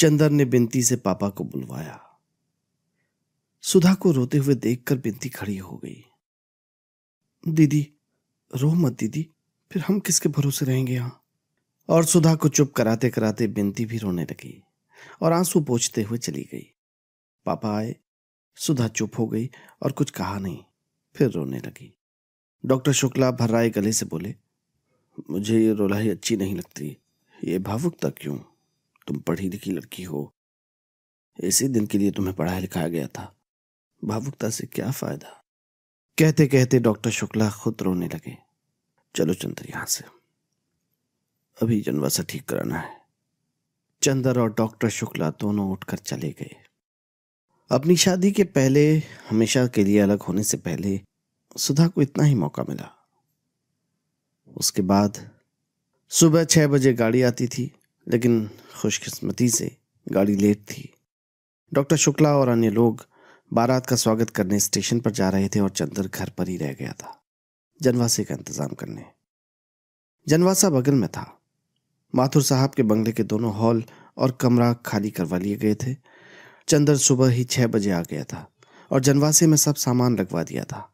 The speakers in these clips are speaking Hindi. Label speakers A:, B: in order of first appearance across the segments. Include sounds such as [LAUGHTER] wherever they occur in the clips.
A: चंदर ने बिनती से पापा को बुलवाया सुधा को रोते हुए देखकर बिनती खड़ी हो गई दीदी रो मत दीदी फिर हम किसके भरोसे रहेंगे यहां और सुधा को चुप कराते कराते बिनती भी रोने लगी और आंसू पोछते हुए चली गई पापा आए सुधा चुप हो गई और कुछ कहा नहीं फिर रोने लगी डॉक्टर शुक्ला भर्राए गले से बोले मुझे ये रोलाई अच्छी नहीं लगती ये भावुकता क्यों तुम पढ़ी लिखी लड़की हो इसी दिन के लिए तुम्हें पढ़ाया लिखाया गया था भावुकता से क्या फायदा कहते कहते डॉक्टर शुक्ला खुद रोने लगे चलो चंद्र यहां से अभी जनवासा ठीक कराना है चंदर और डॉक्टर शुक्ला दोनों उठकर चले गए अपनी शादी के पहले हमेशा के लिए अलग होने से पहले सुधा को इतना ही मौका मिला उसके बाद सुबह छह बजे गाड़ी आती थी लेकिन खुशकिस्मती से गाड़ी लेट थी डॉक्टर शुक्ला और अन्य लोग बारात का स्वागत करने स्टेशन पर जा रहे थे और चंदर घर पर ही रह गया था जनवासे का इंतजाम करने जनवासा बगल में था माथुर साहब के बंगले के दोनों हॉल और कमरा खाली करवा लिए गए थे चंदर सुबह ही छह बजे आ गया था और जनवासे में सब सामान लगवा दिया था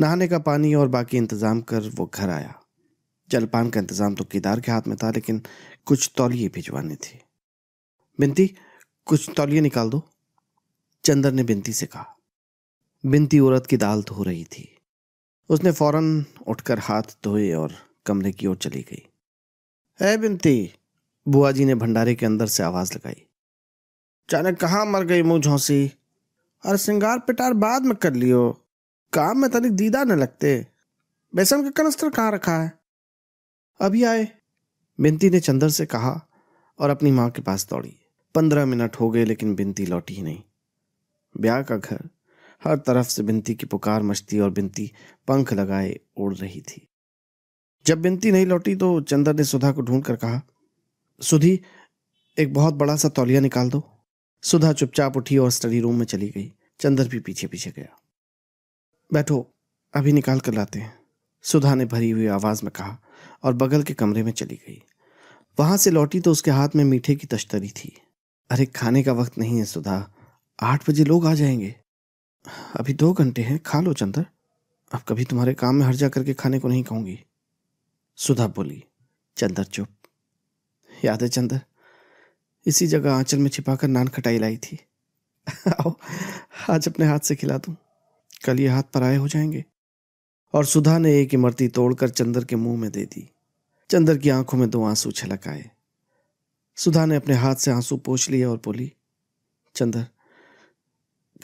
A: नहाने का पानी और बाकी इंतजाम कर वो घर आया जलपान का इंतज़ाम तो केदार के हाथ में था लेकिन कुछ तौलिए भिजवाने थे बिनती कुछ तौलिए निकाल दो चंदर ने बिनती से कहा बिनती औरत की दाल धो रही थी उसने फौरन उठकर हाथ धोए और कमरे की ओर चली गई है बिनती बुआ जी ने भंडारे के अंदर से आवाज़ लगाई अचानक कहाँ मर गई मुँह झोंसी और श्रृंगार पिटार बाद में कर लियो काम में तनिक दीदा न लगते बेसन का कनस्तर कहाँ रखा है अभी आए बिनती ने चंदर से कहा और अपनी मां के पास दौड़ी पंद्रह मिनट हो गए लेकिन बिनती लौटी ही नहीं ब्याह का घर हर तरफ से बिनती की पुकार मचती और बिनती पंख लगाए उड़ रही थी जब बिनती नहीं लौटी तो चंदर ने सुधा को ढूंढकर कहा सुधी एक बहुत बड़ा सा तौलिया निकाल दो सुधा चुपचाप उठी और स्टडी रूम में चली गई चंदर भी पीछे पीछे गया बैठो अभी निकाल कर लाते हैं सुधा ने भरी हुई आवाज में कहा और बगल के कमरे में चली गई वहां से लौटी तो उसके हाथ में मीठे की तश्तरी थी अरे खाने का वक्त नहीं है सुधा आठ बजे लोग आ जाएंगे अभी दो घंटे हैं खा लो चंदर अब कभी तुम्हारे काम में हर्जा करके खाने को नहीं कहूंगी सुधा बोली चंदर चुप याद है चंदर इसी जगह आंचल में छिपाकर नान खटाई लाई थी [LAUGHS] आओ आज अपने हाथ से खिला दू कल ये हाथ पर आए हो जाएंगे और सुधा ने एक इमरती तोड़कर चंदर के मुंह में दे दी चंदर की आंखों में दो आंसू छलक आए सुधा ने अपने हाथ से आंसू पोछ लिए और बोली चंदर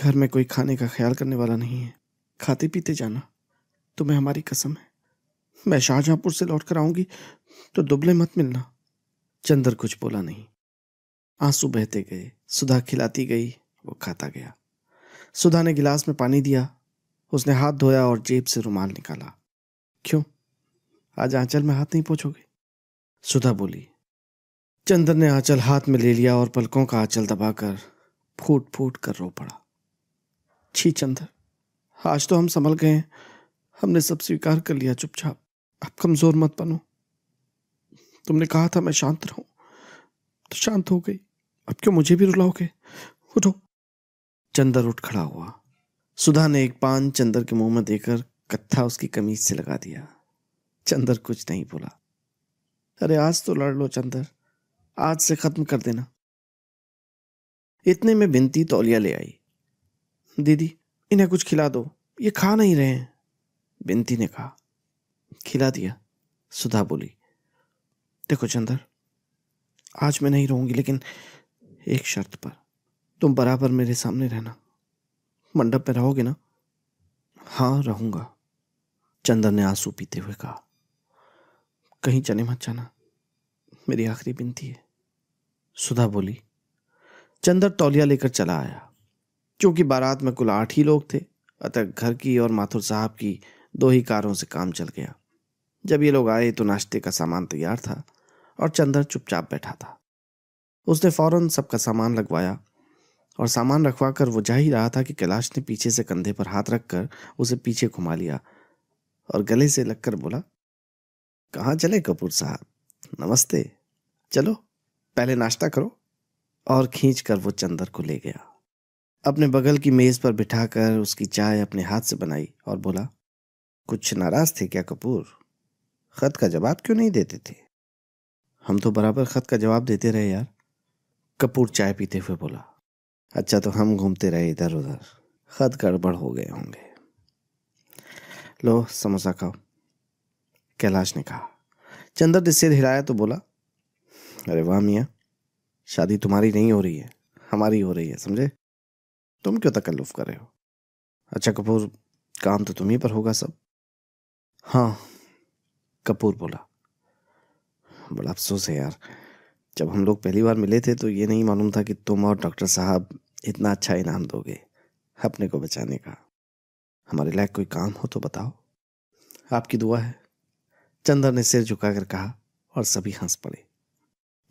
A: घर में कोई खाने का ख्याल करने वाला नहीं है खाते पीते जाना तुम्हें हमारी कसम है मैं शाहजहांपुर से लौट कर आऊंगी तो दुबले मत मिलना चंदर कुछ बोला नहीं आंसू बहते गए सुधा खिलाती गई वो खाता गया सुधा ने गिलास में पानी दिया उसने हाथ धोया और जेब से रुमाल निकाला क्यों आज आंचल में हाथ नहीं पहुंचोगे सुधा बोली चंदन ने आंचल हाथ में ले लिया और पलकों का आंचल दबाकर फूट फूट कर रो पड़ा छी चंदन आज तो हम संभल गए हमने सब स्वीकार कर लिया चुपचाप अब कमजोर मत बनो तुमने कहा था मैं शांत रहूं तो शांत हो गई अब क्यों मुझे भी रुलाओगे उठो चंदर उठ खड़ा हुआ सुधा ने एक पान चंदर के मुंह में देकर कत्था उसकी कमीज से लगा दिया चंदर कुछ नहीं बोला अरे आज तो लड़ लो चंदर आज से खत्म कर देना इतने में बिनती तौलिया ले आई दीदी इन्हें कुछ खिला दो ये खा नहीं रहे हैं बिनती ने कहा खिला दिया सुधा बोली देखो चंदर आज मैं नहीं रहूंगी लेकिन एक शर्त पर तुम बराबर मेरे सामने रहना मंडप में रहोगे ना हाँ रहूंगा चंदन ने आंसू पीते हुए कहा कहीं चने मत जाना मेरी आखिरी बिनती है सुधा बोली चंदर तौलिया लेकर चला आया क्योंकि बारात में कुल आठ ही लोग थे अतः घर की और माथुर साहब की दो ही कारों से काम चल गया जब ये लोग आए तो नाश्ते का सामान तैयार था और चंदर चुपचाप बैठा था उसने फौरन सबका सामान लगवाया और सामान रखवा कर वो जा ही रहा था कि कैलाश ने पीछे से कंधे पर हाथ रखकर उसे पीछे घुमा लिया और गले से लगकर बोला कहाँ चले कपूर साहब नमस्ते चलो पहले नाश्ता करो और खींच कर वो चंदर को ले गया अपने बगल की मेज पर बिठाकर उसकी चाय अपने हाथ से बनाई और बोला कुछ नाराज थे क्या कपूर खत का जवाब क्यों नहीं देते थे हम तो बराबर खत का जवाब देते रहे यार कपूर चाय पीते हुए बोला अच्छा तो हम घूमते रहे इधर उधर खत गड़बड़ हो गए होंगे लो समोसा खाओ कैलाश ने कहा चंदर ने सिर हिलाया तो बोला अरे वाह मियाँ शादी तुम्हारी नहीं हो रही है हमारी हो रही है समझे तुम क्यों तकल्लुफ कर रहे हो अच्छा कपूर काम तो तुम्ही पर होगा सब हाँ कपूर बोला बड़ा अफसोस है यार जब हम लोग पहली बार मिले थे तो ये नहीं मालूम था कि तुम और डॉक्टर साहब इतना अच्छा इनाम दोगे अपने को बचाने का हमारे लायक कोई काम हो तो बताओ आपकी दुआ है चंदर ने सिर झुकाकर कहा और सभी हंस पड़े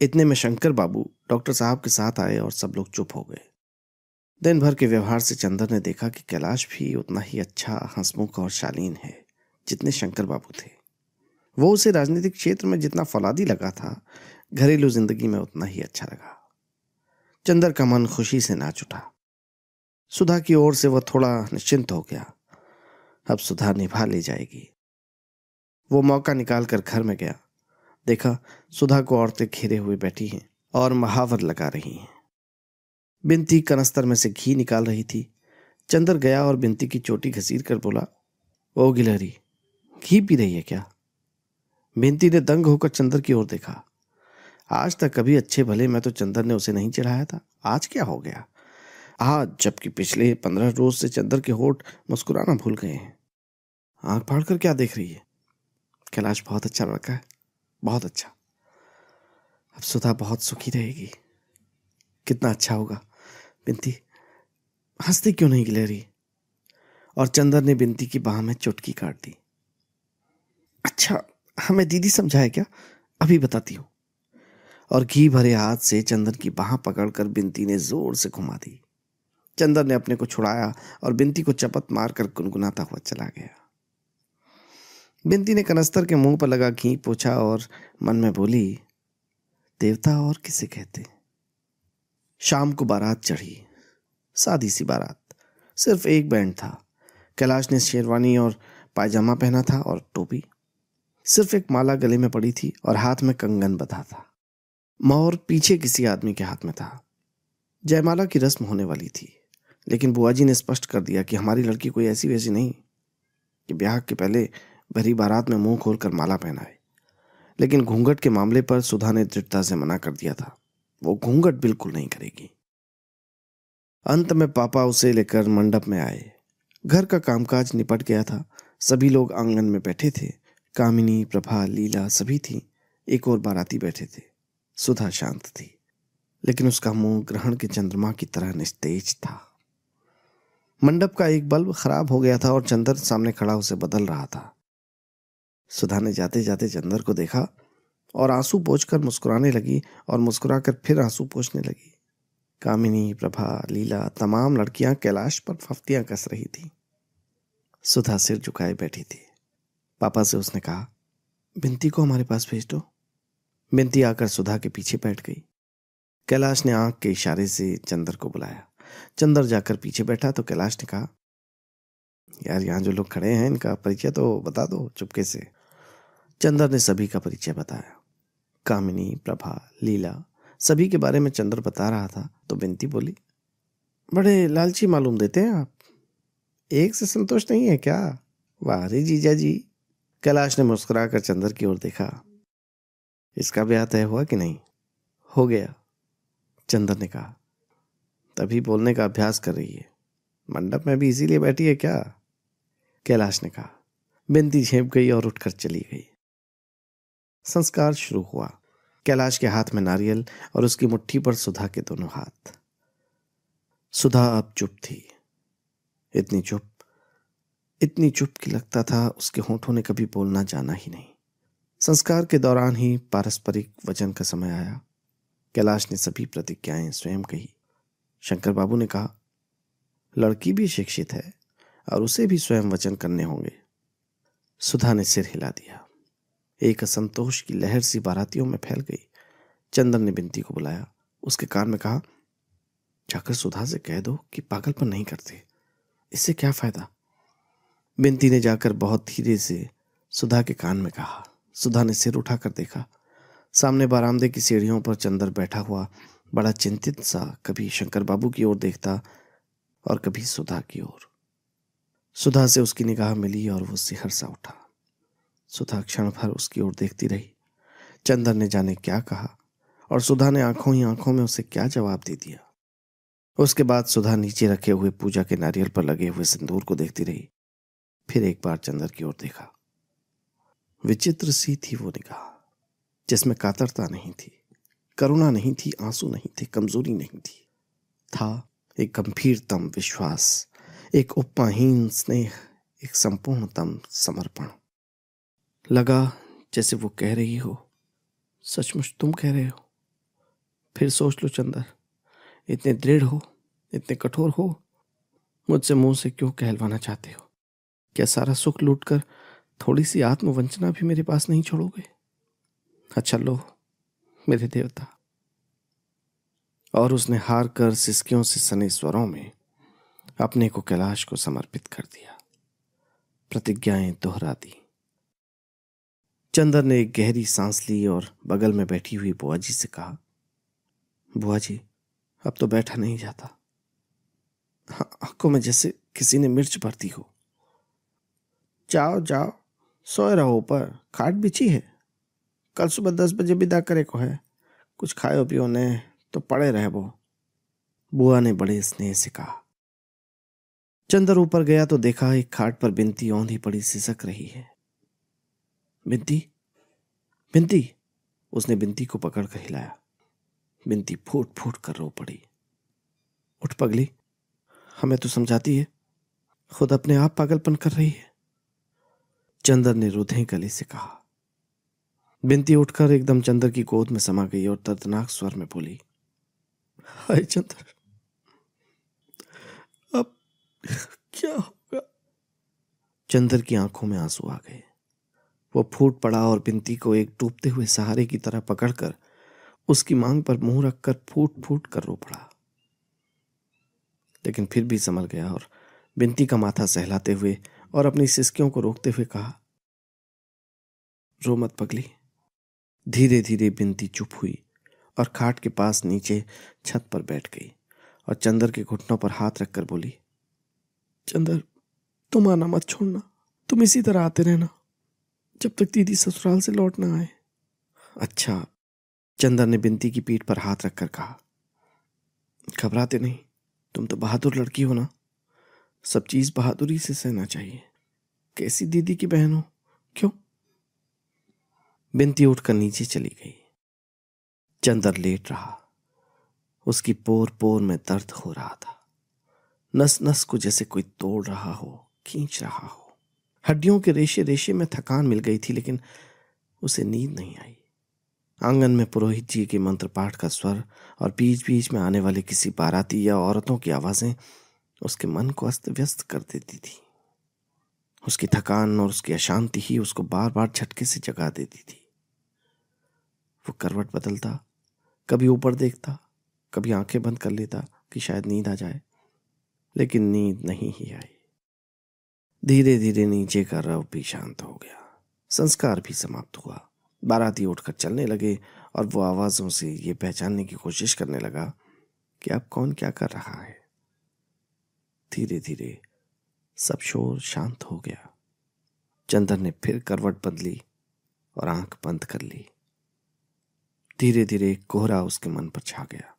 A: इतने में शंकर बाबू डॉक्टर साहब के साथ आए और सब लोग चुप हो गए दिन भर के व्यवहार से चंदर ने देखा कि कैलाश भी उतना ही अच्छा हंसमुख और शालीन है जितने शंकर बाबू थे वो उसे राजनीतिक क्षेत्र में जितना फौलादी लगा था घरेलू जिंदगी में उतना ही अच्छा लगा चंदर का मन खुशी से नाच उठा सुधा की ओर से वह थोड़ा निश्चिंत हो गया अब सुधा निभा ली जाएगी वो मौका निकालकर घर में गया देखा सुधा को औरतें घेरे हुए बैठी हैं और महावर लगा रही हैं बिनती कनस्तर में से घी निकाल रही थी चंदर गया और बिनती की चोटी घसीर कर बोला ओ गिलहरी घी पी रही है क्या बिनती ने दंग होकर चंदर की ओर देखा आज तक कभी अच्छे भले मैं तो चंदर ने उसे नहीं चढ़ाया था आज क्या हो गया आज जबकि पिछले पंद्रह रोज से चंदर के होठ मुस्कुराना भूल गए हैं आंख फाड़ कर क्या देख रही है कैलाश बहुत अच्छा लड़का है बहुत अच्छा अब सुधा बहुत सुखी रहेगी कितना अच्छा होगा बिनती हंसती क्यों नहीं गिले रही और चंदर ने बिनती की बाह में चुटकी काट दी अच्छा हमें दीदी समझाया क्या अभी बताती हूँ और घी भरे हाथ से चंदन की बाह पकड़कर बिनती ने जोर से घुमा दी चंदन ने अपने को छुड़ाया और बिनती को चपत मारकर गुनगुनाता हुआ चला गया बिनती ने कनस्तर के मुंह पर लगा घी पूछा और मन में बोली देवता और किसे कहते शाम को बारात चढ़ी सादी सी बारात सिर्फ एक बैंड था कैलाश ने शेरवानी और पायजामा पहना था और टोपी सिर्फ एक माला गले में पड़ी थी और हाथ में कंगन बधा था मोर पीछे किसी आदमी के हाथ में था जयमाला की रस्म होने वाली थी लेकिन बुआ जी ने स्पष्ट कर दिया कि हमारी लड़की कोई ऐसी वैसी नहीं कि ब्याह के पहले भरी बारात में मुंह खोलकर माला पहनाए लेकिन घूंघट के मामले पर सुधा ने दृढ़ता से मना कर दिया था वो घूंघट बिल्कुल नहीं करेगी अंत में पापा उसे लेकर मंडप में आए घर का कामकाज निपट गया था सभी लोग आंगन में बैठे थे कामिनी प्रभा लीला सभी थी एक और बाराती बैठे थे सुधा शांत थी लेकिन उसका मुंह ग्रहण के चंद्रमा की तरह निस्तेज था मंडप का एक बल्ब खराब हो गया था और चंदर सामने खड़ा उसे बदल रहा था सुधा ने जाते जाते चंदर को देखा और आंसू पोंछकर मुस्कुराने लगी और मुस्कुराकर फिर आंसू पोछने लगी कामिनी प्रभा लीला तमाम लड़कियां कैलाश पर फफ्तियां कस रही थी सुधा सिर झुकाए बैठी थी पापा से उसने कहा बिनती को हमारे पास भेज दो बिनती आकर सुधा के पीछे बैठ गई कैलाश ने आंख के इशारे से चंद्र को बुलाया चंदर जाकर पीछे बैठा तो कैलाश ने कहा यार यहां जो लोग खड़े हैं इनका परिचय तो बता दो चुपके से चंद्र ने सभी का परिचय बताया कामिनी प्रभा लीला सभी के बारे में चंद्र बता रहा था तो बिनती बोली बड़े लालची मालूम देते हैं आप एक से संतोष नहीं है क्या वाह जीजा जी कैलाश ने मुस्कुरा कर चंदर की ओर देखा इसका ब्याह तय हुआ कि नहीं हो गया चंदन ने कहा तभी बोलने का अभ्यास कर रही है मंडप में भी इसीलिए बैठी है क्या कैलाश ने कहा बिंदी झेप गई और उठकर चली गई संस्कार शुरू हुआ कैलाश के हाथ में नारियल और उसकी मुट्ठी पर सुधा के दोनों हाथ सुधा अब चुप थी इतनी चुप इतनी चुप कि लगता था उसके होठों ने कभी बोलना जाना ही नहीं संस्कार के दौरान ही पारस्परिक वचन का समय आया कैलाश ने सभी प्रतिज्ञाएं स्वयं कही शंकर बाबू ने कहा लड़की भी शिक्षित है और उसे भी स्वयं वचन करने होंगे सुधा ने सिर हिला दिया एक असंतोष की लहर सी बारातियों में फैल गई चंदन ने बिनती को बुलाया उसके कान में कहा जाकर सुधा से कह दो कि पागलपन नहीं करते इससे क्या फायदा बिनती ने जाकर बहुत धीरे से सुधा के कान में कहा सुधा ने सिर उठाकर देखा सामने बारामदे की सीढ़ियों पर चंदर बैठा हुआ बड़ा चिंतित सा कभी शंकर बाबू की ओर देखता और कभी सुधा की ओर सुधा से उसकी निगाह मिली और वो सिहर सा उठा सुधा क्षण भर उसकी ओर देखती रही चंदर ने जाने क्या कहा और सुधा ने आंखों ही आंखों में उसे क्या जवाब दे दिया उसके बाद सुधा नीचे रखे हुए पूजा के नारियल पर लगे हुए सिंदूर को देखती रही फिर एक बार चंदर की ओर देखा विचित्र सी थी वो निगाह जिसमें कातरता नहीं थी करुणा नहीं थी आंसू नहीं थे कमजोरी नहीं थी था एक गंभीरतम विश्वास एक उपमाहीन स्नेह एक संपूर्णतम समर्पण लगा जैसे वो कह रही हो सचमुच तुम कह रहे हो फिर सोच लो चंदर इतने दृढ़ हो इतने कठोर हो मुझसे मुंह से क्यों कहलवाना चाहते हो क्या सारा सुख लूटकर थोड़ी सी आत्मवंचना भी मेरे पास नहीं छोड़ोगे अच्छा लो मेरे देवता और उसने हार कर सिसकियों से सने स्वरों में अपने को कैलाश को समर्पित कर दिया प्रतिज्ञाएं दोहरा दी चंदर ने एक गहरी सांस ली और बगल में बैठी हुई बुआ जी से कहा बुआ जी अब तो बैठा नहीं जाता हाँ, आंखों में जैसे किसी ने मिर्च भरती हो जाओ जाओ सोए रहो ऊपर खाट बिछी है कल सुबह दस बजे विदा करे को है कुछ खाओ पियो ने तो पड़े रह वो बुआ ने बड़े स्नेह से कहा चंदर ऊपर गया तो देखा एक खाट पर बिनती औंधी पड़ी सिसक रही है बिनती बिनती उसने बिनती को पकड़ कर हिलाया बिनती फूट फूट कर रो पड़ी उठ पगली हमें तो समझाती है खुद अपने आप पागलपन कर रही है चंदर ने रुधे गले से कहा बिनती उठकर एकदम चंदर की गोद में समा गई और दर्दनाक स्वर में बोली हाय चंदर अब क्या होगा चंदर की आंखों में आंसू आ गए वो फूट पड़ा और बिनती को एक डूबते हुए सहारे की तरह पकड़कर उसकी मांग पर मुंह रखकर फूट फूट कर रो पड़ा लेकिन फिर भी संभल गया और बिनती का माथा सहलाते हुए और अपनी सिसकियों को रोकते हुए कहा रो मत पगली धीरे धीरे बिनती चुप हुई और खाट के पास नीचे छत पर बैठ गई और चंदर के घुटनों पर हाथ रखकर बोली चंदर तुम आना मत छोड़ना तुम इसी तरह आते रहना जब तक दीदी ससुराल से लौट ना आए अच्छा चंदर ने बिनती की पीठ पर हाथ रखकर कहा घबराते नहीं तुम तो बहादुर लड़की हो ना सब चीज बहादुरी से सहना चाहिए कैसी दीदी की बहन हो क्यों बिनती उठकर नीचे चली गई चंदर लेट रहा उसकी पोर पोर में दर्द हो रहा था नस नस को जैसे कोई तोड़ रहा हो खींच रहा हो हड्डियों के रेशे रेशे में थकान मिल गई थी लेकिन उसे नींद नहीं आई आंगन में पुरोहित जी के मंत्र पाठ का स्वर और बीच बीच में आने वाले किसी बाराती या औरतों की आवाजें उसके मन को अस्त व्यस्त कर देती थी उसकी थकान और उसकी अशांति ही उसको बार बार झटके से जगा देती थी वो करवट बदलता कभी ऊपर देखता कभी आंखें बंद कर लेता कि शायद नींद आ जाए लेकिन नींद नहीं ही आई धीरे धीरे नीचे का रव भी शांत हो गया संस्कार भी समाप्त हुआ बाराती उठकर चलने लगे और वो आवाज़ों से ये पहचानने की कोशिश करने लगा कि अब कौन क्या कर रहा है धीरे धीरे सब शोर शांत हो गया चंदन ने फिर करवट बदली और आंख बंद कर ली धीरे धीरे कोहरा उसके मन पर छा गया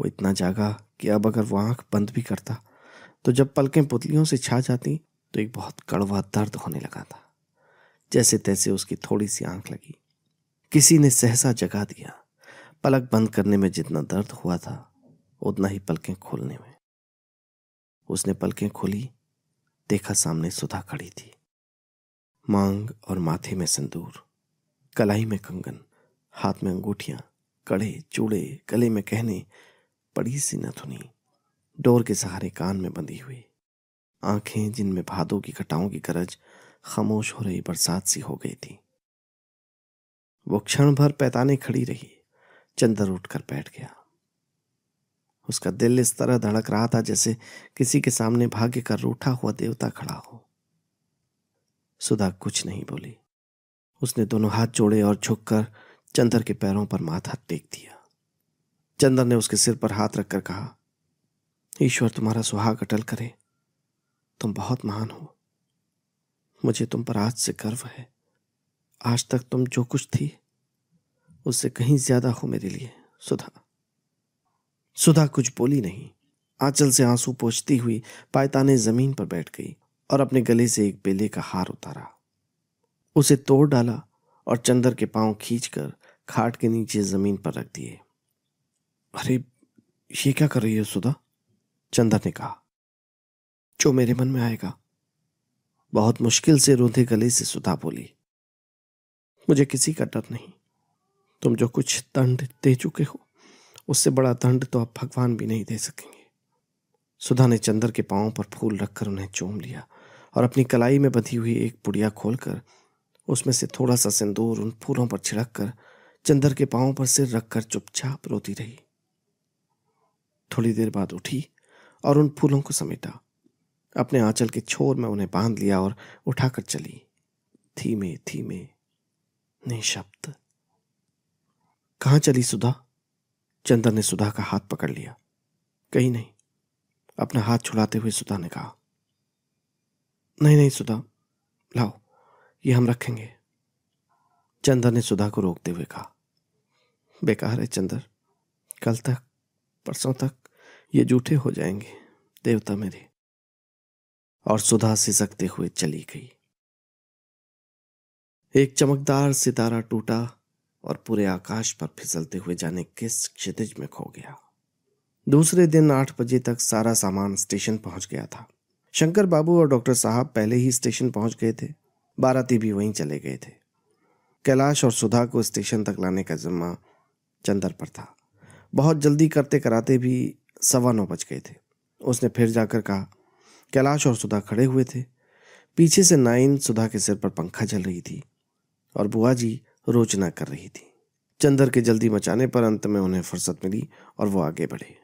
A: वो इतना जागा कि अब अगर वो आंख बंद भी करता तो जब पलकें पुतलियों से छा जाती तो एक बहुत कड़वा दर्द होने लगा था जैसे तैसे उसकी थोड़ी सी आंख लगी किसी ने सहसा जगा दिया पलक बंद करने में जितना दर्द हुआ था उतना ही पलकें खोलने में उसने पलकें खोली देखा सामने सुधा खड़ी थी मांग और माथे में सिंदूर कलाई में कंगन हाथ में अंगूठियां कड़े चूड़े गले में कहने पड़ी सी न थुनी डोर के सहारे कान में बंधी हुई आंखें जिनमें भादों की घटाओं की गरज खामोश हो रही बरसात सी हो गई थी वो क्षण भर पैताने खड़ी रही चंदर उठकर बैठ गया उसका दिल इस तरह धड़क रहा था जैसे किसी के सामने भाग्य का रूठा हुआ देवता खड़ा हो सुधा कुछ नहीं बोली उसने दोनों हाथ जोड़े और झुककर चंदर के पैरों पर माथा टेक दिया चंदर ने उसके सिर पर हाथ रखकर कहा ईश्वर तुम्हारा सुहाग अटल करे तुम बहुत महान हो मुझे तुम पर आज से गर्व है आज तक तुम जो कुछ थी उससे कहीं ज्यादा हो मेरे लिए सुधा सुधा कुछ बोली नहीं आंचल से आंसू पोछती हुई पायताने जमीन पर बैठ गई और अपने गले से एक बेले का हार उतारा उसे तोड़ डाला और चंदर के पांव खींचकर खाट के नीचे जमीन पर रख दिए अरे ये क्या कर रही है सुधा चंदर ने कहा जो मेरे मन में आएगा बहुत मुश्किल से रोधे गले से सुधा बोली मुझे किसी का डर नहीं तुम जो कुछ दंड दे चुके हो उससे बड़ा दंड तो आप भगवान भी नहीं दे सकेंगे सुधा ने चंदर के पाँव पर फूल रखकर उन्हें चूम लिया और अपनी कलाई में बंधी हुई एक पुड़िया खोलकर उसमें से थोड़ा सा सिंदूर उन फूलों पर छिड़क कर चंदर के पाँव पर सिर रखकर चुपचाप रोती रही थोड़ी देर बाद उठी और उन फूलों को समेटा अपने आंचल के छोर में उन्हें बांध लिया और उठाकर चली थीमे थीमे निःशब्द कहाँ चली सुधा चंदन ने सुधा का हाथ पकड़ लिया कहीं नहीं अपना हाथ छुड़ाते हुए सुधा ने कहा नहीं नहीं सुधा लाओ ये हम रखेंगे चंदन ने सुधा को रोकते हुए कहा बेकार है चंदर कल तक परसों तक ये जूठे हो जाएंगे देवता मेरे और सुधा सिसकते हुए चली गई एक चमकदार सितारा टूटा और पूरे आकाश पर फिसलते हुए जाने किस क्षितिज में खो गया दूसरे दिन आठ बजे तक सारा सामान स्टेशन पहुंच गया था शंकर बाबू और डॉक्टर साहब पहले ही स्टेशन पहुंच गए थे बाराती भी वहीं चले गए थे कैलाश और सुधा को स्टेशन तक लाने का जिम्मा चंदर पर था बहुत जल्दी करते कराते भी सवा नौ बज गए थे उसने फिर जाकर कहा कैलाश और सुधा खड़े हुए थे पीछे से नाइन सुधा के सिर पर पंखा चल रही थी और बुआ जी रोचना कर रही थी चंदर के जल्दी मचाने पर अंत में उन्हें फुर्सत मिली और वो आगे बढ़े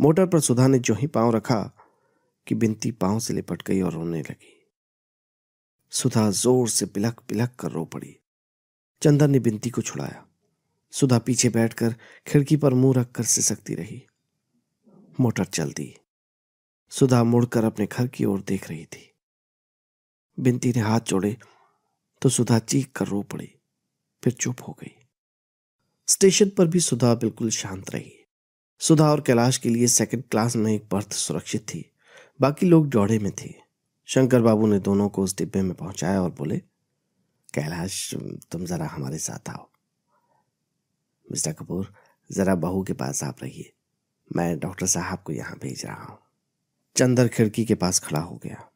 A: मोटर पर सुधा ने जो ही पांव रखा कि बिनती पांव से लिपट गई और रोने लगी सुधा जोर से पिलक पिलक कर रो पड़ी चंदन ने बिनती को छुड़ाया सुधा पीछे बैठकर खिड़की पर मुंह रखकर सिसकती रही मोटर चल दी सुधा मुड़कर अपने घर की ओर देख रही थी बिनती ने हाथ जोड़े तो सुधा चीख कर रो पड़ी फिर चुप हो गई स्टेशन पर भी सुधा बिल्कुल शांत रही सुधा और कैलाश के लिए सेकंड क्लास में एक बर्थ सुरक्षित थी बाकी लोग जोड़े में थे शंकर बाबू ने दोनों को उस डिब्बे में पहुंचाया और बोले कैलाश तुम जरा हमारे साथ आओ मिस्टर कपूर जरा बहू के पास आप रहिए मैं डॉक्टर साहब को यहाँ भेज रहा हूँ चंदर खिड़की के पास खड़ा हो गया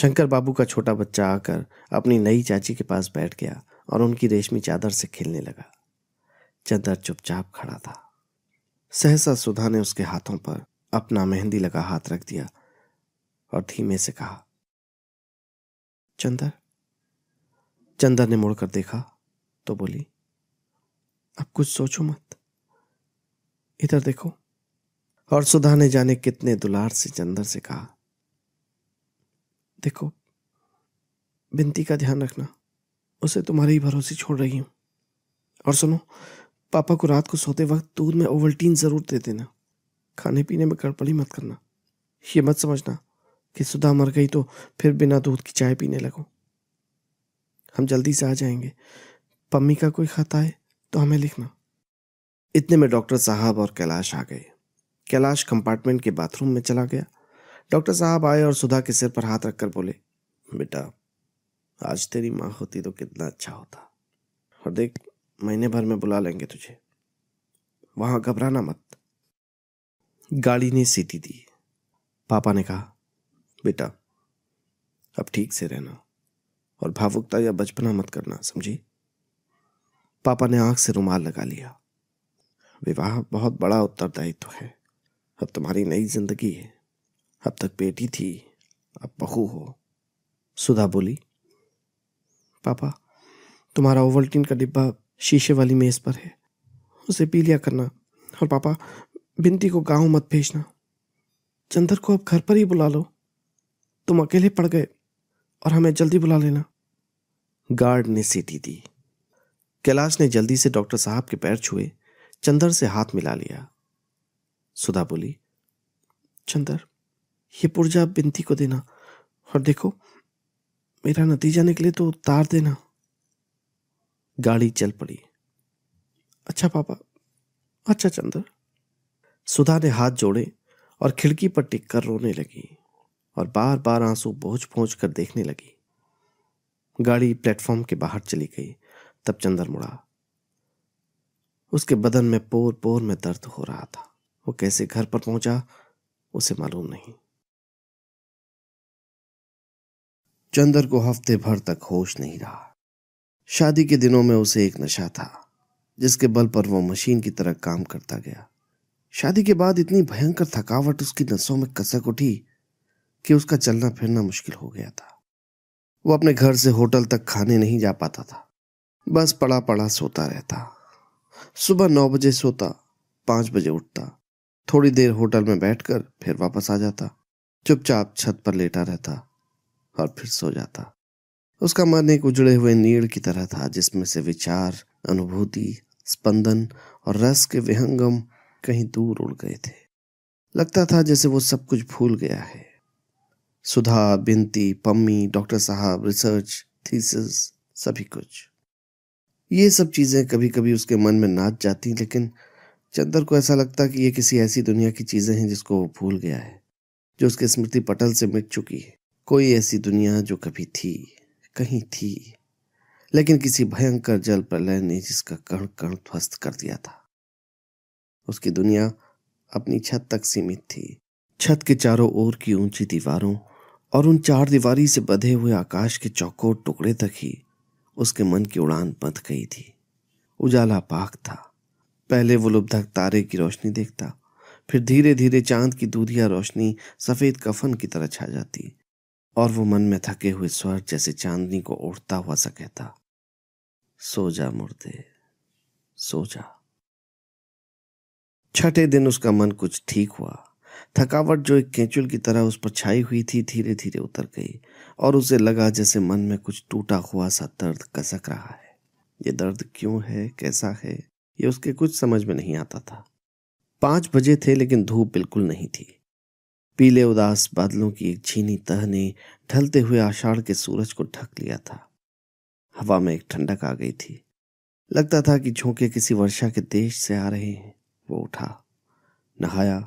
A: शंकर बाबू का छोटा बच्चा आकर अपनी नई चाची के पास बैठ गया और उनकी रेशमी चादर से खेलने लगा चंदर चुपचाप खड़ा था सहसा सुधा ने उसके हाथों पर अपना मेहंदी लगा हाथ रख दिया और धीमे से कहा चंदर चंदर ने मुड़कर देखा तो बोली अब कुछ सोचो मत इधर देखो और सुधा ने जाने कितने दुलार से चंदर से कहा देखो बिनती का ध्यान रखना उसे तुम्हारे ही भरोसे छोड़ रही हूँ और सुनो पापा को रात को सोते वक्त दूध में ओवल्टीन ज़रूर दे देना खाने पीने में गड़बड़ी मत करना ये मत समझना कि सुधा मर गई तो फिर बिना दूध की चाय पीने लगो हम जल्दी से आ जाएंगे पम्मी का कोई खत आए तो हमें लिखना इतने में डॉक्टर साहब और कैलाश आ गए कैलाश कंपार्टमेंट के बाथरूम में चला गया डॉक्टर साहब आए और सुधा के सिर पर हाथ रखकर बोले बेटा आज तेरी माँ होती तो कितना अच्छा होता और देख महीने भर में बुला लेंगे तुझे वहां घबराना मत गाड़ी ने सीटी दी पापा ने कहा बेटा अब ठीक से रहना और भावुकता या बचपना मत करना समझी पापा ने आंख से रुमाल लगा लिया विवाह बहुत बड़ा उत्तरदायित्व है अब तुम्हारी नई जिंदगी है अब तक बेटी थी अब बहू हो सुधा बोली पापा तुम्हारा ओवल्टीन का डिब्बा शीशे वाली मेज पर है उसे पी लिया करना और पापा बिंती को गांव मत भेजना चंदर को अब घर पर ही बुला लो तुम अकेले पड़ गए और हमें जल्दी बुला लेना गार्ड ने सीटी दी कैलाश ने जल्दी से डॉक्टर साहब के पैर छुए चंदर से हाथ मिला लिया सुधा बोली चंदर ये पुर्जा बिनती को देना और देखो मेरा नतीजा निकले तो उतार देना गाड़ी चल पड़ी अच्छा पापा अच्छा चंद्र सुधा ने हाथ जोड़े और खिड़की पर टिक कर रोने लगी और बार बार आंसू बोझ पहुंच कर देखने लगी गाड़ी प्लेटफॉर्म के बाहर चली गई तब चंदर मुड़ा उसके बदन में पोर पोर में दर्द हो रहा था वो कैसे घर पर पहुंचा उसे मालूम नहीं चंदर को हफ्ते भर तक होश नहीं रहा शादी के दिनों में उसे एक नशा था जिसके बल पर वो मशीन की तरह काम करता गया शादी के बाद इतनी भयंकर थकावट उसकी नसों में कसक उठी कि उसका चलना फिरना मुश्किल हो गया था वो अपने घर से होटल तक खाने नहीं जा पाता था बस पड़ा पड़ा सोता रहता सुबह नौ बजे सोता पांच बजे उठता थोड़ी देर होटल में बैठकर फिर वापस आ जाता चुपचाप छत पर लेटा रहता और फिर सो जाता उसका मन एक उजड़े हुए नीड़ की तरह था जिसमें से विचार अनुभूति स्पंदन और रस के विहंगम कहीं दूर उड़ गए थे लगता था जैसे वो सब कुछ भूल गया है सुधा बिनती पम्मी डॉक्टर साहब रिसर्च थीसिस सभी कुछ ये सब चीज़ें कभी कभी उसके मन में नाच जाती लेकिन चंदर को ऐसा लगता कि ये किसी ऐसी दुनिया की चीज़ें हैं जिसको वो भूल गया है जो उसके स्मृति पटल से मिट चुकी है कोई ऐसी दुनिया जो कभी थी कहीं थी लेकिन किसी भयंकर जल प्रलय ने जिसका कण कण ध्वस्त कर दिया था उसकी दुनिया अपनी छत तक सीमित थी छत के चारों ओर की ऊंची दीवारों और उन चार दीवारी से बधे हुए आकाश के चौकोर टुकड़े तक ही उसके मन की उड़ान बंध गई थी उजाला पाक था पहले वो लुब्धक तारे की रोशनी देखता फिर धीरे धीरे चांद की दूधिया रोशनी सफेद कफन की तरह छा जाती और वो मन में थके हुए स्वर जैसे चांदनी को उड़ता हुआ सा कहता सो जा मुर्दे सो जा छठे दिन उसका मन कुछ ठीक हुआ थकावट जो एक केंचुल की तरह उस पर छाई हुई थी धीरे धीरे उतर गई और उसे लगा जैसे मन में कुछ टूटा हुआ सा दर्द कसक रहा है ये दर्द क्यों है कैसा है ये उसके कुछ समझ में नहीं आता था पांच बजे थे लेकिन धूप बिल्कुल नहीं थी पीले उदास बादलों की एक झीनी तह ने ढलते हुए आषाढ़ के सूरज को ढक लिया था हवा में एक ठंडक आ गई थी लगता था कि झोंके किसी वर्षा के देश से आ रहे हैं वो उठा नहाया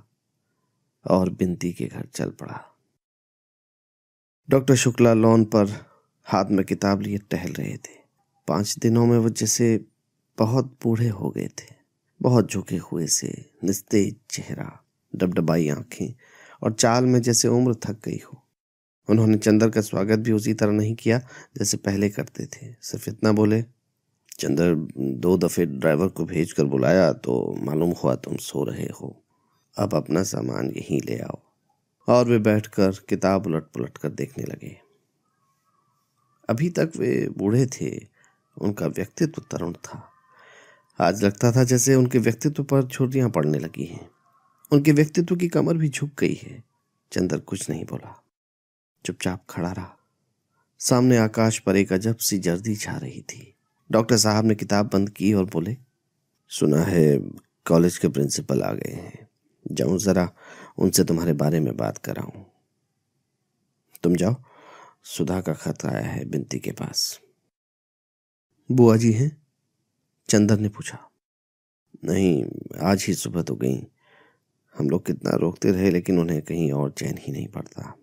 A: और बिनती के घर चल पड़ा डॉक्टर शुक्ला लॉन पर हाथ में किताब लिए टहल रहे थे पांच दिनों में वो जैसे बहुत बूढ़े हो गए थे बहुत झुके हुए से निस्तेज चेहरा डबडबाई आंखें और चाल में जैसे उम्र थक गई हो उन्होंने चंदर का स्वागत भी उसी तरह नहीं किया जैसे पहले करते थे सिर्फ इतना बोले चंदर दो दफ़े ड्राइवर को भेज कर बुलाया तो मालूम हुआ तुम सो रहे हो अब अपना सामान यहीं ले आओ और वे बैठकर किताब उलट पुलट कर देखने लगे अभी तक वे बूढ़े थे उनका व्यक्तित्व तरुण था आज लगता था जैसे उनके व्यक्तित्व पर छुरियाँ पड़ने लगी हैं उनके व्यक्तित्व की कमर भी झुक गई है चंदर कुछ नहीं बोला चुपचाप खड़ा रहा सामने आकाश पर एक अजब सी जर्दी छा रही थी डॉक्टर साहब ने किताब बंद की और बोले सुना है कॉलेज के प्रिंसिपल आ गए हैं जाऊं जरा उनसे तुम्हारे बारे में बात कराऊं तुम जाओ सुधा का खत आया है बिनती के पास बुआ जी हैं चंदर ने पूछा नहीं आज ही सुबह तो गई हम लोग कितना रोकते रहे लेकिन उन्हें कहीं और चैन ही नहीं पड़ता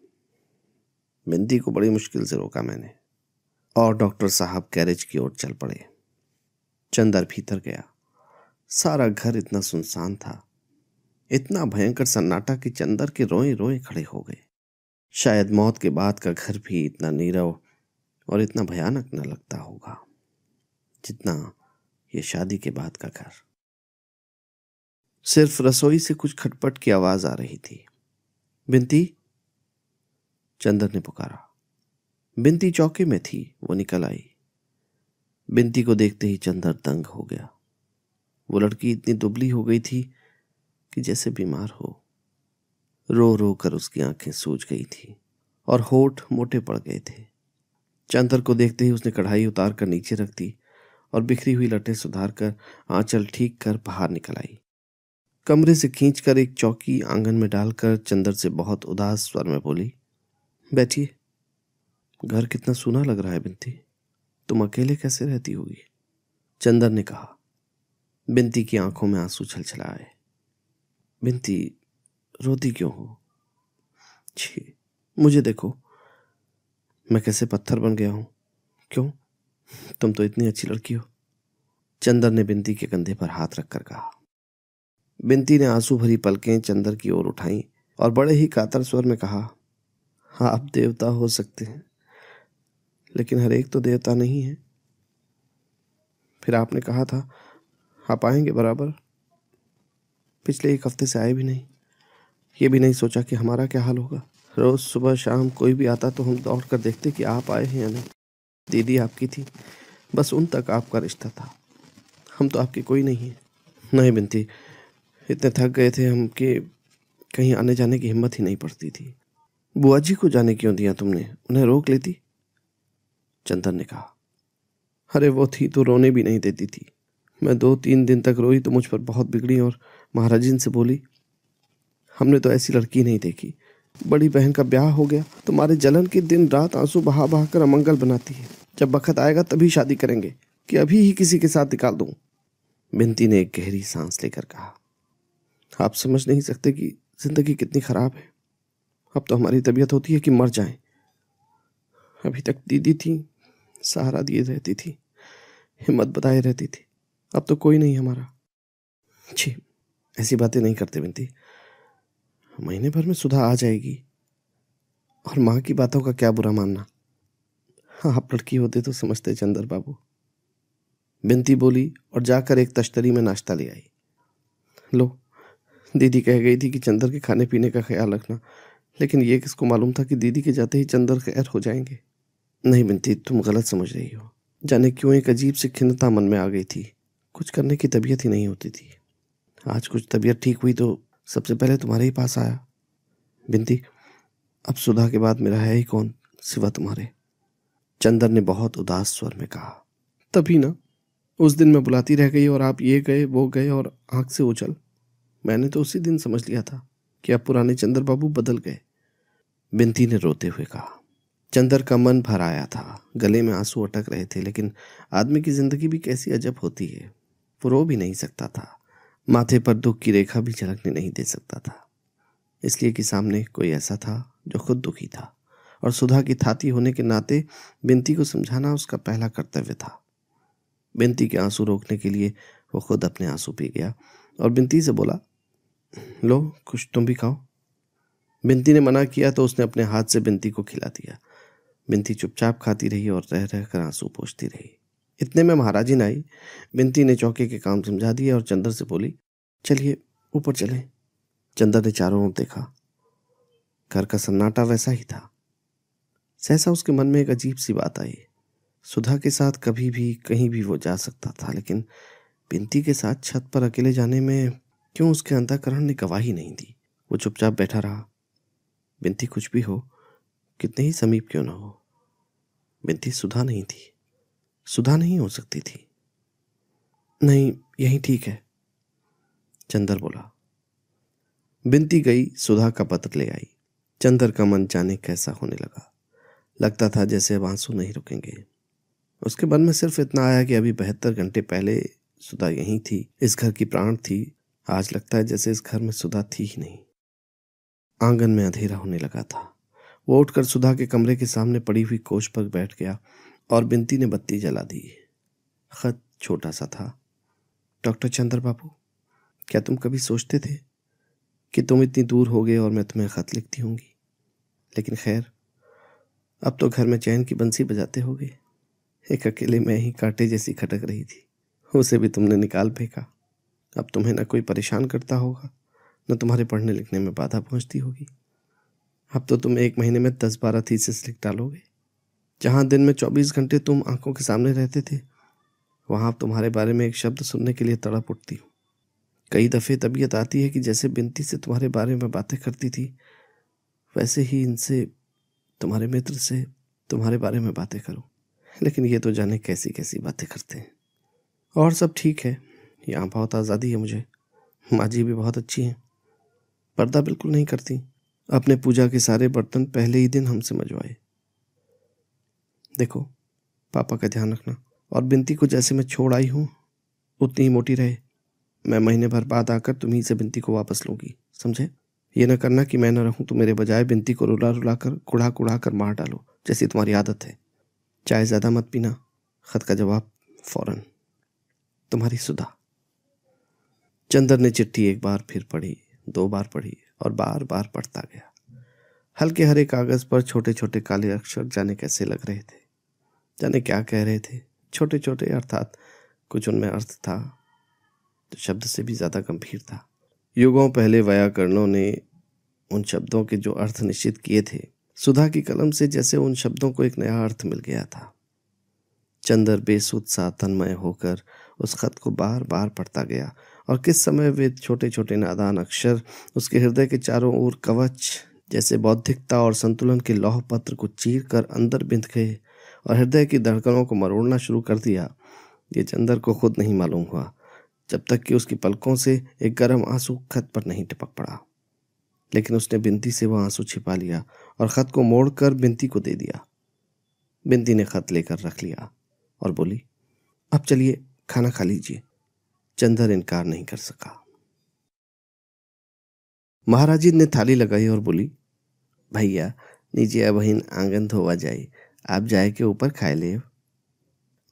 A: बिंदी को बड़ी मुश्किल से रोका मैंने और डॉक्टर साहब कैरेज की ओर चल पड़े चंदर भीतर गया सारा घर इतना सुनसान था इतना भयंकर सन्नाटा कि चंदर के रोए रोए खड़े हो गए शायद मौत के बाद का घर भी इतना नीरव और इतना भयानक न लगता होगा जितना ये शादी के बाद का घर सिर्फ रसोई से कुछ खटपट की आवाज आ रही थी बिनती चंदर ने पुकारा बिनती चौके में थी वो निकल आई बिनती को देखते ही चंदर दंग हो गया वो लड़की इतनी दुबली हो गई थी कि जैसे बीमार हो रो रो कर उसकी आंखें सूज गई थी और होठ मोटे पड़ गए थे चंदर को देखते ही उसने कढ़ाई उतार कर नीचे रख दी और बिखरी हुई लटे सुधार कर आंचल ठीक कर बाहर निकल आई कमरे से खींचकर एक चौकी आंगन में डालकर चंदर से बहुत उदास स्वर में बोली बैठिए घर कितना सूना लग रहा है बिनती तुम अकेले कैसे रहती होगी चंदर ने कहा बिनती की आंखों में आंसू छलछला आए बिनती रोती क्यों हो छी मुझे देखो मैं कैसे पत्थर बन गया हूं क्यों तुम तो इतनी अच्छी लड़की हो चंदर ने बिनती के कंधे पर हाथ रखकर कहा बिनती ने आंसू भरी पलकें चंदर की ओर उठाई और बड़े ही कातर स्वर में कहा हाँ आप देवता हो सकते हैं लेकिन हर एक तो देवता नहीं है फिर आपने कहा था आप आएंगे बराबर पिछले एक हफ्ते से आए भी नहीं ये भी नहीं सोचा कि हमारा क्या हाल होगा रोज़ सुबह शाम कोई भी आता तो हम दौड़ कर देखते कि आप आए हैं या नहीं दीदी आपकी थी बस उन तक आपका रिश्ता था हम तो आपके कोई नहीं है नहीं बिनती इतने थक गए थे हम कि कहीं आने जाने की हिम्मत ही नहीं पड़ती थी बुआ जी को जाने क्यों दिया तुमने उन्हें रोक लेती चंदन ने कहा अरे वो थी तो रोने भी नहीं देती थी मैं दो तीन दिन तक रोई तो मुझ पर बहुत बिगड़ी और महाराजिन से बोली हमने तो ऐसी लड़की नहीं देखी बड़ी बहन का ब्याह हो गया तुम्हारे जलन के दिन रात आंसू बहा बहा कर अमंगल बनाती है जब वक्त आएगा तभी शादी करेंगे कि अभी ही किसी के साथ निकाल दूं बिनती ने एक गहरी सांस लेकर कहा आप समझ नहीं सकते कि ज़िंदगी कितनी ख़राब है अब तो हमारी तबीयत होती है कि मर जाए अभी तक दीदी थी सहारा दिए रहती थी हिम्मत बताए रहती थी अब तो कोई नहीं हमारा जी ऐसी बातें नहीं करते बिनती महीने भर में सुधा आ जाएगी और माँ की बातों का क्या बुरा मानना हाँ आप लड़की होते तो समझते चंदर बाबू बिनती बोली और जाकर एक तश्तरी में नाश्ता ले आई लो दीदी कह गई थी कि चंदर के खाने पीने का ख्याल रखना लेकिन ये किसको मालूम था कि दीदी के जाते ही चंदर खैर हो जाएंगे नहीं बनती तुम गलत समझ रही हो जाने क्यों एक अजीब सी खिन्नता मन में आ गई थी कुछ करने की तबीयत ही नहीं होती थी आज कुछ तबीयत ठीक हुई तो सबसे पहले तुम्हारे ही पास आया बिनती अब सुधा के बाद मेरा है ही कौन सिवा तुम्हारे चंदर ने बहुत उदास स्वर में कहा तभी ना उस दिन मैं बुलाती रह गई और आप ये गए वो गए और आंख से उछल मैंने तो उसी दिन समझ लिया था कि अब पुराने चंद्र बाबू बदल गए बिनती ने रोते हुए कहा चंदर का मन भर आया था गले में आंसू अटक रहे थे लेकिन आदमी की जिंदगी भी कैसी अजब होती है वो रो भी नहीं सकता था माथे पर दुख की रेखा भी झलकने नहीं दे सकता था इसलिए कि सामने कोई ऐसा था जो खुद दुखी था और सुधा की थाती होने के नाते बिनती को समझाना उसका पहला कर्तव्य था बिनती के आंसू रोकने के लिए वो खुद अपने आंसू पी गया और बिनती से बोला लो कुछ तुम भी खाओ बिनती ने मना किया तो उसने अपने हाथ से बिनती को खिला दिया बिनती चुपचाप खाती रही और रह रह कर आंसू पोछती रही इतने में महाराजी ने आई बिनती ने चौके के काम समझा दिए और चंदर से बोली चलिए ऊपर चले चंदर ने चारों ओर देखा घर का सन्नाटा वैसा ही था सहसा उसके मन में एक अजीब सी बात आई सुधा के साथ कभी भी कहीं भी वो जा सकता था लेकिन बिनती के साथ छत पर अकेले जाने में क्यों उसके अंतकरण ने गवाही नहीं दी वो चुपचाप बैठा रहा बिनती कुछ भी हो कितने ही समीप क्यों ना हो बिनती सुधा नहीं थी सुधा नहीं हो सकती थी नहीं यही ठीक है चंदर बोला बिनती गई सुधा का पत्र ले आई चंदर का मन जाने कैसा होने लगा लगता था जैसे अब आंसू नहीं रुकेंगे उसके मन में सिर्फ इतना आया कि अभी बहत्तर घंटे पहले सुधा यहीं थी इस घर की प्राण थी आज लगता है जैसे इस घर में सुधा थी ही नहीं आंगन में अंधेरा होने लगा था वो उठकर सुधा के कमरे के सामने पड़ी हुई कोच पर बैठ गया और बिनती ने बत्ती जला दी खत छोटा सा था डॉक्टर चंद्र बाबू क्या तुम कभी सोचते थे कि तुम इतनी दूर हो गए और मैं तुम्हें खत लिखती होंगी लेकिन खैर अब तो घर में चैन की बंसी बजाते हो गए एक अकेले मैं ही कांटे जैसी खटक रही थी उसे भी तुमने निकाल फेंका अब तुम्हें न कोई परेशान करता होगा न तुम्हारे पढ़ने लिखने में बाधा पहुंचती होगी अब तो तुम एक महीने में दस बारह थीसिस लिख डालोगे जहाँ दिन में चौबीस घंटे तुम आंखों के सामने रहते थे वहाँ तुम्हारे बारे में एक शब्द सुनने के लिए तड़प उठती हूँ कई दफ़े तबीयत आती है कि जैसे बिनती से तुम्हारे बारे में बातें करती थी वैसे ही इनसे तुम्हारे मित्र से तुम्हारे बारे में बातें करूं लेकिन ये तो जाने कैसी कैसी बातें करते हैं और सब ठीक है यहाँ बहुत आज़ादी है मुझे माँ जी भी बहुत अच्छी हैं पर्दा बिल्कुल नहीं करती अपने पूजा के सारे बर्तन पहले ही दिन हमसे मजवाए देखो पापा का ध्यान रखना और बिनती को जैसे मैं छोड़ आई हूँ उतनी ही मोटी रहे मैं महीने भर बाद आकर तुम्ही से बिनती को वापस लूँगी समझे ये ना करना कि मैं न रहूँ तो मेरे बजाय बिनती को रुला रुला कर कुड़ा कुड़ा कर मार डालो जैसी तुम्हारी आदत है चाय ज़्यादा मत पीना खत का जवाब फौरन तुम्हारी सुधा चंद्र ने चिट्ठी एक बार फिर पढ़ी दो बार पढ़ी और बार बार पढ़ता गया हल्के हरे कागज पर छोटे छोटे काले अक्षर जाने कैसे लग रहे थे जाने क्या कह रहे थे छोटे छोटे अर्थात कुछ उनमें अर्थ था तो शब्द से भी ज़्यादा गंभीर था युगों पहले व्याकरणों ने उन शब्दों के जो अर्थ निश्चित किए थे सुधा की कलम से जैसे उन शब्दों को एक नया अर्थ मिल गया था चंदर बेसुद सा तन्मय होकर उस खत को बार बार पढ़ता गया और किस समय वे छोटे छोटे नादान अक्षर उसके हृदय के चारों ओर कवच जैसे बौद्धिकता और संतुलन के लौह पत्र को चीर कर अंदर बिंध गए और हृदय की धड़कनों को मरोड़ना शुरू कर दिया ये चंदर को खुद नहीं मालूम हुआ जब तक कि उसकी पलकों से एक गर्म आंसू खत पर नहीं टपक पड़ा लेकिन उसने बिनती से वह आंसू छिपा लिया और खत को मोड़कर बिनती को दे दिया बिनती ने खत लेकर रख लिया और बोली अब चलिए खाना खा लीजिए चंदर इनकार नहीं कर सका महाराजी ने थाली लगाई और बोली भैया नीचे बहन आंगन धोवा जाए आप जाए के ऊपर खाए ले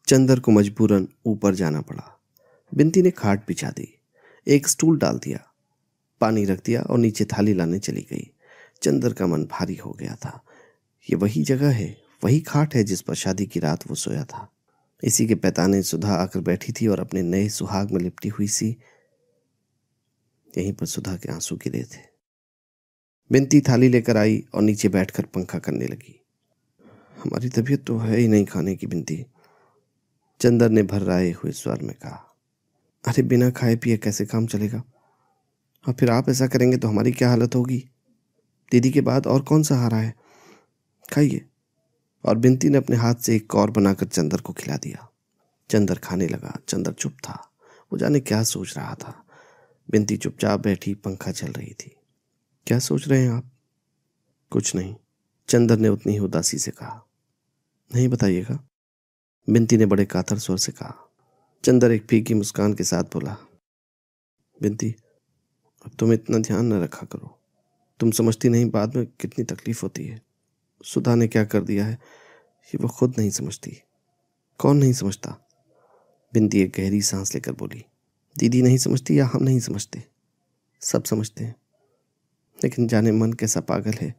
A: चंदर को मजबूरन ऊपर जाना पड़ा बिनती ने खाट बिछा दी एक स्टूल डाल दिया पानी रख दिया और नीचे थाली लाने चली गई चंदर का मन भारी हो गया था ये वही जगह है वही खाट है जिस पर शादी की रात वो सोया था इसी के पैताने सुधा आकर बैठी थी और अपने नए सुहाग में लिपटी हुई सी यहीं पर सुधा के आंसू गिरे थे बिनती थाली लेकर आई और नीचे बैठकर पंखा करने लगी हमारी तबीयत तो है ही नहीं खाने की बिनती चंदर ने भर्राए हुए स्वर में कहा अरे बिना खाए पिए कैसे काम चलेगा और फिर आप ऐसा करेंगे तो हमारी क्या हालत होगी दीदी के बाद और कौन सा हारा है खाइए और बिनती ने अपने हाथ से एक और बनाकर चंदर को खिला दिया चंदर खाने लगा चंदर चुप था वो जाने क्या सोच रहा था बिनती चुपचाप बैठी पंखा चल रही थी क्या सोच रहे हैं आप कुछ नहीं चंदर ने उतनी ही उदासी से कहा नहीं बताइएगा बिनती ने बड़े कातर स्वर से कहा चंदर एक फीकी मुस्कान के साथ बोला बिनती अब तुम इतना ध्यान न रखा करो तुम समझती नहीं बाद में कितनी तकलीफ होती है सुधा ने क्या कर दिया है ये वह खुद नहीं समझती कौन नहीं समझता बिंदी एक गहरी सांस लेकर बोली दीदी नहीं समझती या हम नहीं समझते सब समझते हैं लेकिन जाने मन कैसा पागल है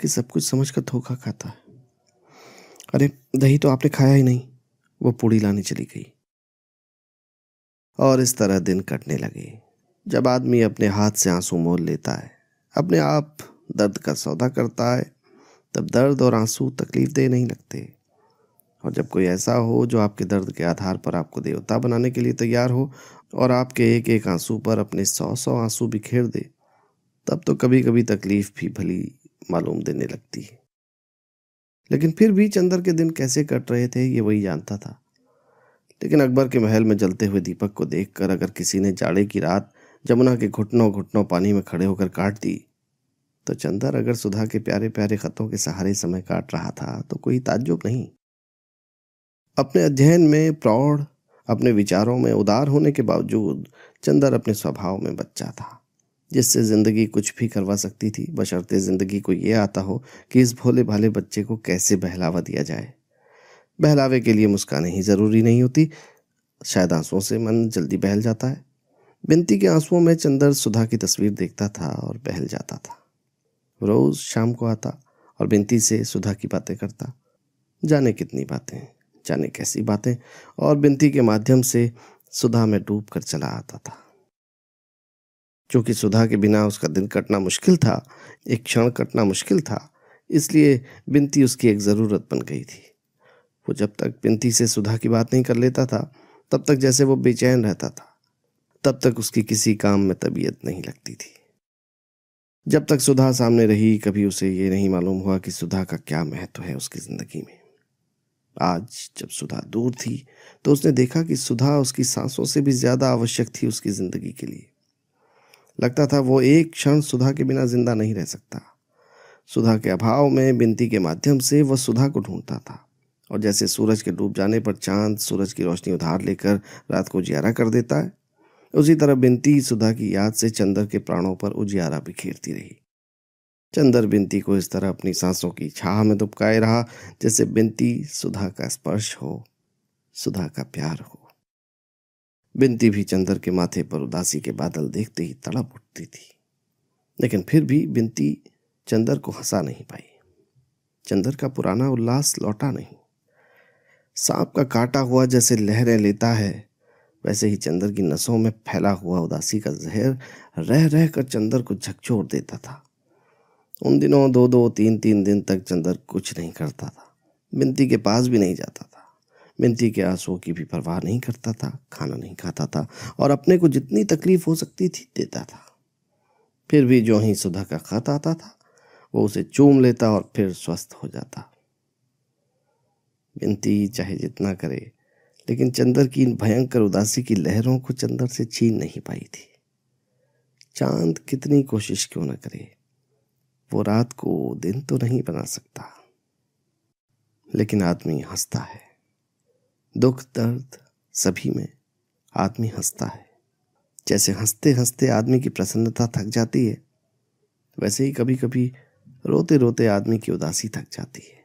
A: कि सब कुछ समझ कर धोखा खाता है अरे दही तो आपने खाया ही नहीं वो पूड़ी लाने चली गई और इस तरह दिन कटने लगे जब आदमी अपने हाथ से आंसू मोल लेता है अपने आप दर्द का सौदा करता है तब दर्द और आंसू तकलीफ दे नहीं लगते और जब कोई ऐसा हो जो आपके दर्द के आधार पर आपको देवता बनाने के लिए तैयार हो और आपके एक एक आंसू पर अपने सौ सौ आंसू बिखेर दे तब तो कभी कभी तकलीफ भी भली मालूम देने लगती है लेकिन फिर भी चंद्र के दिन कैसे कट रहे थे ये वही जानता था लेकिन अकबर के महल में जलते हुए दीपक को देखकर अगर किसी ने जाड़े की रात जमुना के घुटनों घुटनों पानी में खड़े होकर काट दी तो चंदर अगर सुधा के प्यारे प्यारे खतों के सहारे समय काट रहा था तो कोई ताज्जुब नहीं अपने अध्ययन में प्रौढ़ अपने विचारों में उदार होने के बावजूद चंदर अपने स्वभाव में बच्चा था जिससे ज़िंदगी कुछ भी करवा सकती थी बशर्ते ज़िंदगी को ये आता हो कि इस भोले भाले बच्चे को कैसे बहलावा दिया जाए बहलावे के लिए मुस्कान ही ज़रूरी नहीं होती शायद आंसुओं से मन जल्दी बहल जाता है बिनती के आंसुओं में चंदर सुधा की तस्वीर देखता था और बहल जाता था रोज़ शाम को आता और बिनती से सुधा की बातें करता जाने कितनी बातें जाने कैसी बातें और बिनती के माध्यम से सुधा में डूब कर चला आता था क्योंकि सुधा के बिना उसका दिन कटना मुश्किल था एक क्षण कटना मुश्किल था इसलिए बिनती उसकी एक ज़रूरत बन गई थी वो जब तक बिनती से सुधा की बात नहीं कर लेता था तब तक जैसे वो बेचैन रहता था तब तक उसकी किसी काम में तबीयत नहीं लगती थी जब तक सुधा सामने रही कभी उसे ये नहीं मालूम हुआ कि सुधा का क्या महत्व है उसकी ज़िंदगी में आज जब सुधा दूर थी तो उसने देखा कि सुधा उसकी सांसों से भी ज़्यादा आवश्यक थी उसकी ज़िंदगी के लिए लगता था वो एक क्षण सुधा के बिना ज़िंदा नहीं रह सकता सुधा के अभाव में बिनती के माध्यम से वह सुधा को ढूंढता था और जैसे सूरज के डूब जाने पर चांद सूरज की रोशनी उधार लेकर रात को जियारा कर देता है उसी तरह बिनती सुधा की याद से चंदर के प्राणों पर उजियारा बिखेरती रही चंदर बिनती को इस तरह अपनी सांसों की छाह में दुबकाए रहा जैसे बिनती सुधा का स्पर्श हो सुधा का प्यार हो बिनती भी चंदर के माथे पर उदासी के बादल देखते ही तड़प उठती थी लेकिन फिर भी बिनती चंदर को हंसा नहीं पाई चंदर का पुराना उल्लास लौटा नहीं सांप का काटा हुआ जैसे लहरें लेता है वैसे ही चंदर की नसों में फैला हुआ उदासी का जहर रह रह कर चंदर को झकझोर देता था उन दिनों दो दो तीन तीन दिन तक चंदर कुछ नहीं करता था बिनती के पास भी नहीं जाता था बिनती के आंसुओं की भी परवाह नहीं करता था खाना नहीं खाता था और अपने को जितनी तकलीफ हो सकती थी देता था फिर भी जो ही सुधा का खत आता था वो उसे चूम लेता और फिर स्वस्थ हो जाता बिनती चाहे जितना करे लेकिन चंद्र की इन भयंकर उदासी की लहरों को चंद्र से छीन नहीं पाई थी चांद कितनी कोशिश क्यों न करे वो रात को दिन तो नहीं बना सकता लेकिन आदमी हंसता है दुख दर्द सभी में आदमी हंसता है जैसे हंसते हंसते आदमी की प्रसन्नता थक जाती है वैसे ही कभी कभी रोते रोते आदमी की उदासी थक जाती है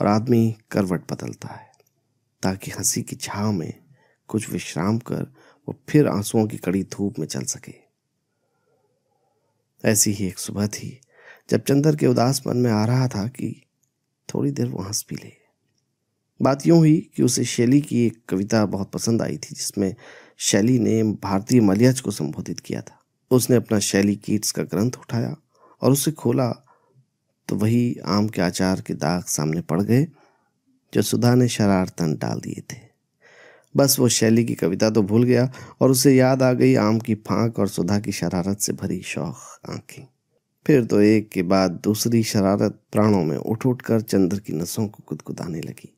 A: और आदमी करवट बदलता है ताकि हंसी की छाव में कुछ विश्राम कर वो फिर आंसुओं की कड़ी धूप में चल सके ऐसी ही एक सुबह थी जब चंदर के उदास मन में आ रहा था कि थोड़ी देर वो हंस भी ले बात यूं हुई कि उसे शैली की एक कविता बहुत पसंद आई थी जिसमें शैली ने भारतीय मलियज को संबोधित किया था उसने अपना शैली कीट्स का ग्रंथ उठाया और उसे खोला तो वही आम के आचार के दाग सामने पड़ गए जो सुधा ने शरारतन डाल दिए थे बस वो शैली की कविता तो भूल गया और उसे याद आ गई आम की फांक और सुधा की शरारत से भरी शौक आंखें फिर तो एक के बाद दूसरी शरारत प्राणों में उठ उठ कर चंद्र की नसों को गुदगुदाने लगी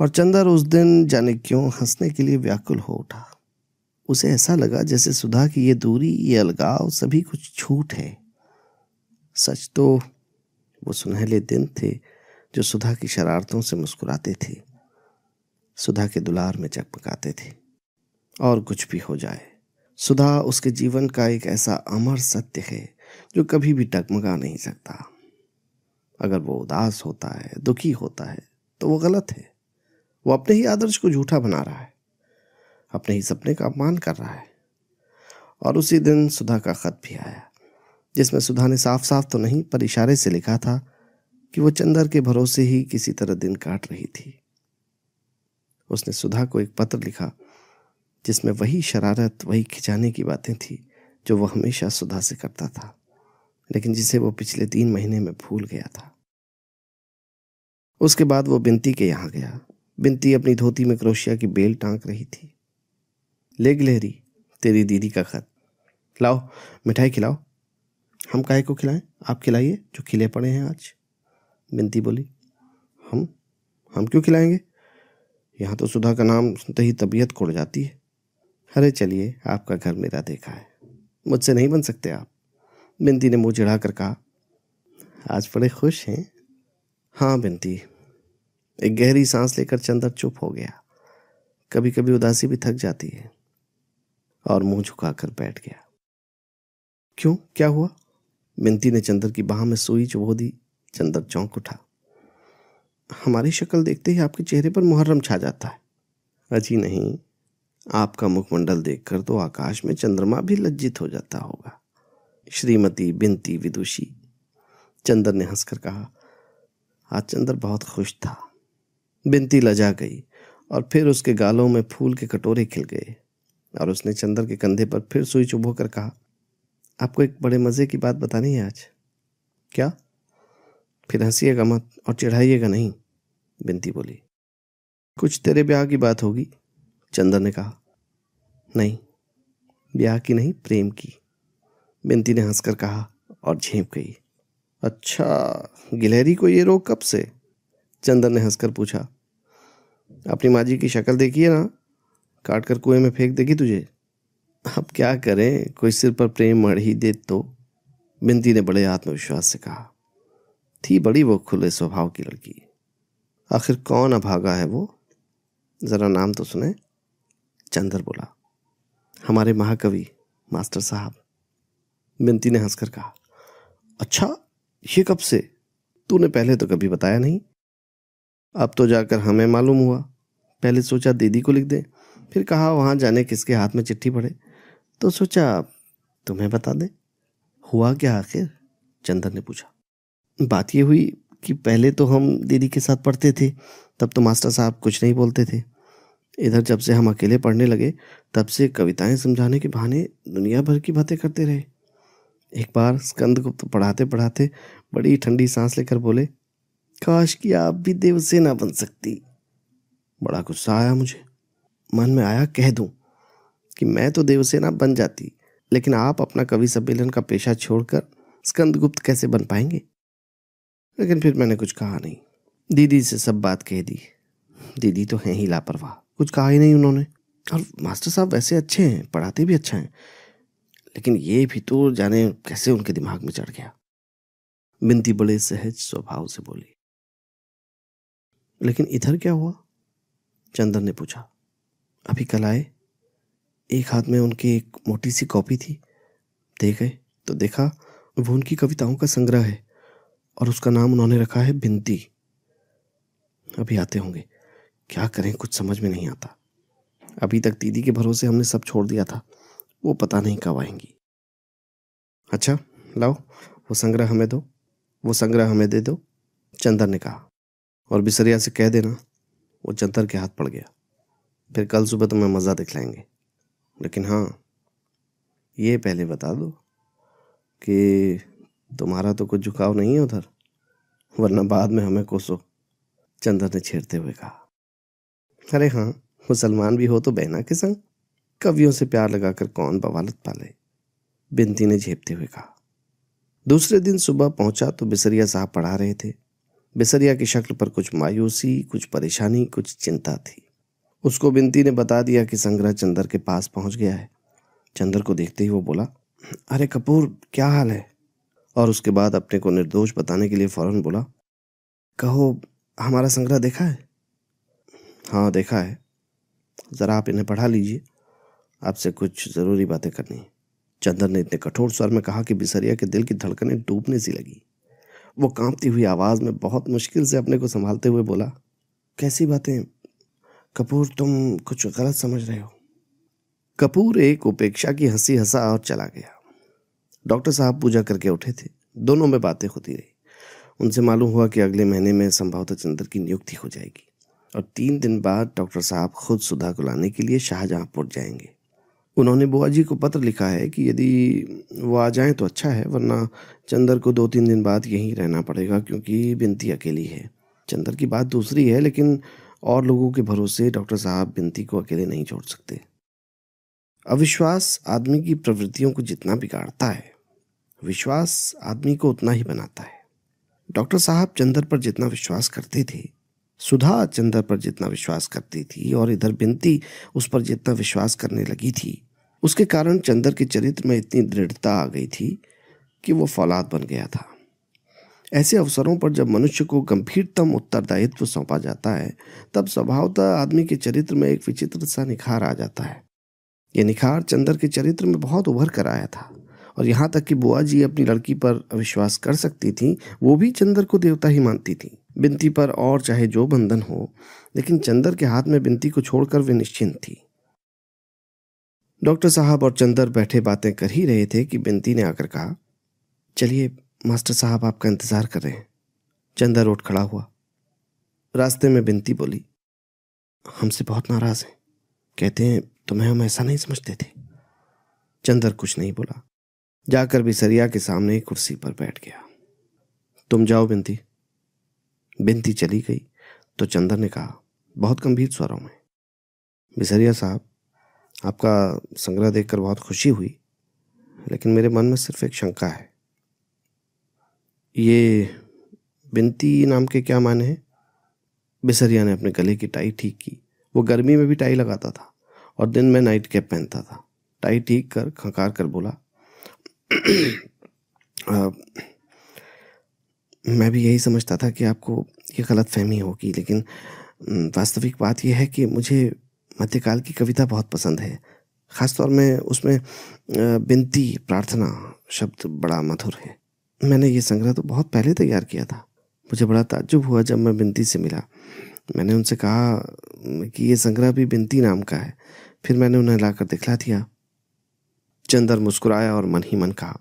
A: और चंद्र उस दिन जाने क्यों हंसने के लिए व्याकुल हो उठा उसे ऐसा लगा जैसे सुधा की ये दूरी ये अलगाव सभी कुछ छूट है सच तो वो सुनहले दिन थे जो सुधा की शरारतों से मुस्कुराती थी सुधा के दुलार में चकमकाते थे और कुछ भी हो जाए सुधा उसके जीवन का एक ऐसा अमर सत्य है जो कभी भी टकमगा नहीं सकता अगर वो उदास होता है दुखी होता है तो वो गलत है वो अपने ही आदर्श को झूठा बना रहा है अपने ही सपने का अपमान कर रहा है और उसी दिन सुधा का खत भी आया जिसमें सुधा ने साफ साफ तो नहीं पर इशारे से लिखा था कि वो चंदर के भरोसे ही किसी तरह दिन काट रही थी उसने सुधा को एक पत्र लिखा जिसमें वही शरारत वही खिंचाने की बातें थी जो वह हमेशा सुधा से करता था लेकिन जिसे वो पिछले तीन महीने में भूल गया था उसके बाद वो बिनती के यहाँ गया बिनती अपनी धोती में क्रोशिया की बेल टांक रही थी ले गिलहरी तेरी दीदी का खत लाओ मिठाई खिलाओ हम काय को खिलाएं आप खिलाइए जो खिले पड़े हैं आज बिनती बोली हम हम क्यों खिलाएंगे यहाँ तो सुधा का नाम सुनते ही तबीयत कोड़ जाती है अरे चलिए आपका घर मेरा देखा है मुझसे नहीं बन सकते आप बिनती ने मुँह चिढ़ा कर कहा आज बड़े खुश हैं हाँ बिनती एक गहरी सांस लेकर चंदर चुप हो गया कभी कभी उदासी भी थक जाती है और मुंह झुकाकर बैठ गया क्यों क्या हुआ बिनती ने चंदर की बाह में सुई चुभो दी चंदर चौंक उठा हमारी शक्ल देखते ही आपके चेहरे पर मुहर्रम छा जाता है अजी नहीं आपका मुखमंडल देखकर तो आकाश में चंद्रमा भी लज्जित हो जाता होगा श्रीमती बिनती विदुषी चंदर ने हंसकर कहा आज चंदर बहुत खुश था बिनती लजा गई और फिर उसके गालों में फूल के कटोरे खिल गए और उसने चंदर के कंधे पर फिर सुई चुभो कर कहा आपको एक बड़े मज़े की बात बतानी है आज क्या फिर हंसीएगा मत और चिढ़ाइएगा नहीं बिनती बोली कुछ तेरे ब्याह की बात होगी चंदन ने कहा नहीं ब्याह की नहीं प्रेम की बिनती ने हंसकर कहा और झेप गई अच्छा गिलहरी को ये रोग कब से चंदन ने हंसकर पूछा अपनी माँ जी की शक्ल देखी है ना काट कर कुएं में फेंक देगी तुझे अब क्या करें कोई सिर पर प्रेम मढ़ ही दे तो बिनती ने बड़े आत्मविश्वास से कहा थी बड़ी वो खुले स्वभाव की लड़की आखिर कौन अभागा है वो ज़रा नाम तो सुने चंदर बोला हमारे महाकवि मास्टर साहब मिंती ने हंसकर कहा अच्छा ये कब से तूने पहले तो कभी बताया नहीं अब तो जाकर हमें मालूम हुआ पहले सोचा दीदी को लिख दे फिर कहा वहां जाने किसके हाथ में चिट्ठी पड़े तो सोचा तुम्हें बता दे हुआ क्या आखिर चंद्र ने पूछा बात ये हुई कि पहले तो हम दीदी के साथ पढ़ते थे तब तो मास्टर साहब कुछ नहीं बोलते थे इधर जब से हम अकेले पढ़ने लगे तब से कविताएं समझाने के बहाने दुनिया भर की बातें करते रहे एक बार स्कंदगुप्त पढ़ाते पढ़ाते बड़ी ठंडी सांस लेकर बोले काश कि आप भी देवसेना बन सकती बड़ा गुस्सा आया मुझे मन में आया कह दूं कि मैं तो देवसेना बन जाती लेकिन आप अपना कवि सम्मेलन का पेशा छोड़कर स्कंदगुप्त कैसे बन पाएंगे लेकिन फिर मैंने कुछ कहा नहीं दीदी से सब बात कह दी दीदी तो हैं ही लापरवाह कुछ कहा ही नहीं उन्होंने और मास्टर साहब वैसे अच्छे हैं पढ़ाते भी अच्छा हैं लेकिन ये भी तो जाने कैसे उनके दिमाग में चढ़ गया बिनती बड़े सहज स्वभाव से बोली लेकिन इधर क्या हुआ चंदन ने पूछा अभी कल आए एक हाथ में उनकी एक मोटी सी कॉपी थी देखे गए तो देखा वो उनकी कविताओं का संग्रह है और उसका नाम उन्होंने रखा है बिंदी अभी आते होंगे क्या करें कुछ समझ में नहीं आता अभी तक दीदी के भरोसे हमने सब छोड़ दिया था वो पता नहीं कब आएंगी अच्छा लाओ वो संग्रह हमें दो वो संग्रह हमें दे दो चंदर ने कहा और बिसरिया से कह देना वो चंदर के हाथ पड़ गया फिर कल सुबह तुम्हें मज़ा दिखलाएंगे लेकिन हाँ ये पहले बता दो कि तुम्हारा तो कुछ झुकाव नहीं है उधर वरना बाद में हमें कोसो चंद्र ने छेड़ते हुए कहा अरे हाँ मुसलमान भी हो तो बहना के संग कवियों से प्यार लगाकर कौन बवालत पाले बिनती ने झेपते हुए कहा दूसरे दिन सुबह पहुंचा तो बिसरिया साहब पढ़ा रहे थे बिसरिया की शक्ल पर कुछ मायूसी कुछ परेशानी कुछ चिंता थी उसको बिनती ने बता दिया कि संग्रह चंदर के पास पहुंच गया है चंदर को देखते ही वो बोला अरे कपूर क्या हाल है और उसके बाद अपने को निर्दोष बताने के लिए फौरन बोला कहो हमारा संग्रह देखा है हाँ देखा है ज़रा आप इन्हें पढ़ा लीजिए आपसे कुछ ज़रूरी बातें करनी है चंदन ने इतने कठोर स्वर में कहा कि बिसरिया के दिल की धड़कनें डूबने सी लगी वो कांपती हुई आवाज़ में बहुत मुश्किल से अपने को संभालते हुए बोला कैसी बातें कपूर तुम कुछ गलत समझ रहे हो कपूर एक उपेक्षा की हंसी हंसा और चला गया डॉक्टर साहब पूजा करके उठे थे दोनों में बातें होती रही उनसे मालूम हुआ कि अगले महीने में संभवतः चंद्र की नियुक्ति हो जाएगी और तीन दिन बाद डॉक्टर साहब खुद सुधा को लाने के लिए शाहजहाँपुर जाएंगे उन्होंने बुआ जी को पत्र लिखा है कि यदि वो आ जाएं तो अच्छा है वरना चंद्र को दो तीन दिन बाद यहीं रहना पड़ेगा क्योंकि बिनती अकेली है चंद्र की बात दूसरी है लेकिन और लोगों के भरोसे डॉक्टर साहब बिनती को अकेले नहीं छोड़ सकते अविश्वास आदमी की प्रवृत्तियों को जितना बिगाड़ता है विश्वास आदमी को उतना ही बनाता है डॉक्टर साहब चंदर पर जितना विश्वास करते थे सुधा चंदर पर जितना विश्वास करती थी और इधर बिनती उस पर जितना विश्वास करने लगी थी उसके कारण चंदर के चरित्र में इतनी दृढ़ता आ गई थी कि वो फौलाद बन गया था ऐसे अवसरों पर जब मनुष्य को गंभीरतम उत्तरदायित्व सौंपा जाता है तब स्वभावतः आदमी के चरित्र में एक विचित्र सा निखार आ जाता है ये निखार चंदर के चरित्र में बहुत उभर कर आया था और यहाँ तक कि बुआ जी अपनी लड़की पर अविश्वास कर सकती थी वो भी चंदर को देवता ही मानती थी बिनती पर और चाहे जो बंधन हो लेकिन चंदर के हाथ में बिनती को छोड़कर वे निश्चिंत थी डॉक्टर साहब और चंदर बैठे बातें कर ही रहे थे कि बिनती ने आकर कहा चलिए मास्टर साहब आपका इंतज़ार कर रहे हैं चंदर उठ खड़ा हुआ रास्ते में बिनती बोली हमसे बहुत नाराज़ हैं कहते हैं तुम्हें हम ऐसा नहीं समझते थे चंदर कुछ नहीं बोला जाकर बिसरिया के सामने कुर्सी पर बैठ गया तुम जाओ बिनती बिनती चली गई तो चंदन ने कहा बहुत गंभीर स्वरों में बिसरिया साहब आपका संग्रह देखकर बहुत खुशी हुई लेकिन मेरे मन में सिर्फ एक शंका है ये बिनती नाम के क्या माने हैं बिसरिया ने अपने गले की टाई ठीक की वो गर्मी में भी टाई लगाता था और दिन में नाइट कैप पहनता था टाई ठीक कर खंकार कर बोला आ, [CLEARS THROAT] मैं भी यही समझता था कि आपको ये गलत फहमी होगी लेकिन वास्तविक बात यह है कि मुझे मध्यकाल की कविता बहुत पसंद है ख़ासतौर में उसमें बिनती प्रार्थना शब्द बड़ा मधुर है मैंने ये संग्रह तो बहुत पहले तैयार किया था मुझे बड़ा ताज्जुब हुआ जब मैं बिनती से मिला मैंने उनसे कहा कि ये संग्रह भी बिनती नाम का है फिर मैंने उन्हें लाकर दिखला दिया चंदर मुस्कुराया और मन ही मन कहा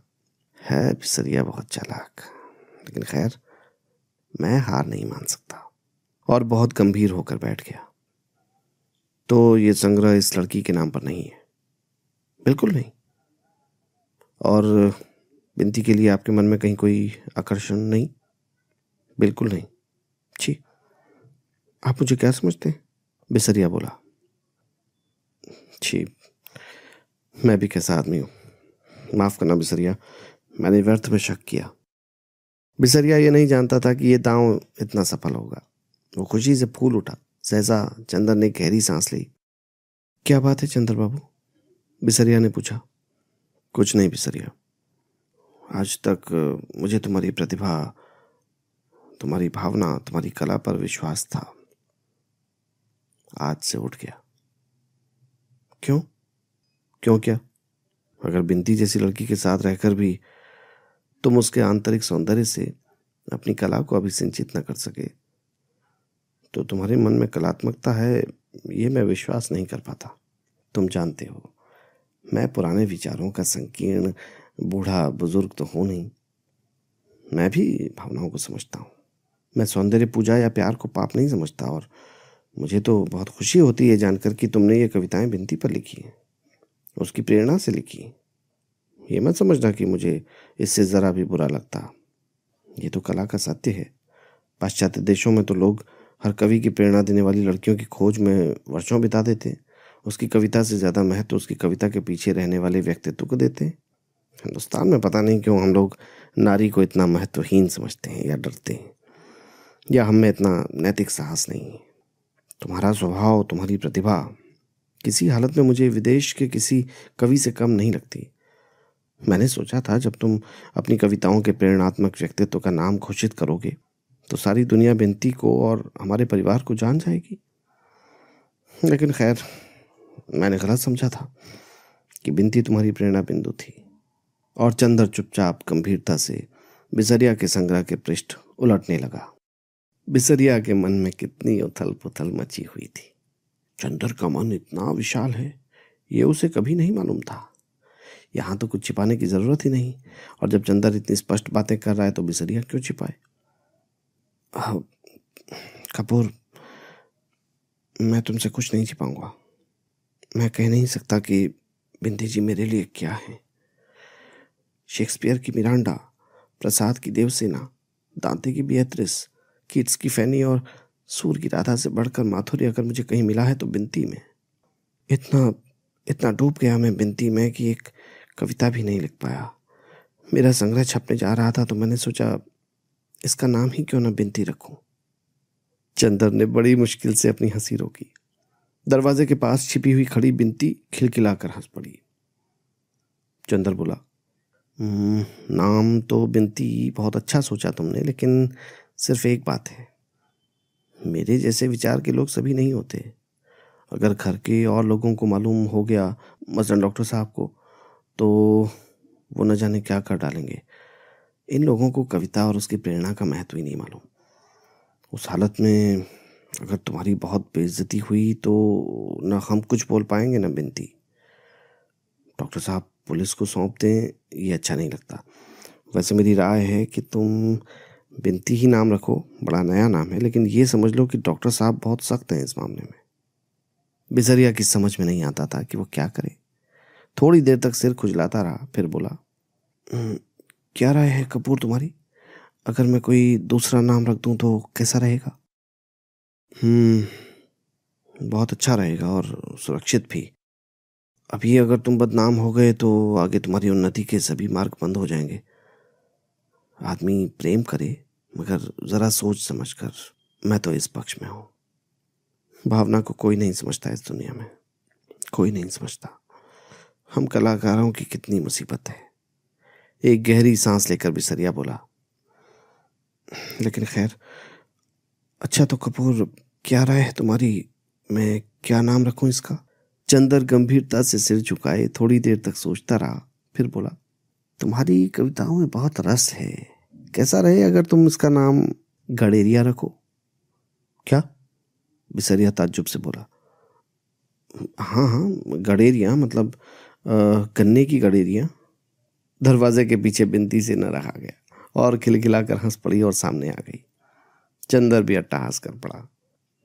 A: है बिसरिया बहुत चालाक लेकिन खैर मैं हार नहीं मान सकता और बहुत गंभीर होकर बैठ गया तो ये संग्रह इस लड़की के नाम पर नहीं है बिल्कुल नहीं और बिनती के लिए आपके मन में कहीं कोई आकर्षण नहीं बिल्कुल नहीं जी आप मुझे क्या समझते हैं बिसरिया बोला जी मैं भी कैसा आदमी हूँ माफ़ करना बिसरिया मैंने व्यर्थ में शक किया बिसरिया ये नहीं जानता था कि ये दांव इतना सफल होगा वो खुशी से फूल उठा सहसा चंदन ने गहरी सांस ली क्या बात है चंद्र बाबू बिसरिया ने पूछा कुछ नहीं बिसरिया आज तक मुझे तुम्हारी प्रतिभा तुम्हारी भावना तुम्हारी कला पर विश्वास था आज से उठ गया क्यों क्यों क्या अगर बिंदी जैसी लड़की के साथ रहकर भी तुम उसके आंतरिक सौंदर्य से अपनी कला को अभिसिंचित न कर सके तो तुम्हारे मन में कलात्मकता है ये मैं विश्वास नहीं कर पाता तुम जानते हो मैं पुराने विचारों का संकीर्ण बूढ़ा बुजुर्ग तो हूँ नहीं मैं भी भावनाओं को समझता हूँ मैं सौंदर्य पूजा या प्यार को पाप नहीं समझता और मुझे तो बहुत खुशी होती है जानकर कि तुमने ये कविताएं बिनती पर लिखी हैं उसकी प्रेरणा से लिखी ये मत समझना कि मुझे इससे ज़रा भी बुरा लगता ये तो कला का सत्य है पाश्चात्य देशों में तो लोग हर कवि की प्रेरणा देने वाली लड़कियों की खोज में वर्षों बिता देते हैं उसकी कविता से ज़्यादा महत्व तो उसकी कविता के पीछे रहने वाले व्यक्तित्व को देते हैं हिंदुस्तान में पता नहीं क्यों हम लोग नारी को इतना महत्वहीन समझते हैं या डरते हैं या हम में इतना नैतिक साहस नहीं है तुम्हारा स्वभाव तुम्हारी प्रतिभा किसी हालत में मुझे विदेश के किसी कवि से कम नहीं लगती मैंने सोचा था जब तुम अपनी कविताओं के प्रेरणात्मक व्यक्तित्व का नाम घोषित करोगे तो सारी दुनिया बिनती को और हमारे परिवार को जान जाएगी लेकिन खैर मैंने गलत समझा था कि बिनती तुम्हारी प्रेरणा बिंदु थी और चंद्र चुपचाप गंभीरता से बिजरिया के संग्रह के पृष्ठ उलटने लगा बिसरिया के मन में कितनी उथल पुथल मची हुई थी चंदर का मन इतना विशाल है ये उसे कभी नहीं मालूम था यहाँ तो कुछ छिपाने की ज़रूरत ही नहीं और जब चंदर इतनी स्पष्ट बातें कर रहा है तो बिसरिया क्यों छिपाए कपूर मैं तुमसे कुछ नहीं छिपाऊंगा मैं कह नहीं सकता कि बिंदी जी मेरे लिए क्या है शेक्सपियर की मिरांडा प्रसाद की देवसेना दांते की बियत्रिस किट्स की फैनी और सूर की राधा से बढ़कर माथुरी अगर मुझे कहीं मिला है तो बिनती में इतना इतना डूब गया मैं बिनती में कि एक कविता भी नहीं लिख पाया मेरा संग्रह छपने जा रहा था तो मैंने सोचा इसका नाम ही क्यों ना बिनती रखूं चंदर ने बड़ी मुश्किल से अपनी हंसी रोकी दरवाजे के पास छिपी हुई खड़ी बिनती खिलखिलाकर हंस पड़ी चंदर बोला हम्म, नाम तो बिनती बहुत अच्छा सोचा तुमने लेकिन सिर्फ एक बात है मेरे जैसे विचार के लोग सभी नहीं होते अगर घर के और लोगों को मालूम हो गया मसलन डॉक्टर साहब को तो वो न जाने क्या कर डालेंगे इन लोगों को कविता और उसकी प्रेरणा का महत्व ही नहीं मालूम उस हालत में अगर तुम्हारी बहुत बेइज्जती हुई तो न हम कुछ बोल पाएंगे न बिनती डॉक्टर साहब पुलिस को सौंप दें ये अच्छा नहीं लगता वैसे मेरी राय है कि तुम बिनती ही नाम रखो बड़ा नया नाम है लेकिन ये समझ लो कि डॉक्टर साहब बहुत सख्त हैं इस मामले में बिजरिया की समझ में नहीं आता था कि वो क्या करे थोड़ी देर तक सिर खुजलाता रहा फिर बोला
B: क्या
A: राय है कपूर तुम्हारी अगर मैं कोई दूसरा नाम रख दूं तो कैसा रहेगा हम्म बहुत अच्छा रहेगा और सुरक्षित भी अभी अगर तुम बदनाम हो गए तो आगे तुम्हारी उन्नति के सभी मार्ग बंद हो जाएंगे आदमी प्रेम करे मगर ज़रा सोच समझ कर मैं तो इस पक्ष में हूं भावना को कोई नहीं समझता इस दुनिया में कोई नहीं समझता हम कलाकारों की कितनी मुसीबत है एक गहरी सांस लेकर भी सरिया बोला लेकिन खैर अच्छा तो कपूर क्या राय है तुम्हारी मैं क्या नाम रखूं इसका चंदर गंभीरता से सिर झुकाए थोड़ी देर तक सोचता रहा फिर बोला तुम्हारी कविताओं में बहुत रस है कैसा रहे अगर तुम इसका नाम गड़ेरिया रखो क्या बिसरिया ताज्जुब से बोला हाँ हाँ गड़ेरिया मतलब गन्ने की गड़ेरिया दरवाजे के पीछे बिनती से न रखा गया और खिलखिलाकर हंस पड़ी और सामने आ गई चंदर भी अट्टहास कर पड़ा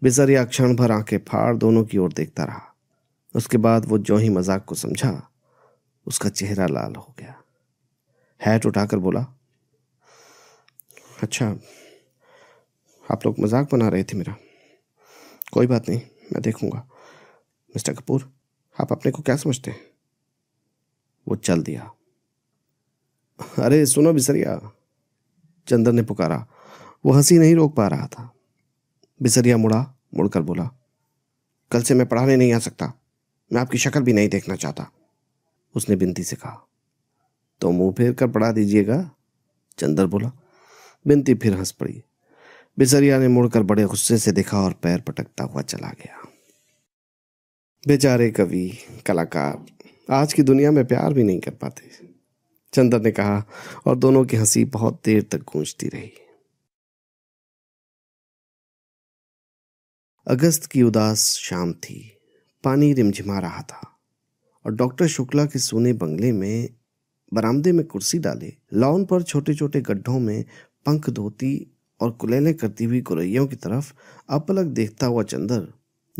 A: बिसरिया क्षण भर आंखें फाड़ दोनों की ओर देखता रहा उसके बाद वो जो ही मजाक को समझा उसका चेहरा लाल हो गया हैट उठाकर बोला अच्छा आप लोग मजाक बना रहे थे मेरा कोई बात नहीं मैं देखूंगा मिस्टर कपूर आप अपने को क्या समझते हैं वो चल दिया अरे सुनो बिसरिया चंदन ने पुकारा वो हंसी नहीं रोक पा रहा था बिसरिया मुड़ा मुड़कर बोला कल से मैं पढ़ाने नहीं आ सकता मैं आपकी शक्ल भी नहीं देखना चाहता उसने बिनती से कहा तो मुंह फेर कर पढ़ा दीजिएगा चंदर बोला बिनती फिर हंस पड़ी बिजरिया ने मुड़कर बड़े गुस्से से देखा और पैर पटकता हुआ चला गया बेचारे कवि कलाकार आज की दुनिया में प्यार भी नहीं कर पाते चंदन ने कहा और दोनों की हंसी बहुत देर तक गूंजती रही अगस्त की उदास शाम थी पानी रिमझिमा रहा था और डॉक्टर शुक्ला के सोने बंगले में बरामदे में कुर्सी डाले लॉन पर छोटे छोटे गड्ढों में पंख धोती और कुलेलें करती हुई गुरैयों की तरफ अपलग देखता हुआ चंदर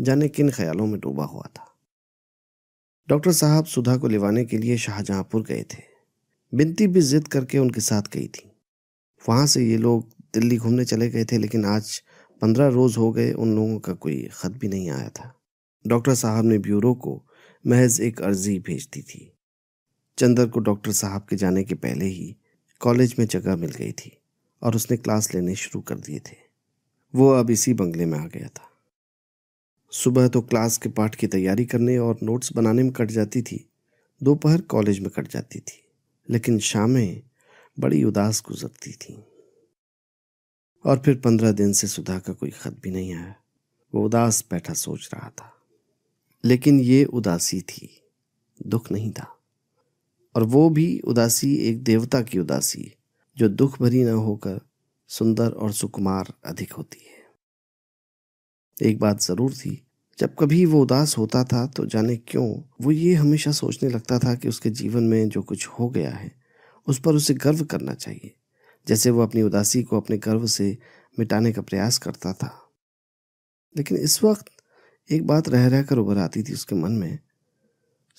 A: जाने किन ख्यालों में डूबा हुआ था डॉक्टर साहब सुधा को लिवाने के लिए शाहजहांपुर गए थे बिनती भी जिद करके उनके साथ गई थी वहाँ से ये लोग दिल्ली घूमने चले गए थे लेकिन आज पंद्रह रोज हो गए उन लोगों का कोई खत भी नहीं आया था डॉक्टर साहब ने ब्यूरो को महज एक अर्जी भेज दी थी चंदर को डॉक्टर साहब के जाने के पहले ही कॉलेज में जगह मिल गई थी और उसने क्लास लेने शुरू कर दिए थे वो अब इसी बंगले में आ गया था सुबह तो क्लास के पाठ की तैयारी करने और नोट्स बनाने में कट जाती थी दोपहर कॉलेज में कट जाती थी लेकिन शामें बड़ी उदास गुजरती थी और फिर पंद्रह दिन से सुधा का कोई खत भी नहीं आया वो उदास बैठा सोच रहा था लेकिन ये उदासी थी दुख नहीं था और वो भी उदासी एक देवता की उदासी जो दुख भरी न होकर सुंदर और सुकुमार अधिक होती है एक बात जरूर थी जब कभी वो उदास होता था तो जाने क्यों वो ये हमेशा सोचने लगता था कि उसके जीवन में जो कुछ हो गया है उस पर उसे गर्व करना चाहिए जैसे वो अपनी उदासी को अपने गर्व से मिटाने का प्रयास करता था लेकिन इस वक्त एक बात रह रह कर उभर आती थी उसके मन में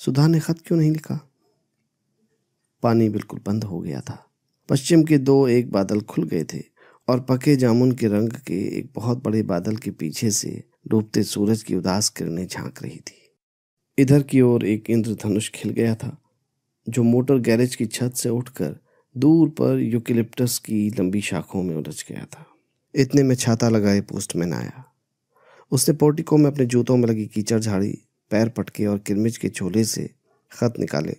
A: सुधा ने खत क्यों नहीं लिखा पानी बिल्कुल बंद हो गया था पश्चिम के दो एक बादल खुल गए थे और पके जामुन के रंग के एक बहुत बड़े बादल के पीछे से डूबते सूरज की उदास किरणें झांक रही थी इधर की ओर एक इंद्रधनुष खिल गया था जो मोटर गैरेज की छत से उठकर दूर पर यूकिलिप्टस की लंबी शाखों में उलझ गया था इतने में छाता लगाए पोस्टमैन आया उसने पोर्टिको में अपने जूतों में लगी कीचड़ झाड़ी पैर पटके और किरमिच के छोले से खत निकाले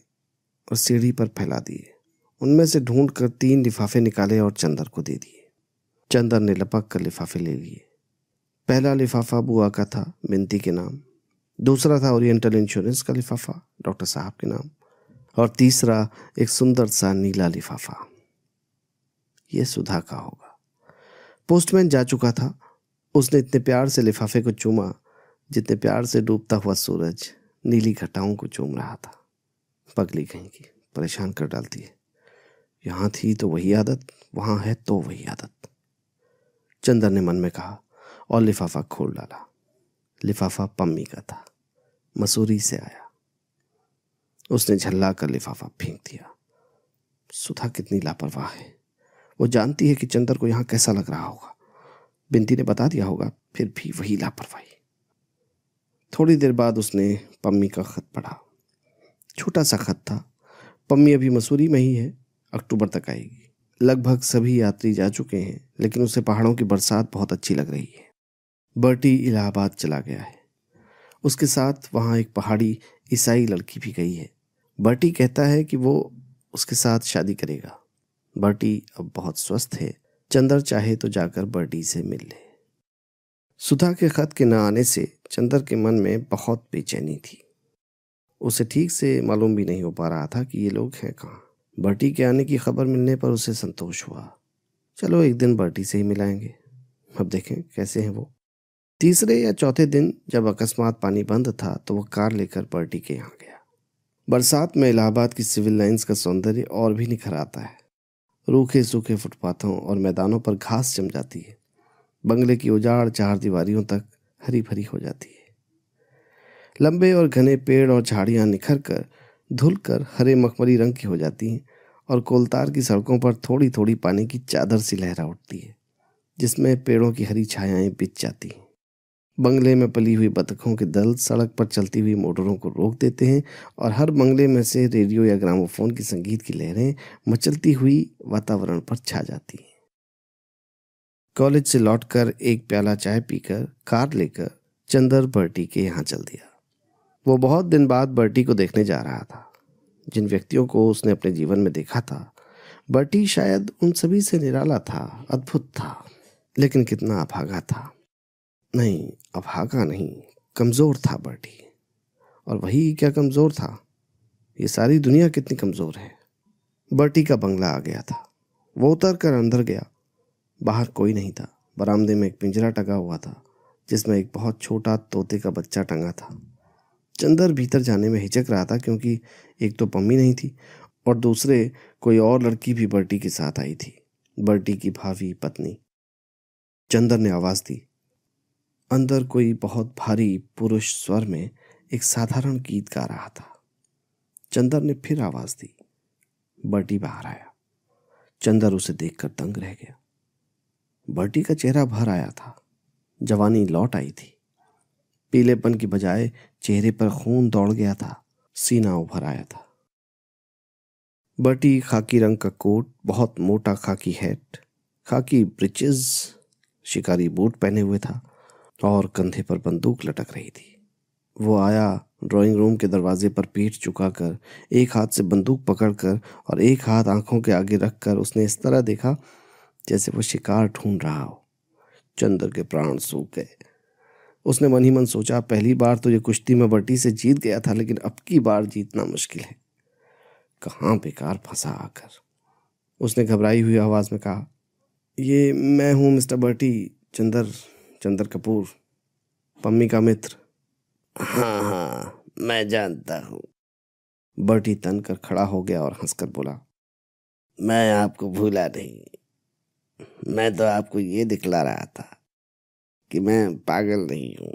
A: और सीढ़ी पर फैला दिए उनमें से ढूंढ कर तीन लिफाफे निकाले और चंदर को दे दिए चंदर ने लपक कर लिफाफे ले लिए पहला लिफाफा बुआ का था मिंती के नाम दूसरा था ओरिएंटल इंश्योरेंस का लिफाफा डॉक्टर साहब के नाम और तीसरा एक सुंदर सा नीला लिफाफा यह सुधा का होगा पोस्टमैन जा चुका था उसने इतने प्यार से लिफाफे को चूमा जितने प्यार से डूबता हुआ सूरज नीली घटाओं को चूम रहा था पगली कहीं की परेशान कर डालती है यहां थी तो वही आदत वहां है तो वही आदत चंदर ने मन में कहा और लिफाफा खोल डाला लिफाफा पम्मी का था मसूरी से आया उसने झल्ला कर लिफाफा फेंक दिया सुधा कितनी लापरवाह है वो जानती है कि चंदर को यहां कैसा लग रहा होगा बिंती ने बता दिया होगा फिर भी वही लापरवाही थोड़ी देर बाद उसने पम्मी का खत पढ़ा छोटा सा खत था पम्मी अभी मसूरी में ही है अक्टूबर तक आएगी लगभग सभी यात्री जा चुके हैं लेकिन उसे पहाड़ों की बरसात बहुत अच्छी लग रही है बर्टी इलाहाबाद चला गया है उसके साथ वहाँ एक पहाड़ी ईसाई लड़की भी गई है बर्टी कहता है कि वो उसके साथ शादी करेगा बर्टी अब बहुत स्वस्थ है चंदर चाहे तो जाकर बर्टी से मिल ले सुधा के खत के न आने से चंदर के मन में बहुत बेचैनी थी उसे ठीक से मालूम भी नहीं हो पा रहा था कि ये लोग हैं कहाँ बर्टी के आने की खबर मिलने पर उसे संतोष हुआ चलो एक दिन बर्टी से ही मिलाएंगे अब देखें कैसे हैं वो तीसरे या चौथे दिन जब अकस्मात पानी बंद था तो वह कार लेकर बर्टी के यहाँ गया बरसात में इलाहाबाद की सिविल लाइंस का सौंदर्य और भी निखर आता है रूखे सूखे फुटपाथों और मैदानों पर घास जम जाती है बंगले की उजाड़ चार दीवारियों तक हरी भरी हो जाती है लंबे और घने पेड़ और झाड़ियाँ निखर कर धुलकर हरे मखमली रंग की हो जाती हैं और कोलतार की सड़कों पर थोड़ी थोड़ी पानी की चादर सी लहरा उठती है जिसमें पेड़ों की हरी छायाएं बिछ जाती हैं बंगले में पली हुई बतखों के दल सड़क पर चलती हुई मोटरों को रोक देते हैं और हर बंगले में से रेडियो या ग्रामोफोन की संगीत की लहरें मचलती हुई वातावरण पर छा जाती हैं कॉलेज से लौटकर एक प्याला चाय पीकर कार लेकर चंदर बर्टी के यहाँ चल दिया वो बहुत दिन बाद बर्टी को देखने जा रहा था जिन व्यक्तियों को उसने अपने जीवन में देखा था बर्टी शायद उन सभी से निराला था अद्भुत था लेकिन कितना अभागा था नहीं अभागा नहीं कमज़ोर था बर्टी और वही क्या कमज़ोर था ये सारी दुनिया कितनी कमज़ोर है बर्टी का बंगला आ गया था वो उतर कर अंदर गया बाहर कोई नहीं था बरामदे में एक पिंजरा टंगा हुआ था जिसमें एक बहुत छोटा तोते का बच्चा टंगा था चंदर भीतर जाने में हिचक रहा था क्योंकि एक तो पम्मी नहीं थी और दूसरे कोई और लड़की भी बर्टी के साथ आई थी बर्टी की भावी पत्नी चंदर ने आवाज़ दी अंदर कोई बहुत भारी पुरुष स्वर में एक साधारण गीत गा रहा था चंदर ने फिर आवाज़ दी बर्टी बाहर आया चंदर उसे देखकर दंग रह गया बर्टी का चेहरा भर आया था जवानी लौट आई थी पीलेपन की बजाय चेहरे पर खून दौड़ गया था सीना उभर आया था बटी खाकी रंग का कोट बहुत मोटा खाकी हैट खाकी ब्रिचेस शिकारी बूट पहने हुए था और कंधे पर बंदूक लटक रही थी वो आया ड्राइंग रूम के दरवाजे पर पीठ झुकाकर एक हाथ से बंदूक पकड़कर और एक हाथ आंखों के आगे रखकर उसने इस तरह देखा जैसे वो शिकार ढूंढ रहा हो चंद्र के प्राण सूख गए उसने मन ही मन सोचा पहली बार तो ये कुश्ती में बटी से जीत गया था लेकिन अब की बार जीतना मुश्किल है कहाँ बेकार फंसा आकर उसने घबराई हुई आवाज़ में कहा ये मैं हूँ मिस्टर बर्टी चंदर चंदर कपूर पम्मी का मित्र
B: हाँ हाँ मैं जानता हूँ
A: बर्टी तन कर खड़ा हो गया और हंसकर
B: बोला मैं आपको भूला नहीं मैं तो आपको ये दिखला रहा था कि मैं पागल नहीं हूँ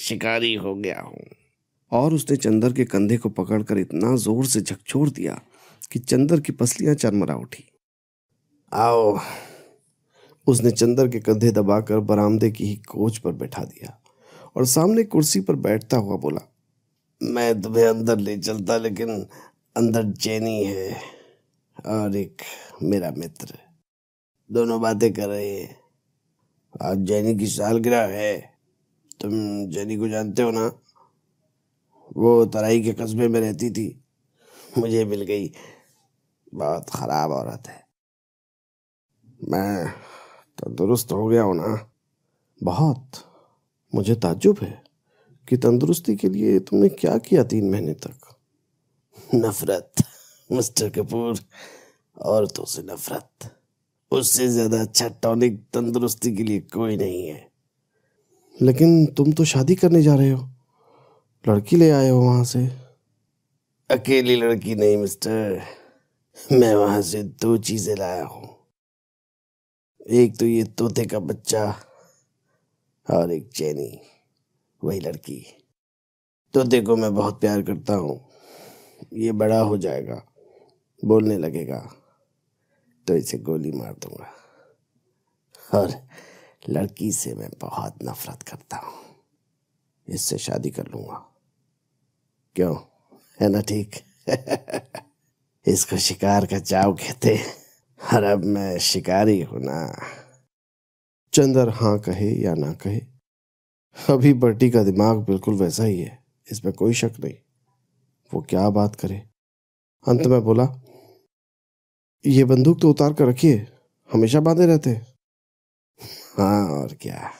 B: शिकारी हो गया हूँ
A: और उसने चंदर के कंधे को पकड़कर इतना जोर से झकझोर दिया कि चंदर की पसलियां चरमरा उठी आओ उसने चंदर के कंधे दबाकर बरामदे की ही कोच पर बैठा दिया और सामने कुर्सी पर बैठता हुआ बोला
B: मैं तुम्हें अंदर ले चलता लेकिन अंदर चैनी है और एक मेरा मित्र दोनों बातें कर रहे हैं आज जैनी की सालगिरह है तुम जैनी को जानते हो ना वो तराई के कस्बे में रहती थी मुझे मिल गई बहुत ख़राब औरत है मैं
A: तंदुरुस्त हो गया हूँ ना बहुत मुझे ताजुब है कि तंदुरुस्ती के लिए तुमने क्या किया तीन महीने तक
B: नफरत मिस्टर कपूर औरतों से नफरत उससे ज्यादा अच्छा टॉनिक तंदुरुस्ती के लिए कोई नहीं है
A: लेकिन तुम तो शादी करने जा रहे हो लड़की ले आए हो वहां से
B: अकेली लड़की नहीं मिस्टर मैं वहां से दो चीजें लाया हूं एक तो ये तोते का बच्चा और एक चैनी वही लड़की तोते को मैं बहुत प्यार करता हूँ ये बड़ा हो जाएगा बोलने लगेगा तो इसे गोली मार दूंगा और लड़की से मैं बहुत नफरत करता हूं इससे शादी कर लूंगा क्यों है ना ठीक [LAUGHS] इसको शिकार का चाव कहते और अब मैं शिकारी हूं ना
A: चंदर हाँ कहे या ना कहे अभी बर्टी का दिमाग बिल्कुल वैसा ही है इसमें कोई शक नहीं वो क्या बात करे अंत में बोला ये बंदूक तो उतार कर रखिए हमेशा बांधे रहते हाँ और क्या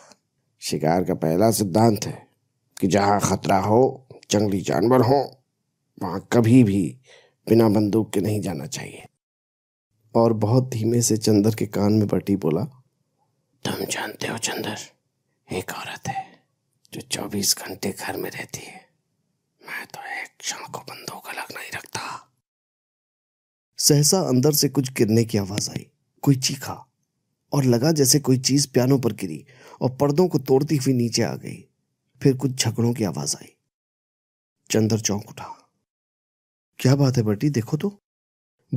A: शिकार का पहला सिद्धांत है कि जहाँ खतरा हो जंगली जानवर हो वहाँ कभी भी बिना बंदूक के नहीं जाना चाहिए और बहुत धीमे से चंदर के कान में बटी बोला
B: तुम जानते हो चंदर एक औरत है जो चौबीस घंटे घर में रहती है मैं तो एक क्षण को बंदूक अलग नहीं रखता
A: सहसा अंदर से कुछ गिरने की आवाज आई कोई चीखा और लगा जैसे कोई चीज पियानो पर गिरी और पर्दों को तोड़ती हुई नीचे आ गई फिर कुछ झगड़ों की आवाज आई चंदर चौंक उठा क्या बात है बर्टी देखो तो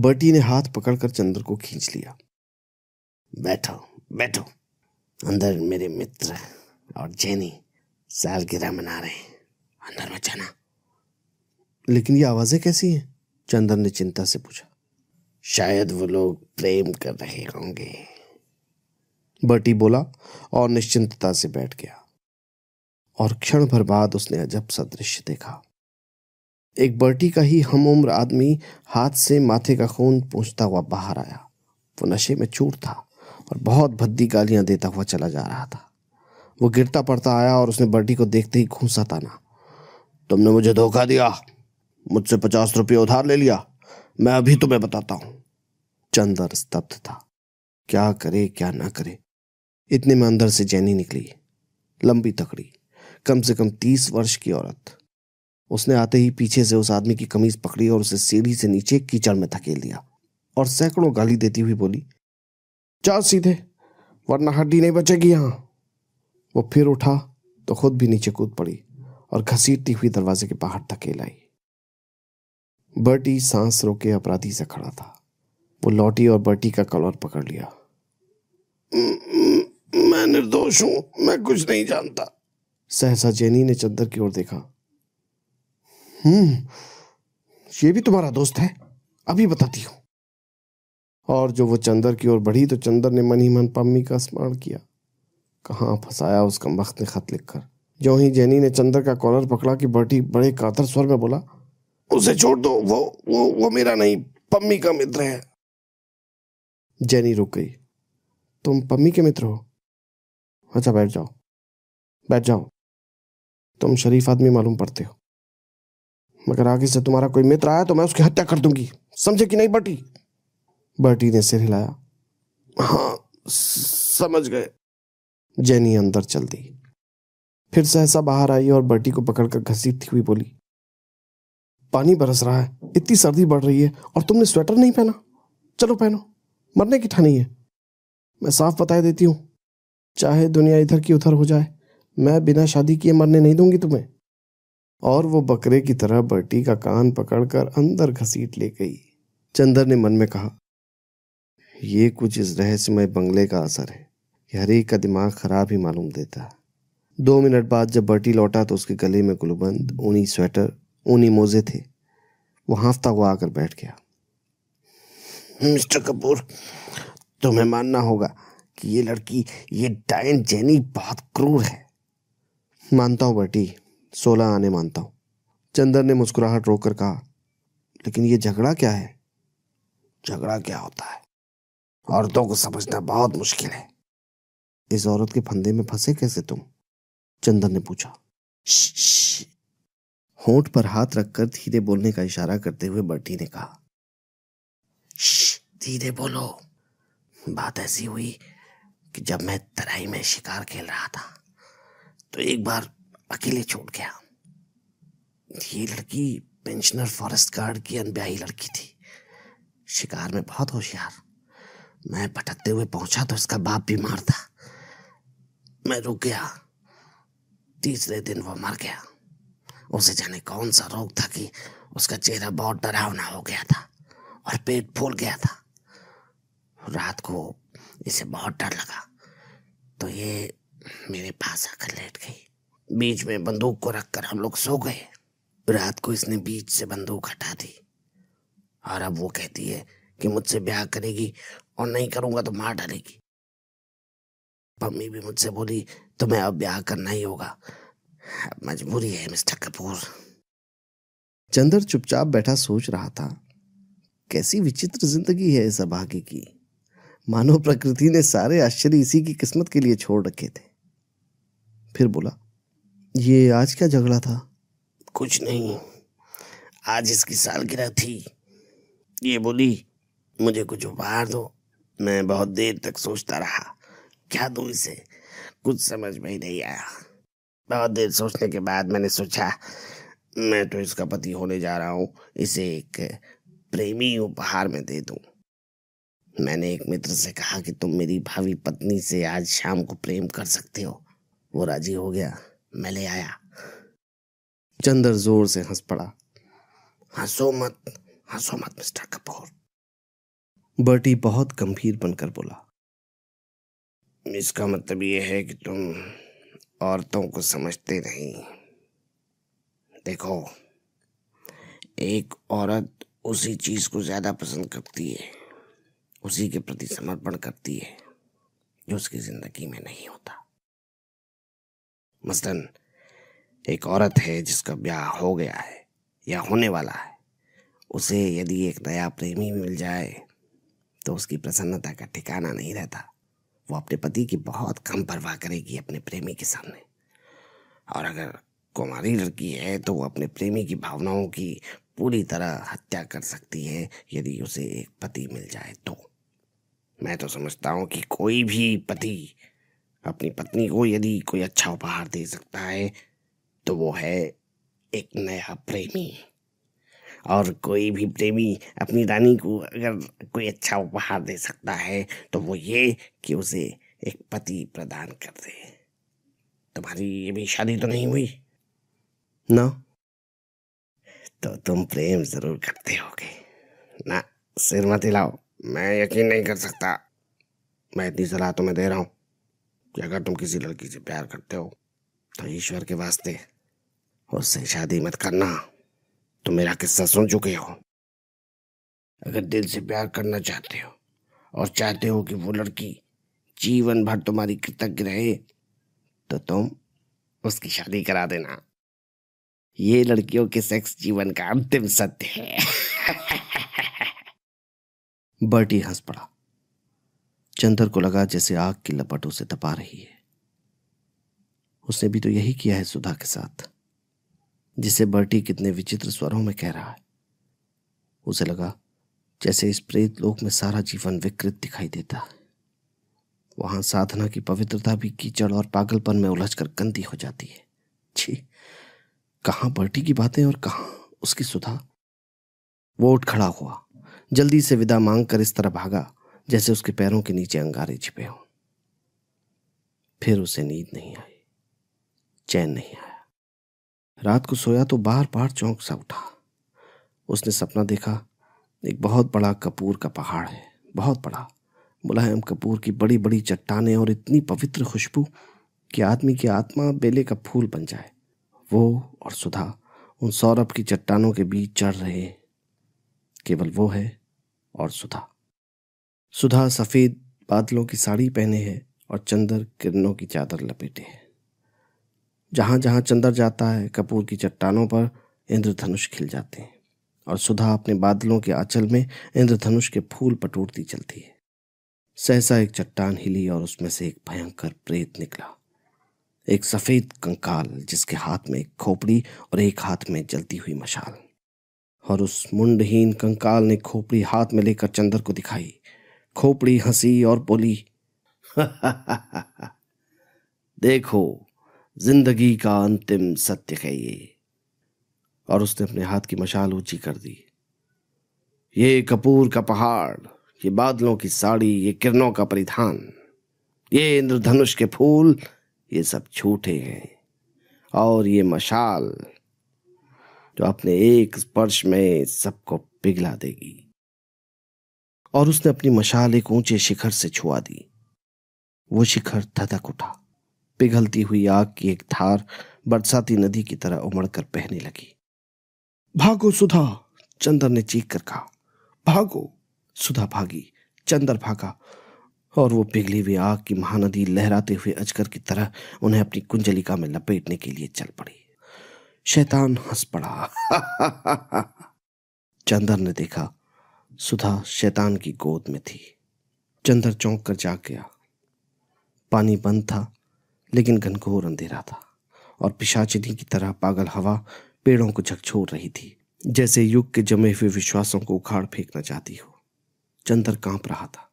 A: बर्टी ने हाथ पकड़कर चंदर को खींच लिया
B: बैठो बैठो अंदर मेरे मित्र और जेनी सालगिरह मना रहे हैं
A: अंदर मत जाना लेकिन ये आवाजें कैसी हैं चंदर ने चिंता से पूछा
B: शायद वो लोग प्रेम कर रहे होंगे
A: बटी बोला और निश्चिंतता से बैठ गया और क्षण भर बाद उसने अजब सा दृश्य देखा एक बर्टी का ही हम उम्र आदमी हाथ से माथे का खून पूछता हुआ बाहर आया वो नशे में चूर था और बहुत भद्दी गालियां देता हुआ चला जा रहा था वो गिरता पड़ता आया और उसने बर्टी को देखते ही घूसा ताना तुमने मुझे धोखा दिया मुझसे पचास रुपये उधार ले लिया मैं अभी तुम्हें बताता हूँ चंदर स्तब्ध था क्या करे क्या ना करे इतने में अंदर से जैनी निकली लंबी तकड़ी कम से कम तीस वर्ष की औरत उसने आते ही पीछे से उस आदमी की कमीज पकड़ी और उसे सीढ़ी से नीचे कीचड़ में धकेल दिया और सैकड़ों गाली देती हुई बोली चार सीधे वरना हड्डी नहीं बचेगी यहां वो फिर उठा तो खुद भी नीचे कूद पड़ी और घसीटती हुई दरवाजे के बाहर धकेल आई बर्टी सांस रोके अपराधी से खड़ा था वो लौटी और बर्टी का कलर पकड़ लिया
B: मैं निर्दोष हूं मैं कुछ नहीं जानता
A: सहसा जेनी ने चंदर की ओर देखा हम्म ये भी तुम्हारा दोस्त है अभी बताती हूं और जो वो चंदर की ओर बढ़ी तो चंदर ने मन ही मन पम्मी का स्मरण किया कहाँ फंसाया उस वक्त ने खत लिखकर जो ही जैनी ने चंदर का कॉलर पकड़ा कि बर्टी बड़े कातर स्वर में बोला
B: उसे छोड़ दो वो वो वो मेरा नहीं पम्मी का मित्र है
A: जैनी रुक गई तुम पम्मी के मित्र हो अच्छा बैठ जाओ बैठ जाओ तुम शरीफ आदमी मालूम पड़ते हो मगर आगे से तुम्हारा कोई मित्र आया तो मैं उसकी हत्या कर दूंगी समझे कि नहीं बटी बटी ने सिर हिलाया
B: हाँ समझ गए
A: जैनी अंदर चल दी फिर सहसा बाहर आई और बटी को पकड़कर घसीटती हुई बोली पानी बरस रहा है इतनी सर्दी बढ़ रही है और तुमने स्वेटर नहीं पहना चलो पहनो मरने की ठानी है मैं साफ बता देती हूँ चाहे दुनिया इधर की उधर हो जाए मैं बिना शादी किए मरने नहीं दूंगी तुम्हें और वो बकरे की तरह बर्टी का कान पकड़कर अंदर घसीट ले गई चंदर ने मन में कहा यह कुछ इस रहस्यमय बंगले का असर है हरेक हर एक का दिमाग खराब ही मालूम देता है दो मिनट बाद जब बर्टी लौटा तो उसके गले में गुलबंद ऊनी स्वेटर ऊनी मोजे थे वो हाफता हुआ आकर बैठ गया
B: मिस्टर कपूर तुम्हें मानना होगा कि ये लड़की
A: ये डायन जैनी बहुत क्रूर है मानता हूँ बटी सोलह आने मानता हूँ चंदर ने मुस्कुराहट रोककर कहा लेकिन ये झगड़ा क्या है
B: झगड़ा क्या होता है औरतों को समझना बहुत मुश्किल है
A: इस औरत के फंदे में फंसे कैसे तुम चंदन ने पूछा होंठ पर हाथ रखकर धीरे बोलने का इशारा करते हुए बर्टी ने कहा
B: धीरे बोलो बात ऐसी हुई कि जब मैं तराई में शिकार खेल रहा था तो एक बार अकेले छोड़ गया ये लड़की पेंशनर फॉरेस्ट गार्ड की अनब्याही लड़की थी शिकार में बहुत होशियार मैं भटकते हुए पहुंचा तो उसका बाप बीमार था मैं रुक गया तीसरे दिन वो मर गया उसे जाने कौन सा रोग था कि उसका चेहरा बहुत डरावना हो गया था और पेट फूल गया था रात को इसे बहुत डर लगा तो ये मेरे पास आकर लेट गई बीच में बंदूक को रखकर हम लोग सो गए रात को इसने बीच से बंदूक हटा दी और अब वो कहती है कि मुझसे ब्याह करेगी और नहीं करूंगा तो मार डालेगी मम्मी भी मुझसे बोली तुम्हें अब ब्याह करना ही होगा मजबूरी है मिस्टर कपूर
A: चंदर चुपचाप बैठा सोच रहा था कैसी विचित्र जिंदगी है इस अभागे की मानो प्रकृति ने सारे आश्चर्य इसी की किस्मत के लिए छोड़ रखे थे फिर बोला ये आज क्या झगड़ा था
B: कुछ नहीं आज इसकी सालगिरह थी ये बोली मुझे कुछ उपहार दो मैं बहुत देर तक सोचता रहा क्या दू इसे कुछ समझ में ही नहीं आया बहुत देर सोचने के बाद मैंने सोचा मैं तो इसका पति होने जा रहा हूँ इसे एक प्रेमी उपहार में दे दूं। मैंने एक मित्र से कहा कि तुम मेरी भावी पत्नी से आज शाम को प्रेम कर सकते हो वो राजी हो गया मैं ले आया चंदर जोर से हंस पड़ा हंसो मत हंसो मत मिस्टर कपूर
A: बर्टी बहुत गंभीर बनकर बोला
B: इसका मतलब यह है कि तुम औरतों को समझते नहीं देखो एक औरत उसी चीज़ को ज़्यादा पसंद करती है उसी के प्रति समर्पण करती है जो उसकी ज़िंदगी में नहीं होता मसलन एक औरत है जिसका ब्याह हो गया है या होने वाला है उसे यदि एक नया प्रेमी मिल जाए तो उसकी प्रसन्नता का ठिकाना नहीं रहता वो अपने पति की बहुत कम परवाह करेगी अपने प्रेमी के सामने और अगर कुमारी लड़की है तो वो अपने प्रेमी की भावनाओं की पूरी तरह हत्या कर सकती है यदि उसे एक पति मिल जाए तो मैं तो समझता हूँ कि कोई भी पति अपनी पत्नी को यदि कोई अच्छा उपहार दे सकता है तो वो है एक नया प्रेमी और कोई भी प्रेमी अपनी रानी को अगर कोई अच्छा उपहार दे सकता है तो वो ये कि उसे एक पति प्रदान कर दे तुम्हारी ये भी शादी तो नहीं हुई ना तो तुम प्रेम जरूर करते होगे ना सिर मत हिलाओ मैं यकीन नहीं कर सकता मैं इतनी सलाह तुम्हें दे रहा हूँ कि अगर तुम किसी लड़की से प्यार करते हो तो ईश्वर के वास्ते उससे शादी मत करना तुम मेरा किस्सा सुन चुके हो अगर दिल से प्यार करना चाहते हो और चाहते हो कि वो लड़की जीवन भर तुम्हारी कृतज्ञ रहे तो तुम उसकी शादी करा देना ये लड़कियों के सेक्स जीवन का अंतिम सत्य है [LAUGHS]
A: बर्टी हंस पड़ा चंदर को लगा जैसे आग की लपट उसे तपा रही है उसने भी तो यही किया है सुधा के साथ जिसे बर्टी कितने विचित्र स्वरों में कह रहा है उसे लगा जैसे इस प्रेत लोक में सारा जीवन विकृत दिखाई देता है वहां साधना की पवित्रता भी कीचड़ और पागलपन में उलझकर गंदी हो जाती है छी कहां बर्टी की बातें और कहां उसकी सुधा वो उठ खड़ा हुआ जल्दी से विदा मांग कर इस तरह भागा जैसे उसके पैरों के नीचे अंगारे छिपे हों फिर उसे नींद नहीं आई चैन नहीं आया रात को सोया तो बार बार चौंक सा उठा उसने सपना देखा एक बहुत बड़ा कपूर का पहाड़ है बहुत बड़ा मुलायम कपूर की बड़ी बड़ी चट्टाने और इतनी पवित्र खुशबू कि आदमी की आत्मा बेले का फूल बन जाए वो और सुधा उन सौरभ की चट्टानों के बीच चढ़ रहे केवल वो है और सुधा सुधा सफ़ेद बादलों की साड़ी पहने है और चंदर किरणों की चादर लपेटे है जहां जहां चंदर जाता है कपूर की चट्टानों पर इंद्रधनुष खिल जाते हैं और सुधा अपने बादलों के आंचल में इंद्रधनुष के फूल पटोरती चलती है सहसा एक चट्टान हिली और उसमें से एक भयंकर प्रेत निकला एक सफ़ेद कंकाल जिसके हाथ में एक खोपड़ी और एक हाथ में जलती हुई मशाल और उस मुंडहीन कंकाल ने खोपड़ी हाथ में लेकर चंदर को दिखाई खोपड़ी हंसी और बोली देखो जिंदगी का अंतिम सत्य है ये और उसने अपने हाथ की मशाल ऊंची कर दी ये कपूर का पहाड़ ये बादलों की साड़ी ये किरणों का परिधान ये इंद्रधनुष के फूल ये सब झूठे हैं और ये मशाल जो अपने एक स्पर्श में सबको पिघला देगी और उसने अपनी मशाल एक ऊंचे शिखर से छुआ दी वो शिखर धधक उठा पिघलती हुई आग की एक धार बरसाती नदी की तरह उमड़कर बहने लगी भागो सुधा चंदर ने चीख कर कहा भागो सुधा भागी चंदर भागा और वो पिघली हुई आग की महानदी लहराते हुए अजगर की तरह उन्हें अपनी कुंजलिका में लपेटने के लिए चल पड़ी शैतान हंस पड़ा [LAUGHS] चंदर ने देखा सुधा शैतान की गोद में थी चंदर चौंक कर जाग गया पानी बंद था लेकिन घनघोर अंधेरा था और पिशाचिनी की तरह पागल हवा पेड़ों को झकझोर रही थी जैसे युग के जमे हुए विश्वासों को उखाड़ फेंकना चाहती हो चंदर कांप रहा था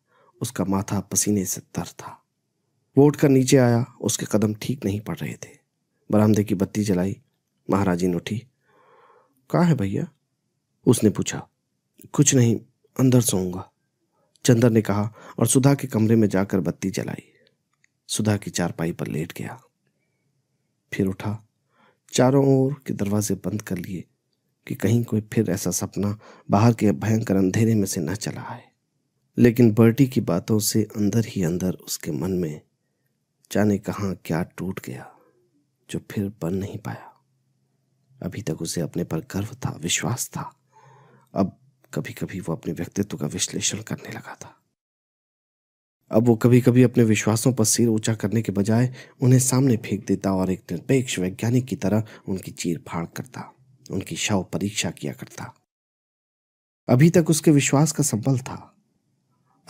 A: उसका माथा पसीने से तर था वो उठकर नीचे आया उसके कदम ठीक नहीं पड़ रहे थे बरामदे की बत्ती जलाई महाराजी ने उठी कहाँ है भैया उसने पूछा कुछ नहीं अंदर सोऊंगा चंदर ने कहा और सुधा के कमरे में जाकर बत्ती जलाई सुधा की चारपाई पर लेट गया फिर उठा चारों ओर के दरवाजे बंद कर लिए कि कहीं कोई फिर ऐसा सपना बाहर के भयंकर अंधेरे में से न चला आए लेकिन बर्टी की बातों से अंदर ही अंदर उसके मन में जाने कहाँ क्या टूट गया जो फिर बन नहीं पाया अभी तक उसे अपने पर गर्व था विश्वास था अब कभी कभी वो अपने व्यक्तित्व का विश्लेषण करने लगा था अब वो कभी कभी अपने विश्वासों पर सिर ऊंचा करने के बजाय उन्हें सामने फेंक देता और एक निरपेक्ष वैज्ञानिक की तरह उनकी चीर फाड़ करता उनकी शव परीक्षा किया करता अभी तक उसके विश्वास का संबल था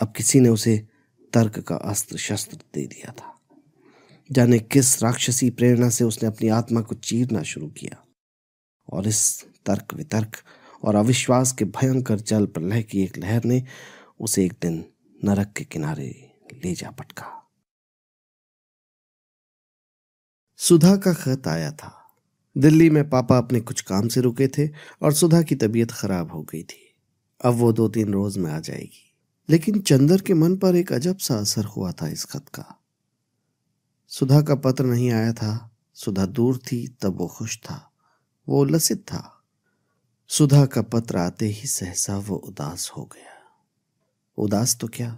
A: अब किसी ने उसे तर्क का अस्त्र शस्त्र दे दिया था जाने किस राक्षसी प्रेरणा से उसने अपनी आत्मा को चीरना शुरू किया और इस तर्क वितर्क और अविश्वास के भयंकर जल प्रलय की एक लहर ने उसे एक दिन नरक के किनारे ले जा पटका सुधा का खत आया था दिल्ली में पापा अपने कुछ काम से रुके थे और सुधा की तबीयत खराब हो गई थी अब वो दो तीन रोज में आ जाएगी लेकिन चंदर के मन पर एक अजब सा असर हुआ था इस खत का सुधा का पत्र नहीं आया था सुधा दूर थी तब वो खुश था वो लसित था सुधा का पत्र आते ही सहसा वो उदास हो गया उदास तो क्या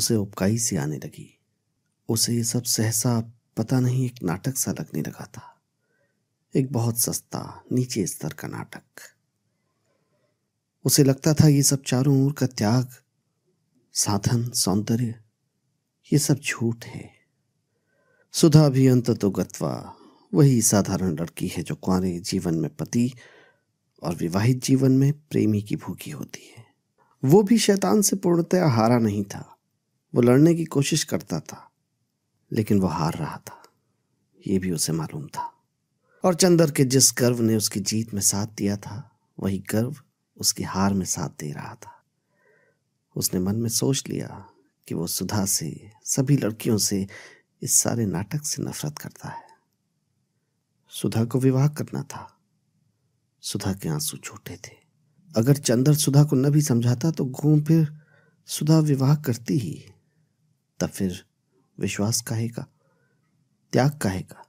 A: उसे उपकाई सी आने लगी उसे ये सब सहसा पता नहीं एक नाटक सा लगने लगा था एक बहुत सस्ता नीचे स्तर का नाटक उसे लगता था ये सब चारों ओर का त्याग साधन सौंदर्य ये सब झूठ है सुधा भी अंत तो गत्वा वही साधारण लड़की है जो कुरे जीवन में पति और विवाहित जीवन में प्रेमी की भूखी होती है वो भी शैतान से पूर्णतया हारा नहीं था वो लड़ने की कोशिश करता था लेकिन वो हार रहा था ये भी उसे मालूम था और चंदर के जिस गर्व ने उसकी जीत में साथ दिया था वही गर्व उसकी हार में साथ दे रहा था उसने मन में सोच लिया कि वो सुधा से सभी लड़कियों से इस सारे नाटक से नफरत करता है सुधा को विवाह करना था सुधा के आंसू छोटे थे अगर चंदर सुधा को न भी समझाता तो घूम फिर सुधा विवाह करती ही तब फिर विश्वास कहेगा त्याग कहेगा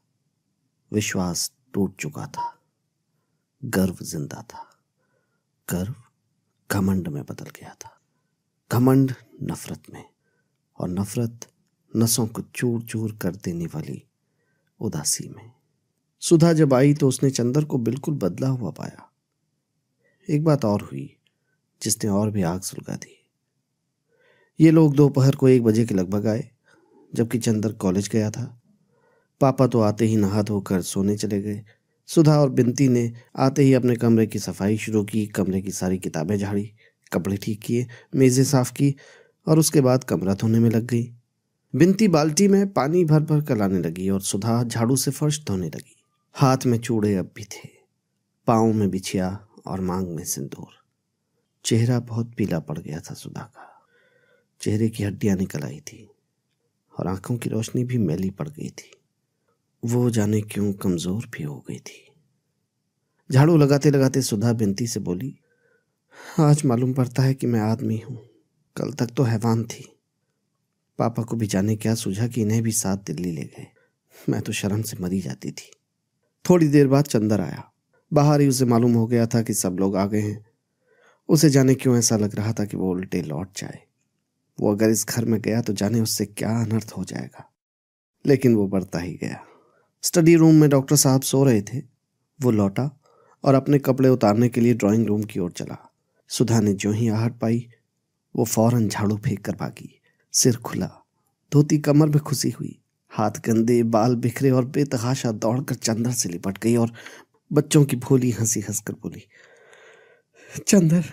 A: विश्वास टूट चुका था गर्व जिंदा था गर्व घमंड में बदल गया था घमंड नफरत में और नफरत नसों को चूर चूर कर देने वाली उदासी में सुधा जब आई तो उसने चंदर को बिल्कुल बदला हुआ पाया एक बात और हुई जिसने और भी आग सुलगा दी ये लोग दोपहर को एक बजे के लगभग आए जबकि चंदर कॉलेज गया था पापा तो आते ही नहा धोकर सोने चले गए सुधा और बिनती ने आते ही अपने कमरे की सफाई शुरू की कमरे की सारी किताबें झाड़ी कपड़े ठीक किए मेज़ें साफ़ की और उसके बाद कमरा धोने में लग गई बिनती बाल्टी में पानी भर भर कर लाने लगी और सुधा झाड़ू से फर्श धोने लगी हाथ में चूड़े अब भी थे पाँव में बिछिया और मांग में सिंदूर चेहरा बहुत पीला पड़ गया था सुधा का चेहरे की हड्डियां निकल आई थी और आंखों की रोशनी भी मैली पड़ गई थी वो जाने क्यों कमज़ोर भी हो गई थी झाड़ू लगाते लगाते सुधा बिनती से बोली आज मालूम पड़ता है कि मैं आदमी हूं कल तक तो हैवान थी पापा को भी जाने क्या सूझा कि इन्हें भी साथ दिल्ली ले गए मैं तो शर्म से मरी जाती थी थोड़ी देर बाद चंदर आया बाहर ही उसे मालूम हो गया था कि सब लोग आ गए हैं उसे जाने क्यों ऐसा लग रहा था कि वो उल्टे लौट जाए वो अगर इस घर में गया तो जाने उससे क्या अनर्थ हो जाएगा लेकिन वो बढ़ता ही गया स्टडी रूम में डॉक्टर साहब सो रहे थे वो लौटा और अपने कपड़े उतारने के लिए ड्राइंग रूम की ओर चला सुधा ने जो ही आहट पाई वो फौरन झाड़ू फेंक कर भागी सिर खुला धोती कमर में खुशी हुई हाथ गंदे बाल बिखरे और बेतहाशा दौड़कर चंदर से लिपट गई और बच्चों की भोली हंसी हंसकर बोली चंदर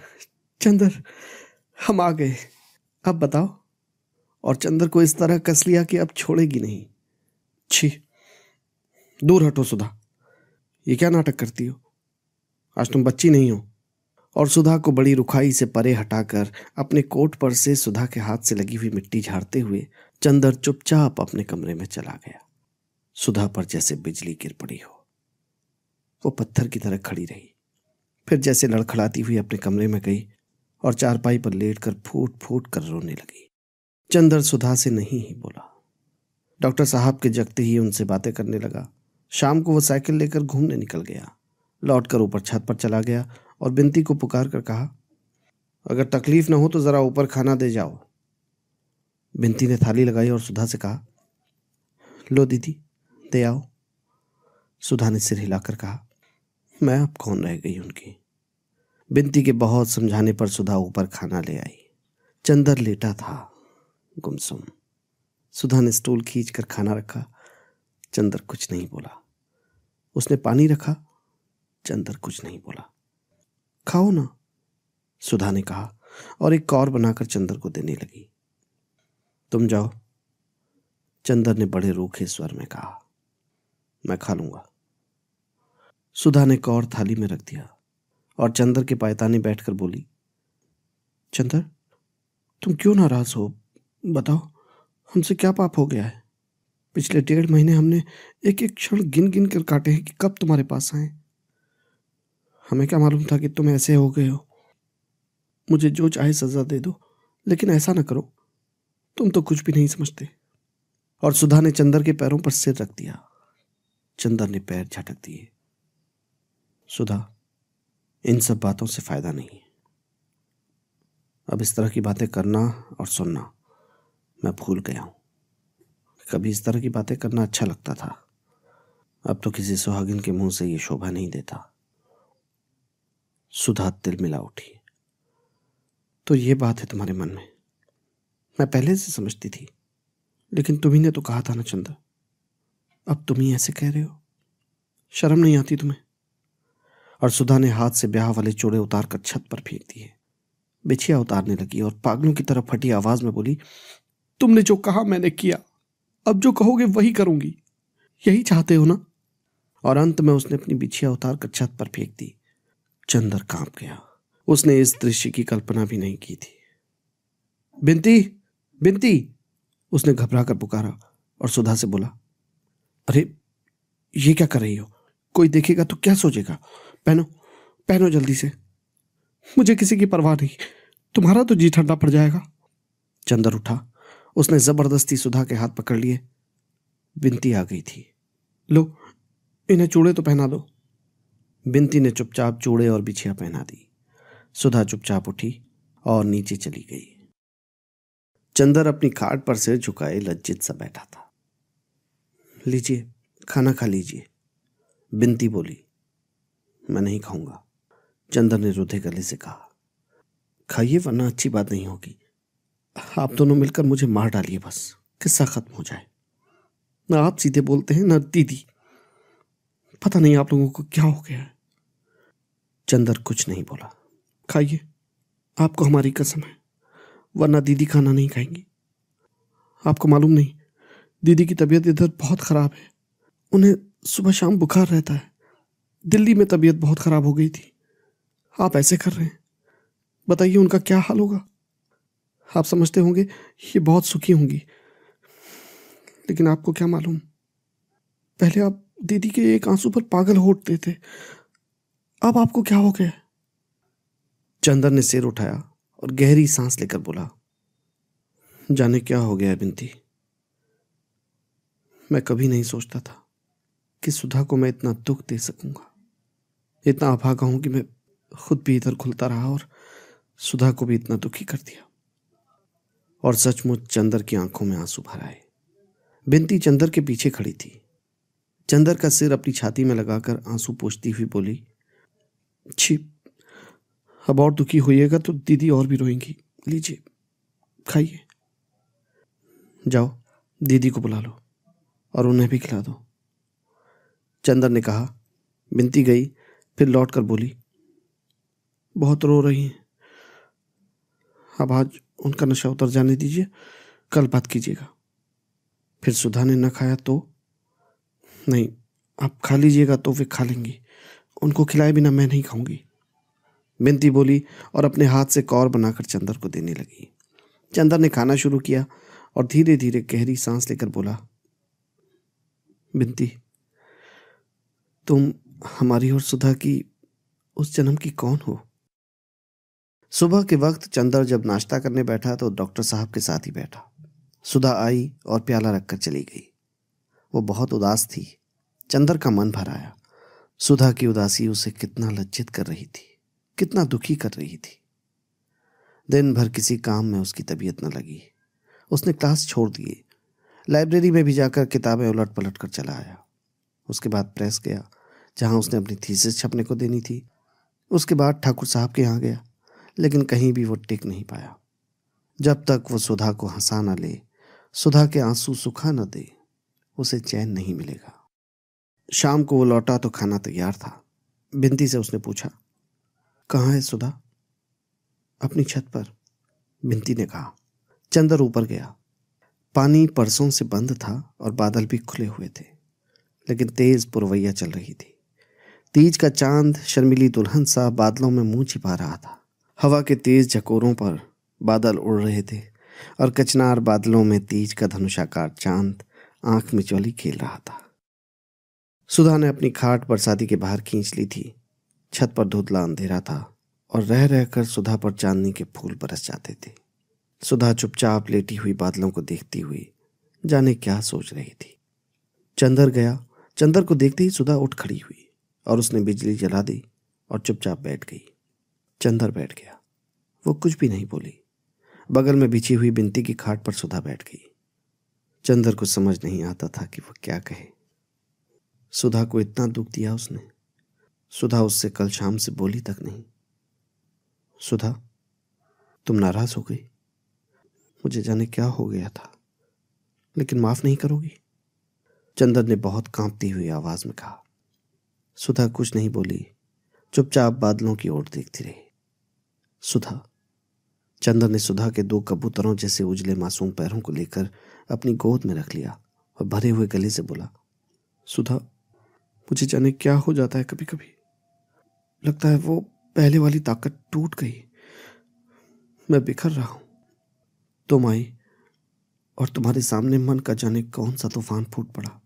A: चंदर हम आ गए अब बताओ और चंदर को इस तरह कस लिया कि अब छोड़ेगी नहीं छी दूर हटो सुधा ये क्या नाटक करती हो आज तुम बच्ची नहीं हो और सुधा को बड़ी रुखाई से परे हटाकर अपने कोट पर से सुधा के हाथ से लगी हुई मिट्टी झाड़ते हुए चंदर चुपचाप अपने कमरे में चला गया सुधा पर जैसे बिजली गिर पड़ी हो वो पत्थर की तरह खड़ी रही फिर जैसे लड़खड़ाती हुई अपने कमरे में गई और चारपाई पर लेट कर फूट फूट कर रोने लगी चंदर सुधा से नहीं ही बोला डॉक्टर साहब के जगते ही उनसे बातें करने लगा शाम को वो साइकिल लेकर घूमने निकल गया लौटकर ऊपर छत पर चला गया और बिनती को पुकार कर कहा अगर तकलीफ ना हो तो ज़रा ऊपर खाना दे जाओ बिनती ने थाली लगाई और सुधा से कहा लो दीदी दे आओ सुधा ने सिर हिलाकर कहा मैं अब कौन रह गई उनकी बिनती के बहुत समझाने पर सुधा ऊपर खाना ले आई चंदर लेटा था गुमसुम सुधा ने स्टूल खींच कर खाना रखा चंदर कुछ नहीं बोला उसने पानी रखा चंदर कुछ नहीं बोला खाओ ना सुधा ने कहा और एक कौर बनाकर चंदर को देने लगी तुम जाओ चंदर ने बड़े रूखे स्वर में कहा मैं खा लूंगा सुधा ने कौर थाली में रख दिया और चंदर के पायताने बैठकर बोली चंदर तुम क्यों नाराज हो बताओ हमसे क्या पाप हो गया है पिछले डेढ़ महीने हमने एक एक क्षण गिन गिन कर काटे हैं कि कब तुम्हारे पास आए हमें क्या मालूम था कि तुम ऐसे हो गए हो मुझे जो चाहे सज़ा दे दो लेकिन ऐसा ना करो तुम तो कुछ भी नहीं समझते और सुधा ने चंदर के पैरों पर सिर रख दिया चंदर ने पैर झटक दिए सुधा इन सब बातों से फ़ायदा नहीं अब इस तरह की बातें करना और सुनना मैं भूल गया हूं कभी इस तरह की बातें करना अच्छा लगता था अब तो किसी सुहागिन के मुंह से यह शोभा नहीं देता सुधा तिल मिला उठी तो ये बात है तुम्हारे मन में मैं पहले से समझती थी लेकिन तुम्ही ने तो कहा था ना चंदा अब तुम ही ऐसे कह रहे हो शर्म नहीं आती तुम्हें और सुधा ने हाथ से ब्याह वाले चूड़े उतार कर छत पर फेंक दिए बिछिया उतारने लगी और पागलों की तरफ फटी आवाज में बोली तुमने जो कहा मैंने किया अब जो कहोगे वही करूंगी यही चाहते हो ना और अंत में उसने अपनी बिछिया उतार कर छत पर फेंक दी चंदर कांप गया उसने इस दृश्य की कल्पना भी नहीं की थी बिनती बिनती उसने घबरा कर पुकारा और सुधा से बोला अरे ये क्या कर रही हो कोई देखेगा तो क्या सोचेगा पहनो पहनो जल्दी से मुझे किसी की परवाह नहीं तुम्हारा तो जी ठंडा पड़ जाएगा चंदर उठा उसने जबरदस्ती सुधा के हाथ पकड़ लिए बिनती आ गई थी लो इन्हें चूड़े तो पहना दो बिनती ने चुपचाप चूड़े और बिछिया पहना दी सुधा चुपचाप उठी और नीचे चली गई चंदर अपनी खाट पर सिर झुकाए लज्जित सा बैठा था लीजिए खाना खा लीजिए बिनती बोली मैं नहीं खाऊंगा चंदर ने रुधे गले से कहा खाइए वरना अच्छी बात नहीं होगी आप दोनों मिलकर मुझे मार डालिए बस किस्सा खत्म हो जाए ना आप सीधे बोलते हैं ना दीदी पता नहीं आप लोगों को क्या हो गया है चंदर कुछ नहीं बोला खाइए आपको हमारी कसम है वरना दीदी खाना नहीं खाएंगी आपको मालूम नहीं दीदी की तबीयत इधर बहुत ख़राब है उन्हें सुबह शाम बुखार रहता है दिल्ली में तबीयत बहुत ख़राब हो गई थी आप ऐसे कर रहे हैं बताइए उनका क्या हाल होगा आप समझते होंगे ये बहुत सुखी होंगी लेकिन आपको क्या मालूम पहले आप दीदी के एक आंसू पर पागल होटते थे अब आपको क्या हो गया चंदर ने सिर उठाया और गहरी सांस लेकर बोला जाने क्या हो गया बिनती मैं कभी नहीं सोचता था कि सुधा को मैं इतना दुख दे सकूंगा इतना अभागा हूं कि मैं खुद भी इधर खुलता रहा और सुधा को भी इतना दुखी कर दिया और सचमुच चंदर की आंखों में आंसू भर आए बिनती चंदर के पीछे खड़ी थी चंदर का सिर अपनी छाती में लगाकर आंसू पोछती हुई बोली छी अब और दुखी होइएगा तो दीदी और भी रोएंगी लीजिए खाइए जाओ दीदी को बुला लो और उन्हें भी खिला दो चंदन ने कहा बिनती गई फिर लौट कर बोली बहुत रो रही हैं अब आज उनका नशा उतर जाने दीजिए कल बात कीजिएगा फिर सुधा ने न खाया तो नहीं आप खा लीजिएगा तो वे खा लेंगी उनको खिलाए बिना मैं नहीं खाऊंगी बिनती बोली और अपने हाथ से कौर बनाकर चंदर को देने लगी चंदर ने खाना शुरू किया और धीरे धीरे गहरी सांस लेकर बोला बिनती तुम हमारी और सुधा की उस जन्म की कौन हो सुबह के वक्त चंदर जब नाश्ता करने बैठा तो डॉक्टर साहब के साथ ही बैठा सुधा आई और प्याला रखकर चली गई वो बहुत उदास थी चंदर का मन भर आया सुधा की उदासी उसे कितना लज्जित कर रही थी कितना दुखी कर रही थी दिन भर किसी काम में उसकी तबीयत न लगी उसने क्लास छोड़ दिए लाइब्रेरी में भी जाकर किताबें उलट पलट कर चला आया उसके बाद प्रेस गया जहां उसने अपनी थीसिस छपने को देनी थी उसके बाद ठाकुर साहब के यहाँ गया लेकिन कहीं भी वो टिक नहीं पाया जब तक वो सुधा को हंसा न ले सुधा के आंसू सुखा न दे उसे चैन नहीं मिलेगा शाम को वो लौटा तो खाना तैयार था बिनती से उसने पूछा कहाँ है सुधा अपनी छत पर बिनती ने कहा चंदर ऊपर गया पानी परसों से बंद था और बादल भी खुले हुए थे लेकिन तेज पुरवैया चल रही थी तीज का चांद शर्मिली दुल्हन सा बादलों में मुंह छिपा रहा था हवा के तेज झकोरों पर बादल उड़ रहे थे और कचनार बादलों में तीज का धनुषाकार चांद आंख मिचौली खेल रहा था सुधा ने अपनी खाट बरसाती के बाहर खींच ली थी छत पर धुतला अंधेरा था और रह रहकर सुधा पर चांदनी के फूल बरस जाते थे सुधा चुपचाप लेटी हुई बादलों को देखती हुई जाने क्या सोच रही थी चंदर गया चंदर को देखते ही सुधा उठ खड़ी हुई और उसने बिजली जला दी और चुपचाप बैठ गई चंदर बैठ गया वो कुछ भी नहीं बोली बगल में बिछी हुई बिनती की खाट पर सुधा बैठ गई चंदर को समझ नहीं आता था कि वह क्या कहे सुधा को इतना दुख दिया उसने सुधा उससे कल शाम से बोली तक नहीं सुधा तुम नाराज हो गई मुझे जाने क्या हो गया था लेकिन माफ नहीं करोगी चंदन ने बहुत कांपती हुई आवाज में कहा सुधा कुछ नहीं बोली चुपचाप बादलों की ओर देखती रही सुधा चंदन ने सुधा के दो कबूतरों जैसे उजले मासूम पैरों को लेकर अपनी गोद में रख लिया और भरे हुए गले से बोला सुधा मुझे जाने क्या हो जाता है कभी कभी लगता है वो पहले वाली ताकत टूट गई मैं बिखर रहा हूं तुम आई और तुम्हारे सामने मन का जाने कौन सा तूफान फूट पड़ा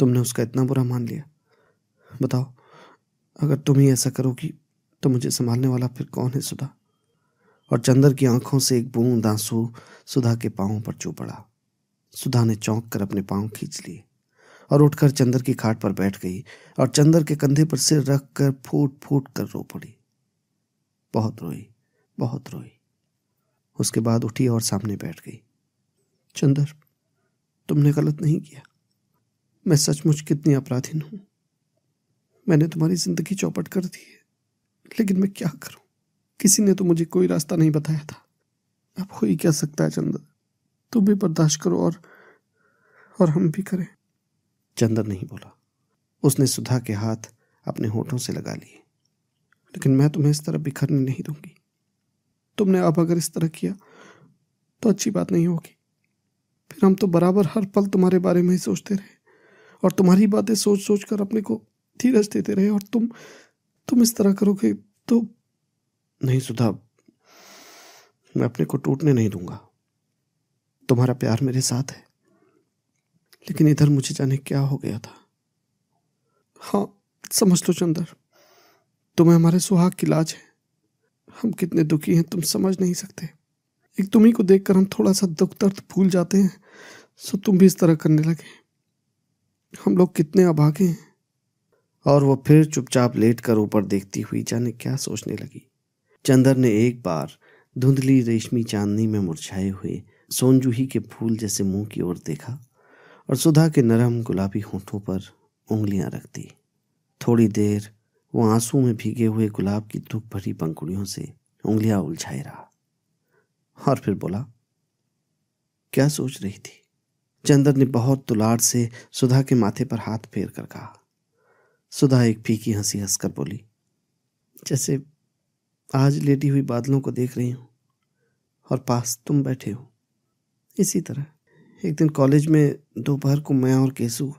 A: तुमने उसका इतना बुरा मान लिया बताओ अगर तुम ही ऐसा करोगी तो मुझे संभालने वाला फिर कौन है सुधा और चंदर की आंखों से एक बूंद आंसू सुधा के पांव पर चू पड़ा सुधा ने चौंक कर अपने पांव खींच लिए और उठकर चंदर की खाट पर बैठ गई और चंदर के कंधे पर सिर रख कर फूट फूट कर रो पड़ी बहुत रोई बहुत रोई उसके बाद उठी और सामने बैठ गई चंदर तुमने गलत नहीं किया मैं सचमुच कितनी अपराधीन हूं मैंने तुम्हारी जिंदगी चौपट कर दी है लेकिन मैं क्या करूं किसी ने तो मुझे कोई रास्ता नहीं बताया था अब हो ही क्या सकता है चंदर तुम भी बर्दाश्त करो और और हम भी करें चंदन नहीं बोला उसने सुधा के हाथ अपने होठों से लगा लिए लेकिन मैं तुम्हें इस तरह बिखरने नहीं दूंगी तुमने अब अगर इस तरह किया तो अच्छी बात नहीं होगी फिर हम तो बराबर हर पल तुम्हारे बारे में ही सोचते रहे और तुम्हारी बातें सोच सोच कर अपने को धीरज देते रहे और तुम तुम इस तरह करोगे तो नहीं सुधा मैं अपने को टूटने नहीं दूंगा तुम्हारा प्यार मेरे साथ है लेकिन इधर मुझे जाने क्या हो गया था हाँ समझ लो चंदर तुम्हें हमारे सुहाग की लाज है हम कितने दुखी हैं तुम समझ नहीं सकते एक तुम्ही को देखकर हम थोड़ा सा दुख दर्द भूल जाते हैं सो तुम भी इस तरह करने लगे हम लोग कितने अभागे हैं और वो फिर चुपचाप लेट कर ऊपर देखती हुई जाने क्या सोचने लगी चंदर ने एक बार धुंधली रेशमी चांदनी में मुरझाए हुए सोनजूही के फूल जैसे मुंह की ओर देखा और सुधा के नरम गुलाबी होठों पर उंगलियां रख दी थोड़ी देर वो आंसू में भीगे हुए गुलाब की दुख भरी पंखुड़ियों से उंगलियां उलझाए रहा और फिर बोला क्या सोच रही थी चंदर ने बहुत तुलाड़ से सुधा के माथे पर हाथ फेर कर कहा सुधा एक फीकी हंसी हंसकर बोली जैसे आज लेटी हुई बादलों को देख रही हूं और पास तुम बैठे हो इसी तरह एक दिन कॉलेज में दोपहर को मैं और केसु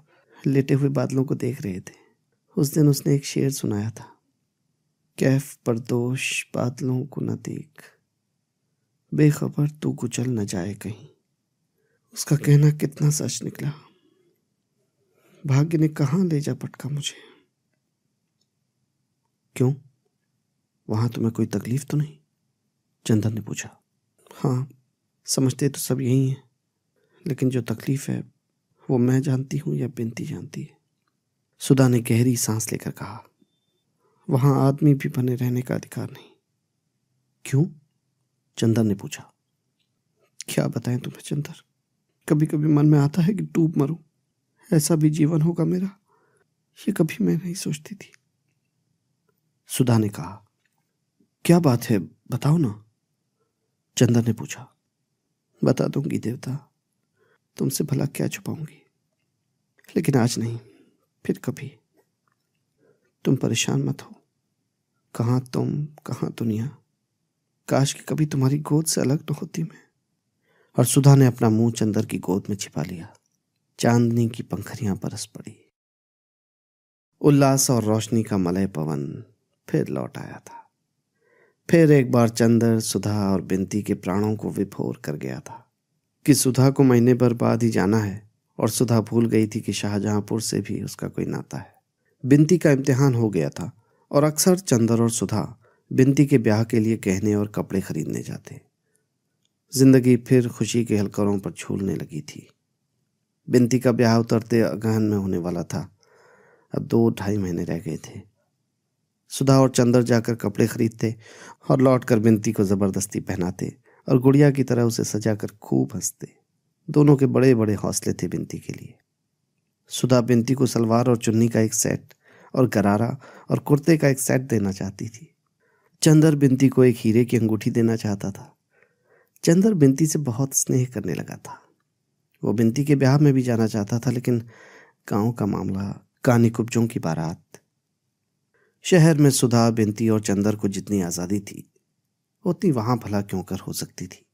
A: लेटे हुए बादलों को देख रहे थे उस दिन उसने एक शेर सुनाया था कैफ दोष बादलों को न देख बेखबर तू कुचल न जाए कहीं उसका कहना कितना सच निकला भाग्य ने कहाँ ले जा पटका मुझे क्यों वहां तुम्हें कोई तकलीफ तो नहीं चंदन ने पूछा हाँ समझते तो सब यही है लेकिन जो तकलीफ है वो मैं जानती हूँ या बिनती जानती है सुधा ने गहरी सांस लेकर कहा वहाँ आदमी भी बने रहने का अधिकार नहीं क्यों चंदर ने पूछा क्या बताएं तुम्हें चंदर कभी कभी मन में आता है कि डूब मरूं ऐसा भी जीवन होगा मेरा ये कभी मैं नहीं सोचती थी सुधा ने कहा क्या बात है बताओ ना चंदर ने पूछा बता दूंगी देवता तुमसे भला क्या छुपाऊंगी लेकिन आज नहीं फिर कभी तुम परेशान मत हो कहाँ तुम कहाँ दुनिया काश कि कभी तुम्हारी गोद से अलग तो होती मैं और सुधा ने अपना मुंह चंदर की गोद में छिपा लिया चांदनी की पंखरियां बरस पड़ी उल्लास और रोशनी का मलय पवन फिर लौट आया था फिर एक बार चंदर सुधा और बिनती के प्राणों को विभोर कर गया था कि सुधा को महीने भर बाद ही जाना है और सुधा भूल गई थी कि शाहजहांपुर से भी उसका कोई नाता है बिनती का इम्तिहान हो गया था और अक्सर चंदर और सुधा बिनती के ब्याह के लिए गहने और कपड़े खरीदने जाते जिंदगी फिर खुशी के हलकरों पर छूलने लगी थी बिनती का ब्याह उतरते अगहन में होने वाला था अब दो ढाई महीने रह गए थे सुधा और चंदर जाकर कपड़े खरीदते और लौट कर बिनती को ज़बरदस्ती पहनाते और गुड़िया की तरह उसे सजाकर खूब हंसते दोनों के बड़े बड़े हौसले थे बिनती के लिए सुधा बिनती को सलवार और चुन्नी का एक सेट और गरारा और कुर्ते का एक सेट देना चाहती थी चंदर बिनती को एक हीरे की अंगूठी देना चाहता था चंदर बिनती से बहुत स्नेह करने लगा था वो बिनती के ब्याह में भी जाना चाहता था लेकिन गांव का मामला कानी कुब्जों की बारात शहर में सुधा बिनती और चंदर को जितनी आज़ादी थी होती वहां भला क्यों कर हो सकती थी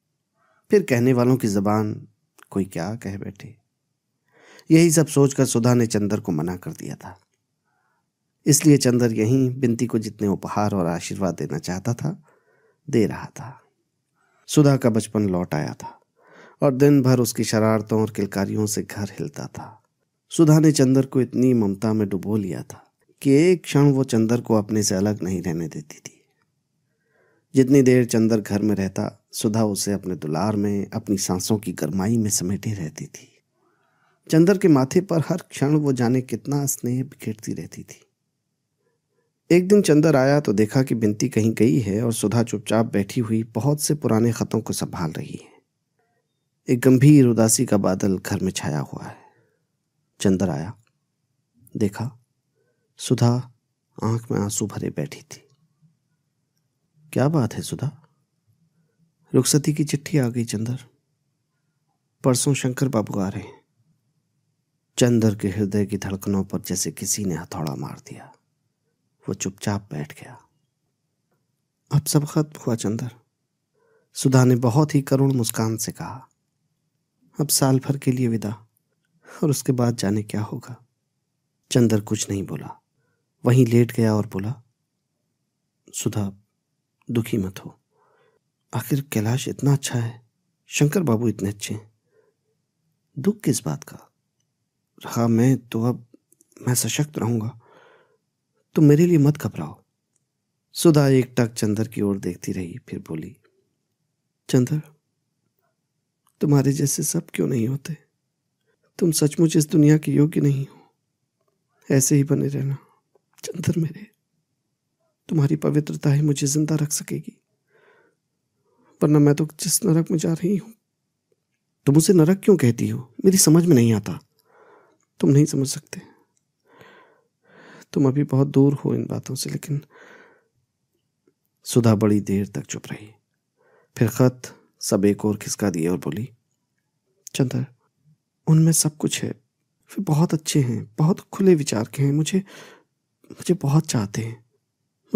A: फिर कहने वालों की जबान कोई क्या कह बैठे यही सब सोचकर सुधा ने चंदर को मना कर दिया था इसलिए चंदर यहीं बिनती को जितने उपहार और आशीर्वाद देना चाहता था दे रहा था सुधा का बचपन लौट आया था और दिन भर उसकी शरारतों और किलकारियों से घर हिलता था सुधा ने चंदर को इतनी ममता में डुबो लिया था कि एक क्षण वो चंदर को अपने से अलग नहीं रहने देती थी जितनी देर चंदर घर में रहता सुधा उसे अपने दुलार में अपनी सांसों की गर्माई में समेटे रहती थी चंदर के माथे पर हर क्षण वो जाने कितना स्नेह बिखेरती रहती थी एक दिन चंदर आया तो देखा कि बिनती कहीं गई है और सुधा चुपचाप बैठी हुई बहुत से पुराने खतों को संभाल रही है एक गंभीर उदासी का बादल घर में छाया हुआ है चंदर आया देखा सुधा आंख में आंसू भरे बैठी थी क्या बात है सुधा रुखसती की चिट्ठी आ गई चंदर परसों शंकर बाबू आ रहे हैं चंदर के हृदय की धड़कनों पर जैसे किसी ने हथौड़ा मार दिया वो चुपचाप बैठ गया अब सब खत्म हुआ चंदर सुधा ने बहुत ही करुण मुस्कान से कहा अब साल भर के लिए विदा और उसके बाद जाने क्या होगा चंदर कुछ नहीं बोला वहीं लेट गया और बोला सुधा दुखी मत हो आखिर कैलाश इतना अच्छा है शंकर बाबू इतने अच्छे हैं दुख किस बात का रहा मैं तो अब मैं सशक्त रहूंगा तुम मेरे लिए मत घबराओ सुधा एक टक चंदर की ओर देखती रही फिर बोली चंदर तुम्हारे जैसे सब क्यों नहीं होते तुम सचमुच इस दुनिया के योग्य नहीं हो ऐसे ही बने रहना चंदर मेरे तुम्हारी पवित्रता ही मुझे जिंदा रख सकेगी वरना मैं तो जिस नरक में जा रही हूं तुम उसे नरक क्यों कहती हो मेरी समझ में नहीं आता तुम नहीं समझ सकते तुम अभी बहुत दूर हो इन बातों से लेकिन सुधा बड़ी देर तक चुप रही फिर खत सब एक और खिसका दिए और बोली चंद्र उनमें सब कुछ है फिर बहुत अच्छे हैं बहुत खुले विचार के हैं मुझे मुझे बहुत चाहते हैं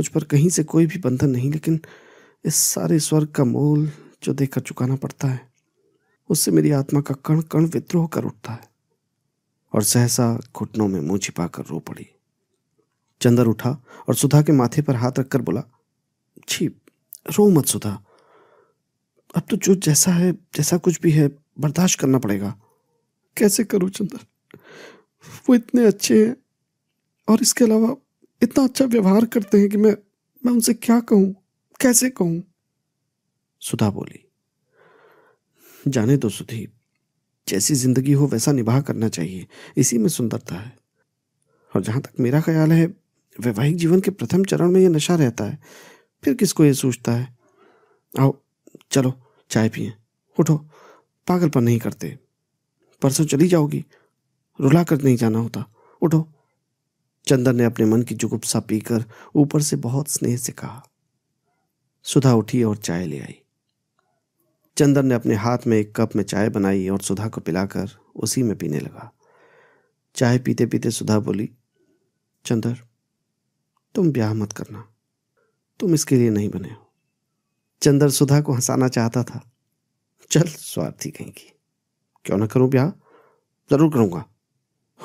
A: मुझ पर कहीं से कोई भी बंधन नहीं लेकिन इस सारे स्वर्ग का मोल जो देकर चुकाना पड़ता है उससे मेरी आत्मा का कण कण विद्रोह कर उठता है और सहसा घुटनों में मुंह छिपाकर रो पड़ी चंदर उठा और सुधा के माथे पर हाथ रखकर बोला छी रो मत सुधा अब तो जो जैसा है जैसा कुछ भी है बर्दाश्त करना पड़ेगा कैसे करूं चंदर वो इतने अच्छे हैं और इसके अलावा इतना अच्छा व्यवहार करते हैं कि मैं मैं उनसे क्या कहूं कैसे कहूं सुधा बोली जाने दो सुधीप जैसी जिंदगी हो वैसा निभा करना चाहिए इसी में सुंदरता है और जहां तक मेरा ख्याल है वैवाहिक जीवन के प्रथम चरण में यह नशा रहता है फिर किसको यह सोचता है आओ चलो चाय पिए उठो पागलपन नहीं करते परसों चली जाओगी रुला कर नहीं जाना होता उठो चंदन ने अपने मन की जुगुप्सा पीकर ऊपर से बहुत स्नेह से कहा सुधा उठी और चाय ले आई चंदन ने अपने हाथ में एक कप में चाय बनाई और सुधा को पिलाकर उसी में पीने लगा चाय पीते पीते सुधा बोली चंदर तुम ब्याह मत करना तुम इसके लिए नहीं बने हो चंदर सुधा को हंसाना चाहता था चल स्वार्थी कहेंगी क्यों ना करूं ब्याह जरूर करूंगा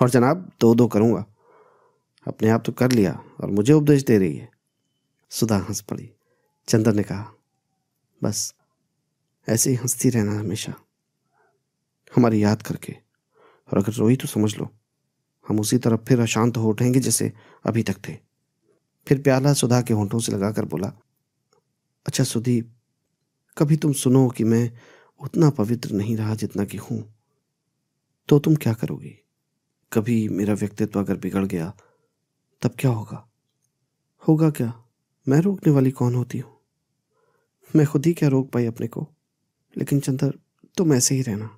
A: और जनाब दो दो करूंगा अपने आप तो कर लिया और मुझे उपदेश दे रही है सुधा हंस पड़ी चंद्र ने कहा बस ऐसे ही हंसती रहना हमेशा हमारी याद करके और अगर रोई तो समझ लो हम उसी तरफ फिर अशांत हो उठेंगे जैसे अभी तक थे फिर प्याला सुधा के होंठों से लगाकर बोला अच्छा सुदीप कभी तुम सुनो कि मैं उतना पवित्र नहीं रहा जितना कि हूं तो तुम क्या करोगी कभी मेरा व्यक्तित्व अगर बिगड़ गया तब क्या होगा होगा क्या मैं रोकने वाली कौन होती हूँ मैं खुद ही क्या रोक पाई अपने को लेकिन चंदर तुम ऐसे ही रहना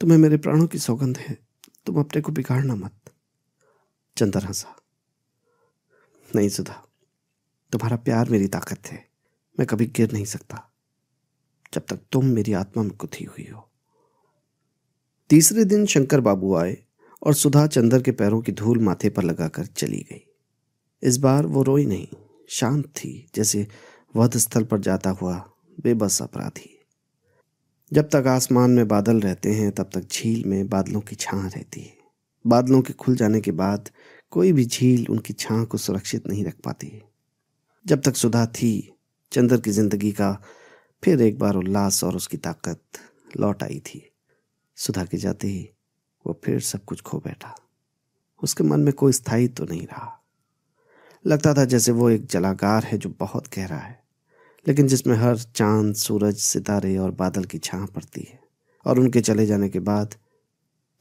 A: तुम्हें मेरे प्राणों की सौगंध है तुम अपने को बिगाड़ना मत चंदर हंसा नहीं सुधा तुम्हारा प्यार मेरी ताकत है मैं कभी गिर नहीं सकता जब तक तुम मेरी आत्मा में कुथी हुई हो तीसरे दिन शंकर बाबू आए और सुधा चंदर के पैरों की धूल माथे पर लगाकर चली गई इस बार वो रोई नहीं शांत थी जैसे वध स्थल पर जाता हुआ बेबस अपराधी जब तक आसमान में बादल रहते हैं तब तक झील में बादलों की छां रहती है बादलों के खुल जाने के बाद कोई भी झील उनकी छां को सुरक्षित नहीं रख पाती जब तक सुधा थी चंद्र की जिंदगी का फिर एक बार उल्लास और उसकी ताकत लौट आई थी सुधा के जाते ही वो फिर सब कुछ खो बैठा उसके मन में कोई स्थायित्व तो नहीं रहा लगता था जैसे वो एक जलाकार है जो बहुत गहरा है लेकिन जिसमें हर चांद सूरज सितारे और बादल की छाँ पड़ती है और उनके चले जाने के बाद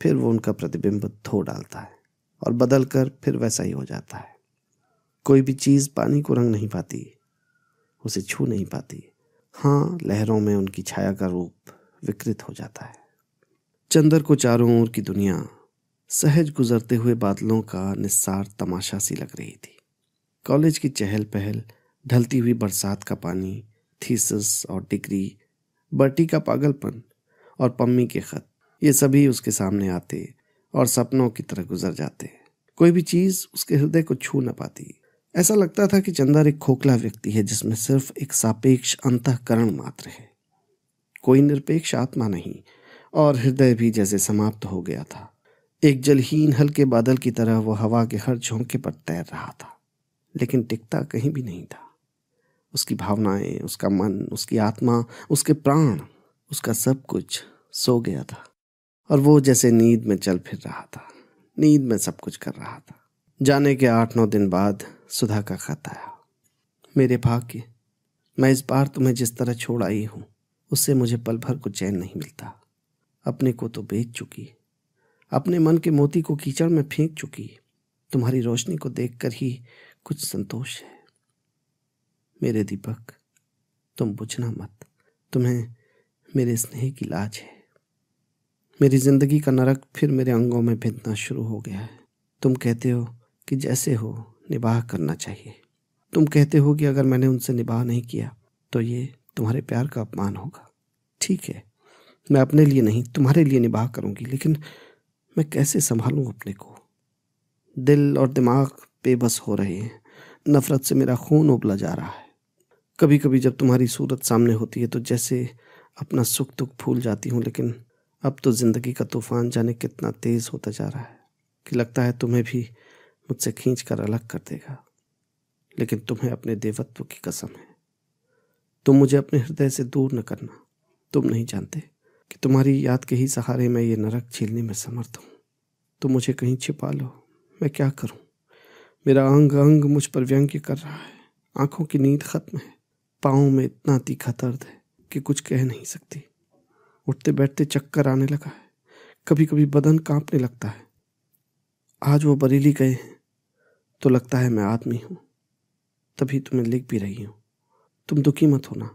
A: फिर वो उनका प्रतिबिंब धो डालता है और बदल कर फिर वैसा ही हो जाता है कोई भी चीज़ पानी को रंग नहीं पाती उसे छू नहीं पाती हाँ लहरों में उनकी छाया का रूप विकृत हो जाता है चंदर को चारों ओर की दुनिया सहज गुजरते हुए बादलों का निस्सार तमाशा सी लग रही थी कॉलेज की चहल पहल ढलती हुई बरसात का पानी थीसिस और डिग्री बर्टी का पागलपन और पम्मी के खत ये सभी उसके सामने आते और सपनों की तरह गुजर जाते कोई भी चीज़ उसके हृदय को छू न पाती ऐसा लगता था कि चंदर एक खोखला व्यक्ति है जिसमें सिर्फ एक सापेक्ष अंतकरण मात्र है कोई निरपेक्ष आत्मा नहीं और हृदय भी जैसे समाप्त हो गया था एक जलहीन हल्के बादल की तरह वह हवा के हर झोंके पर तैर रहा था लेकिन टिकता कहीं भी नहीं था उसकी भावनाएं उसका मन उसकी आत्मा उसके प्राण उसका सब कुछ सो गया था और वो जैसे नींद में चल फिर रहा था नींद में सब कुछ कर रहा था जाने के आठ नौ दिन बाद सुधा का खत आया मेरे भाग्य मैं इस बार तुम्हें जिस तरह छोड़ आई हूं उससे मुझे पल भर को चैन नहीं मिलता अपने को तो बेच चुकी अपने मन के मोती को कीचड़ में फेंक चुकी तुम्हारी रोशनी को देखकर ही कुछ संतोष है मेरे दीपक तुम पूछना मत तुम्हें मेरे स्नेह की लाज है मेरी जिंदगी का नरक फिर मेरे अंगों में भिंतना शुरू हो गया है तुम कहते हो कि जैसे हो निबाह करना चाहिए तुम कहते हो कि अगर मैंने उनसे निबाह नहीं किया तो ये तुम्हारे प्यार का अपमान होगा ठीक है मैं अपने लिए नहीं तुम्हारे लिए निभा करूंगी लेकिन मैं कैसे संभालूं अपने को दिल और दिमाग बेबस हो रहे हैं नफरत से मेरा खून उबला जा रहा है कभी कभी जब तुम्हारी सूरत सामने होती है तो जैसे अपना सुख दुख भूल जाती हूँ लेकिन अब तो ज़िंदगी का तूफान जाने कितना तेज़ होता जा रहा है कि लगता है तुम्हें भी मुझसे खींच कर अलग कर देगा लेकिन तुम्हें अपने देवत्व की कसम है तुम मुझे अपने हृदय से दूर न करना तुम नहीं जानते कि तुम्हारी याद के ही सहारे मैं ये नरक झेलने में समर्थ हूँ तुम मुझे कहीं छिपा लो मैं क्या करूँ मेरा अंग अंग मुझ पर व्यंग्य कर रहा है आंखों की नींद खत्म है पाओं में इतना तीखा दर्द है कि कुछ कह नहीं सकती उठते बैठते चक्कर आने लगा है कभी कभी बदन कांपने लगता है आज वो बरेली गए हैं तो लगता है मैं आदमी हूं तभी तुम्हें लिख भी रही हूं तुम दुखी मत होना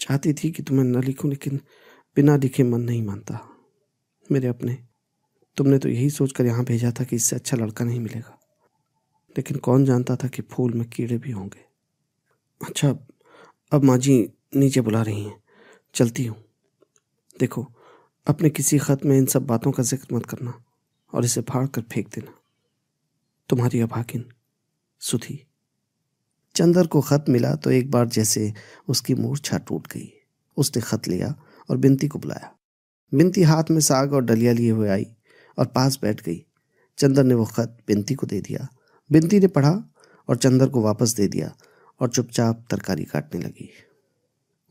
A: चाहती थी कि तुम्हें न लिखूं लेकिन बिना लिखे मन नहीं मानता मेरे अपने तुमने तो यही सोचकर यहां भेजा था कि इससे अच्छा लड़का नहीं मिलेगा लेकिन कौन जानता था कि फूल में कीड़े भी होंगे अच्छा अब माँ जी नीचे बुला रही हैं चलती हूँ देखो अपने किसी ख़त में इन सब बातों का जिक्र मत करना और इसे फाड़ कर फेंक देना तुम्हारी अभागिन सुधी चंदर को ख़त मिला तो एक बार जैसे उसकी मूर्छा टूट गई उसने ख़त लिया और बिनती को बुलाया बिनती हाथ में साग और डलिया लिए हुए आई और पास बैठ गई चंदर ने वो ख़त बिनती को दे दिया बिनती ने पढ़ा और चंदर को वापस दे दिया और चुपचाप तरकारी काटने लगी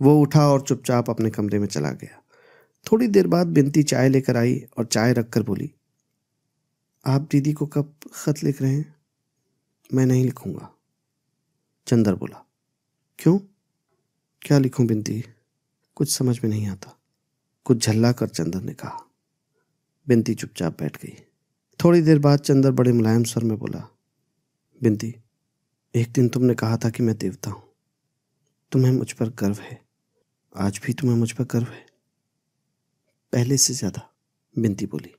A: वो उठा और चुपचाप अपने कमरे में चला गया थोड़ी देर बाद बिनती चाय लेकर आई और चाय रखकर बोली आप दीदी को कब खत लिख रहे हैं मैं नहीं लिखूंगा चंदर बोला क्यों क्या लिखूं बिनती कुछ समझ में नहीं आता कुछ झल्ला कर चंदर ने कहा बिनती चुपचाप बैठ गई थोड़ी देर बाद चंदर बड़े मुलायम स्वर में बोला बिंदी एक दिन तुमने कहा था कि मैं देवता हूँ तुम्हें मुझ पर गर्व है आज भी तुम्हें मुझ पर गर्व है पहले से ज़्यादा बिंदी बोली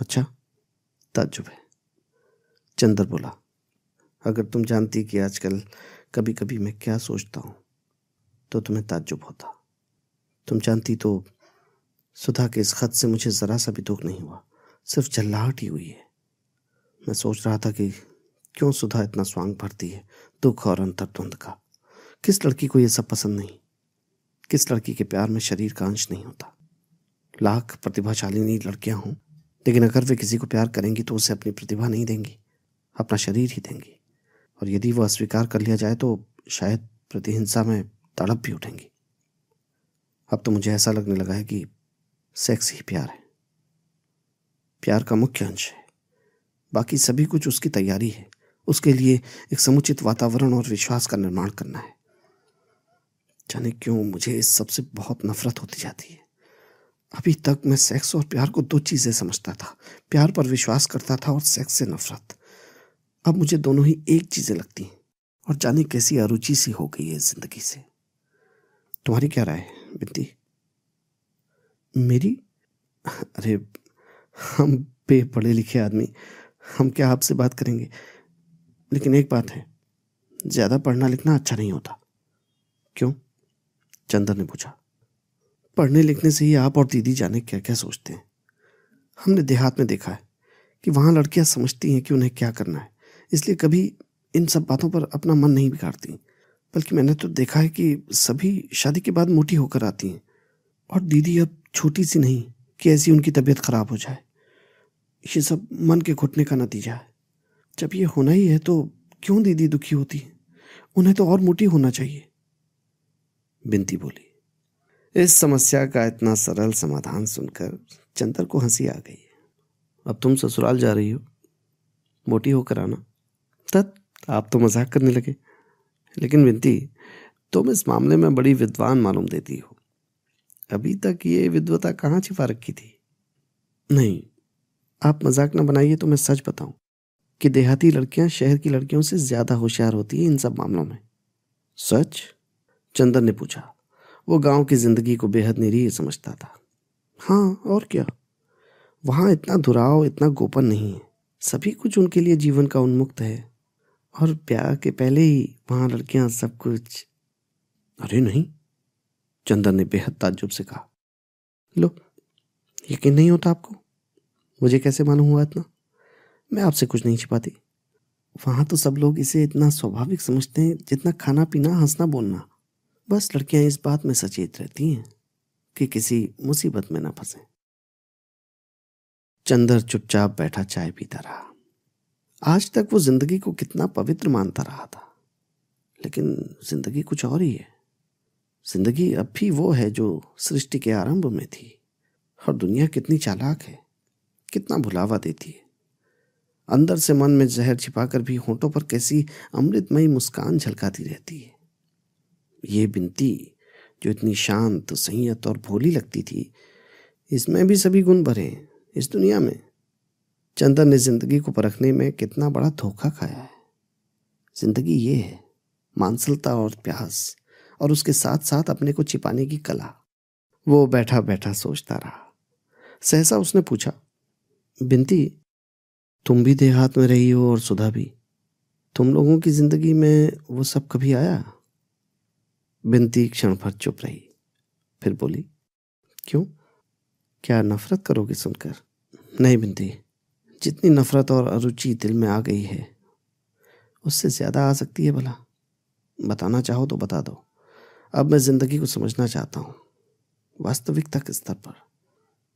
A: अच्छा ताज्जुब है चंदर बोला अगर तुम जानती कि आजकल कभी कभी मैं क्या सोचता हूँ तो तुम्हें ताज्जुब होता तुम जानती तो सुधा के इस ख़त से मुझे ज़रा सा भी दुख नहीं हुआ सिर्फ झल्लाहट ही हुई है मैं सोच रहा था कि क्यों सुधा इतना स्वांग भरती है दुख और अंतर्द्वंद का किस लड़की को यह सब पसंद नहीं किस लड़की के प्यार में शरीर का अंश नहीं होता लाख नहीं लड़कियां हों लेकिन अगर वे किसी को प्यार करेंगी तो उसे अपनी प्रतिभा नहीं देंगी अपना शरीर ही देंगी और यदि वह अस्वीकार कर लिया जाए तो शायद प्रतिहिंसा में तड़प भी उठेंगी अब तो मुझे ऐसा लगने लगा है कि सेक्स ही प्यार है प्यार का मुख्य अंश है बाकी सभी कुछ उसकी तैयारी है उसके लिए एक समुचित वातावरण और विश्वास का निर्माण करना है जाने क्यों मुझे इस सब से बहुत नफरत होती जाती है अभी तक मैं सेक्स और प्यार को दो चीज़ें समझता था प्यार पर विश्वास करता था और सेक्स से नफरत अब मुझे दोनों ही एक चीज़ें लगती हैं और जाने कैसी अरुचि सी हो गई है ज़िंदगी से तुम्हारी क्या राय है बिंदी मेरी अरे हम बे पढ़े लिखे आदमी हम क्या आपसे बात करेंगे लेकिन एक बात है ज़्यादा पढ़ना लिखना अच्छा नहीं होता क्यों चंदन ने पूछा पढ़ने लिखने से ही आप और दीदी जाने क्या क्या सोचते हैं हमने देहात में देखा है कि वहाँ लड़कियाँ समझती हैं कि उन्हें क्या करना है इसलिए कभी इन सब बातों पर अपना मन नहीं बिगाड़ती बल्कि मैंने तो देखा है कि सभी शादी के बाद मोटी होकर आती हैं और दीदी अब छोटी सी नहीं कि ऐसी उनकी तबीयत खराब हो जाए ये सब मन के घुटने का नतीजा है जब ये होना ही है तो क्यों दीदी दुखी होती है उन्हें तो और मोटी होना चाहिए बिनती बोली इस समस्या का इतना सरल समाधान सुनकर चंदर को हंसी आ गई अब तुम ससुराल जा रही हो मोटी होकर आना तत् आप तो मजाक करने लगे लेकिन विनती तुम इस मामले में बड़ी विद्वान मालूम देती हो अभी तक ये विद्वता कहाँ छिपा रखी थी नहीं आप मजाक ना बनाइए तो मैं सच बताऊं कि देहाती लड़कियां शहर की लड़कियों से ज्यादा होशियार होती हैं इन सब मामलों में सच चंदन ने पूछा वो गांव की जिंदगी को बेहद निरीह समझता था हाँ और क्या वहाँ इतना दुराव इतना गोपन नहीं है सभी कुछ उनके लिए जीवन का उन्मुक्त है और ब्याह के पहले ही वहाँ लड़कियाँ सब कुछ अरे नहीं चंदन ने बेहद ताज्जुब से कहा लो यकीन नहीं होता आपको मुझे कैसे मालूम हुआ इतना मैं आपसे कुछ नहीं छिपाती वहाँ तो सब लोग इसे इतना स्वाभाविक समझते हैं जितना खाना पीना हंसना बोलना बस लड़कियां इस बात में सचेत रहती हैं कि किसी मुसीबत में ना फंसे चंदर चुपचाप बैठा चाय पीता रहा आज तक वो जिंदगी को कितना पवित्र मानता रहा था लेकिन जिंदगी कुछ और ही है जिंदगी अब भी वो है जो सृष्टि के आरंभ में थी और दुनिया कितनी चालाक है कितना भुलावा देती है अंदर से मन में जहर छिपाकर भी होठों पर कैसी अमृतमयी मुस्कान झलकाती रहती है ये बिनती जो इतनी शांत संयत और भोली लगती थी इसमें भी सभी गुण भरे इस दुनिया में चंदन ने जिंदगी को परखने में कितना बड़ा धोखा खाया है जिंदगी ये है मानसलता और प्यास और उसके साथ साथ अपने को छिपाने की कला वो बैठा बैठा सोचता रहा सहसा उसने पूछा बिनती तुम भी देहात में रही हो और सुधा भी तुम लोगों की जिंदगी में वो सब कभी आया बिनती क्षण भर चुप रही फिर बोली क्यों क्या नफरत करोगे सुनकर नहीं बिनती जितनी नफरत और अरुचि दिल में आ गई है उससे ज़्यादा आ सकती है भला बताना चाहो तो बता दो अब मैं ज़िंदगी को समझना चाहता हूँ वास्तविकता के स्तर पर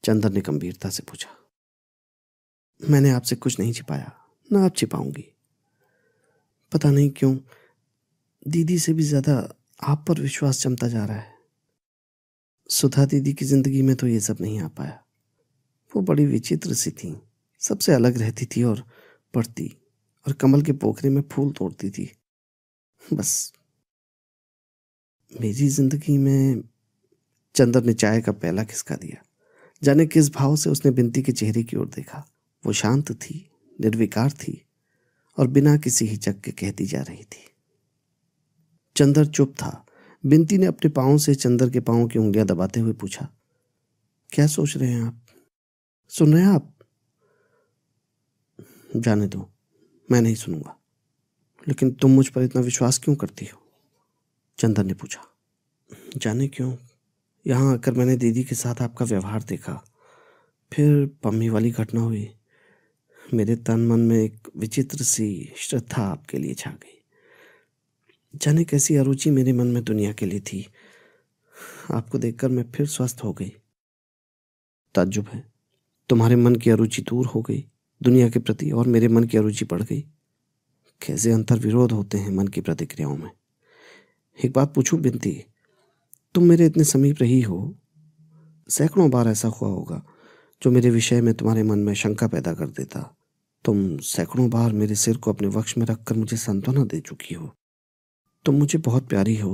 A: चंद्र ने गंभीरता से पूछा मैंने आपसे कुछ नहीं छिपाया ना आप छिपाऊंगी पता नहीं क्यों दीदी से भी ज़्यादा आप पर विश्वास जमता जा रहा है सुधा दीदी की ज़िंदगी में तो ये सब नहीं आ पाया वो बड़ी विचित्र सी थी सबसे अलग रहती थी और पढ़ती और कमल के पोखरे में फूल तोड़ती थी बस मेरी जिंदगी में चंद्र ने चाय का पहला खिसका दिया जाने किस भाव से उसने बिनती के चेहरे की ओर देखा वो शांत थी निर्विकार थी और बिना किसी हिचक के कहती जा रही थी चंदर चुप था बिंती ने अपने पाओं से चंदर के पाँव की उंगलियां दबाते हुए पूछा क्या सोच रहे हैं आप सुन रहे हैं आप जाने दो मैं नहीं सुनूंगा लेकिन तुम मुझ पर इतना विश्वास क्यों करती हो चंदर ने पूछा जाने क्यों यहां आकर मैंने दीदी के साथ आपका व्यवहार देखा फिर पम्मी वाली घटना हुई मेरे तन मन में एक विचित्र सी श्रद्धा आपके लिए छा गई जाने कैसी अरुचि मेरे मन में दुनिया के लिए थी आपको देखकर मैं फिर स्वस्थ हो गई ताज्जुब है तुम्हारे मन की अरुचि दूर हो गई दुनिया के प्रति और मेरे मन की अरुचि बढ़ गई कैसे अंतर विरोध होते हैं मन की प्रतिक्रियाओं में एक बात पूछूं बिनती तुम मेरे इतने समीप रही हो सैकड़ों बार ऐसा हुआ होगा जो मेरे विषय में तुम्हारे मन में शंका पैदा कर देता तुम सैकड़ों बार मेरे सिर को अपने वक्ष में रखकर मुझे सांत्वना दे चुकी हो तुम मुझे बहुत प्यारी हो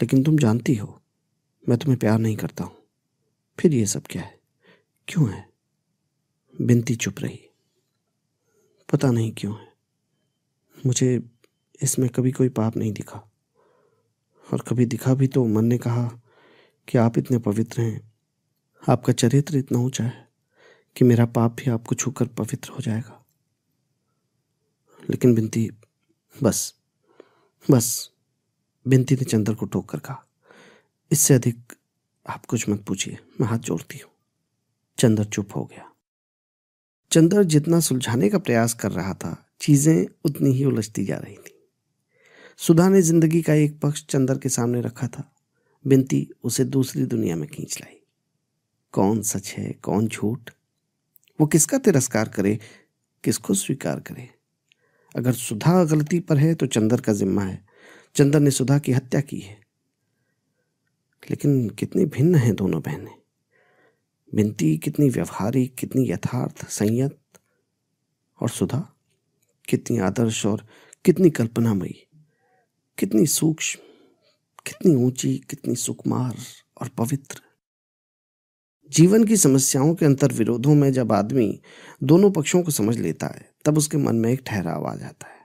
A: लेकिन तुम जानती हो मैं तुम्हें प्यार नहीं करता हूं फिर ये सब क्या है क्यों है बिनती चुप रही पता नहीं क्यों है मुझे इसमें कभी कोई पाप नहीं दिखा और कभी दिखा भी तो मन ने कहा कि आप इतने पवित्र हैं आपका चरित्र इतना ऊंचा है कि मेरा पाप भी आपको छूकर पवित्र हो जाएगा लेकिन बिनती बस बस बिनती ने चंदर को टोक कर कहा इससे अधिक आप कुछ मत पूछिए मैं हाथ जोड़ती हूं चंद्र चुप हो गया चंदर जितना सुलझाने का प्रयास कर रहा था चीजें उतनी ही उलझती जा रही थी सुधा ने जिंदगी का एक पक्ष चंदर के सामने रखा था बिनती उसे दूसरी दुनिया में खींच लाई कौन सच है कौन झूठ वो किसका तिरस्कार करे किसको स्वीकार करे अगर सुधा गलती पर है तो चंदर का जिम्मा है चंदर ने सुधा की हत्या की है लेकिन कितनी भिन्न हैं दोनों बहनें बिनती कितनी व्यवहारिक कितनी यथार्थ संयत और सुधा कितनी आदर्श और कितनी कल्पनामयी कितनी सूक्ष्म कितनी ऊंची कितनी सुकुमार और पवित्र जीवन की समस्याओं के अंतर्विरोधों में जब आदमी दोनों पक्षों को समझ लेता है तब उसके मन में एक ठहराव आ जाता है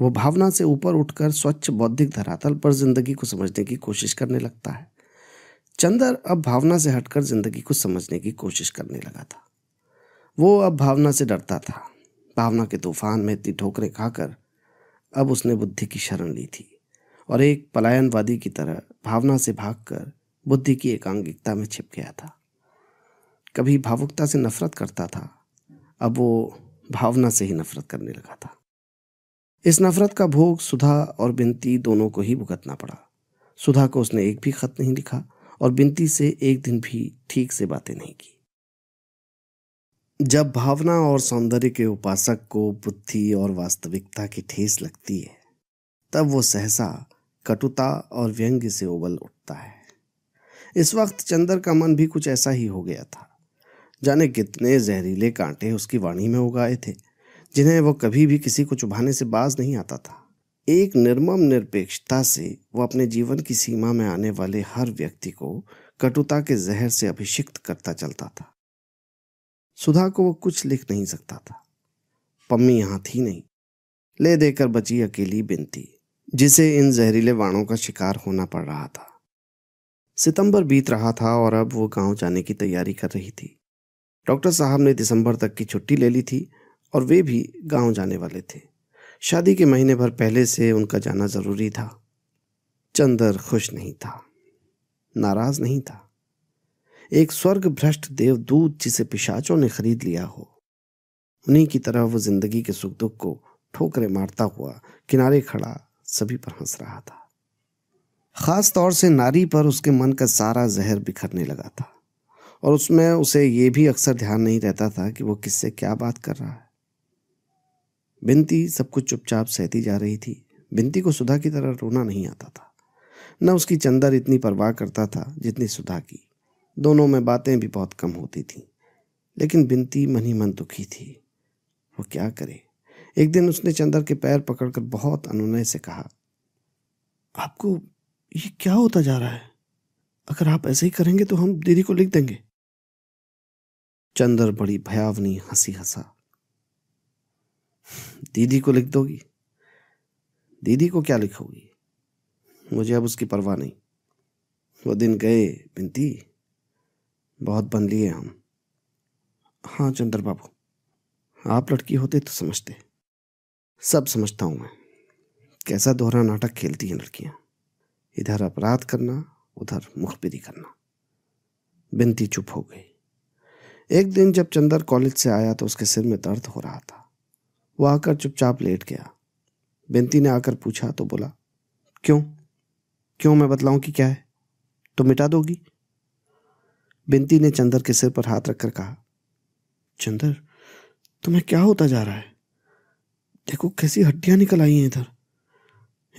A: वो भावना से ऊपर उठकर स्वच्छ बौद्धिक धरातल पर जिंदगी को समझने की कोशिश करने लगता है चंदर अब भावना से हटकर जिंदगी को समझने की कोशिश करने लगा था वो अब भावना से डरता था भावना के तूफान में इतनी ठोकरें खाकर अब उसने बुद्धि की शरण ली थी और एक पलायनवादी की तरह भावना से भागकर बुद्धि की एकांगिकता में छिप गया था कभी भावुकता से नफरत करता था अब वो भावना से ही नफरत करने लगा था इस नफरत का भोग सुधा और बिनती दोनों को ही भुगतना पड़ा सुधा को उसने एक भी खत नहीं लिखा और बिनती से एक दिन भी ठीक से बातें नहीं की जब भावना और सौंदर्य के उपासक को बुद्धि और वास्तविकता की ठेस लगती है तब वो सहसा कटुता और व्यंग्य से उबल उठता है इस वक्त चंद्र का मन भी कुछ ऐसा ही हो गया था जाने कितने जहरीले कांटे उसकी वाणी में उगाए थे जिन्हें वो कभी भी किसी को चुभाने से बाज नहीं आता था एक निर्मम निरपेक्षता से वो अपने जीवन की सीमा में आने वाले हर व्यक्ति को कटुता के जहर से अभिषिक्त करता चलता था सुधा को वो कुछ लिख नहीं सकता था पम्मी यहां थी नहीं ले देकर बची अकेली बिनती जिसे इन जहरीले वाणों का शिकार होना पड़ रहा था सितंबर बीत रहा था और अब वो गांव जाने की तैयारी कर रही थी डॉक्टर साहब ने दिसंबर तक की छुट्टी ले ली थी और वे भी गांव जाने वाले थे शादी के महीने भर पहले से उनका जाना ज़रूरी था चंदर खुश नहीं था नाराज़ नहीं था एक स्वर्ग भ्रष्ट देवदूत जिसे पिशाचों ने खरीद लिया हो उन्हीं की तरह वो जिंदगी के सुख दुख को ठोकरे मारता हुआ किनारे खड़ा सभी पर हंस रहा था खास तौर से नारी पर उसके मन का सारा जहर बिखरने लगा था और उसमें उसे ये भी अक्सर ध्यान नहीं रहता था कि वो किससे क्या बात कर रहा है बिनती सब कुछ चुपचाप सहती जा रही थी बिनती को सुधा की तरह रोना नहीं आता था न उसकी चंदर इतनी परवाह करता था जितनी सुधा की दोनों में बातें भी बहुत कम होती थीं लेकिन बिनती मन ही मन दुखी थी वो क्या करे एक दिन उसने चंदर के पैर पकड़कर बहुत अनुनय से कहा आपको ये क्या होता जा रहा है अगर आप ऐसे ही करेंगे तो हम दीदी को लिख देंगे चंदर बड़ी भयावनी हंसी हंसा दीदी को लिख दोगी दीदी को क्या लिखोगी मुझे अब उसकी परवाह नहीं वो दिन गए बिनती बहुत बन लिए हम हाँ चंद्र बाबू आप लड़की होते तो समझते सब समझता हूं मैं कैसा दोहरा नाटक खेलती हैं लड़कियां इधर अपराध करना उधर मुखबिरी करना बिनती चुप हो गई एक दिन जब चंदर कॉलेज से आया तो उसके सिर में दर्द हो रहा था वो आकर चुपचाप लेट गया बिनती ने आकर पूछा तो बोला क्यों क्यों मैं बतलाऊं कि क्या है तो मिटा दोगी बिनती ने चंदर के सिर पर हाथ रखकर कहा चंदर तुम्हें क्या होता जा रहा है देखो कैसी हड्डियां निकल आई हैं इधर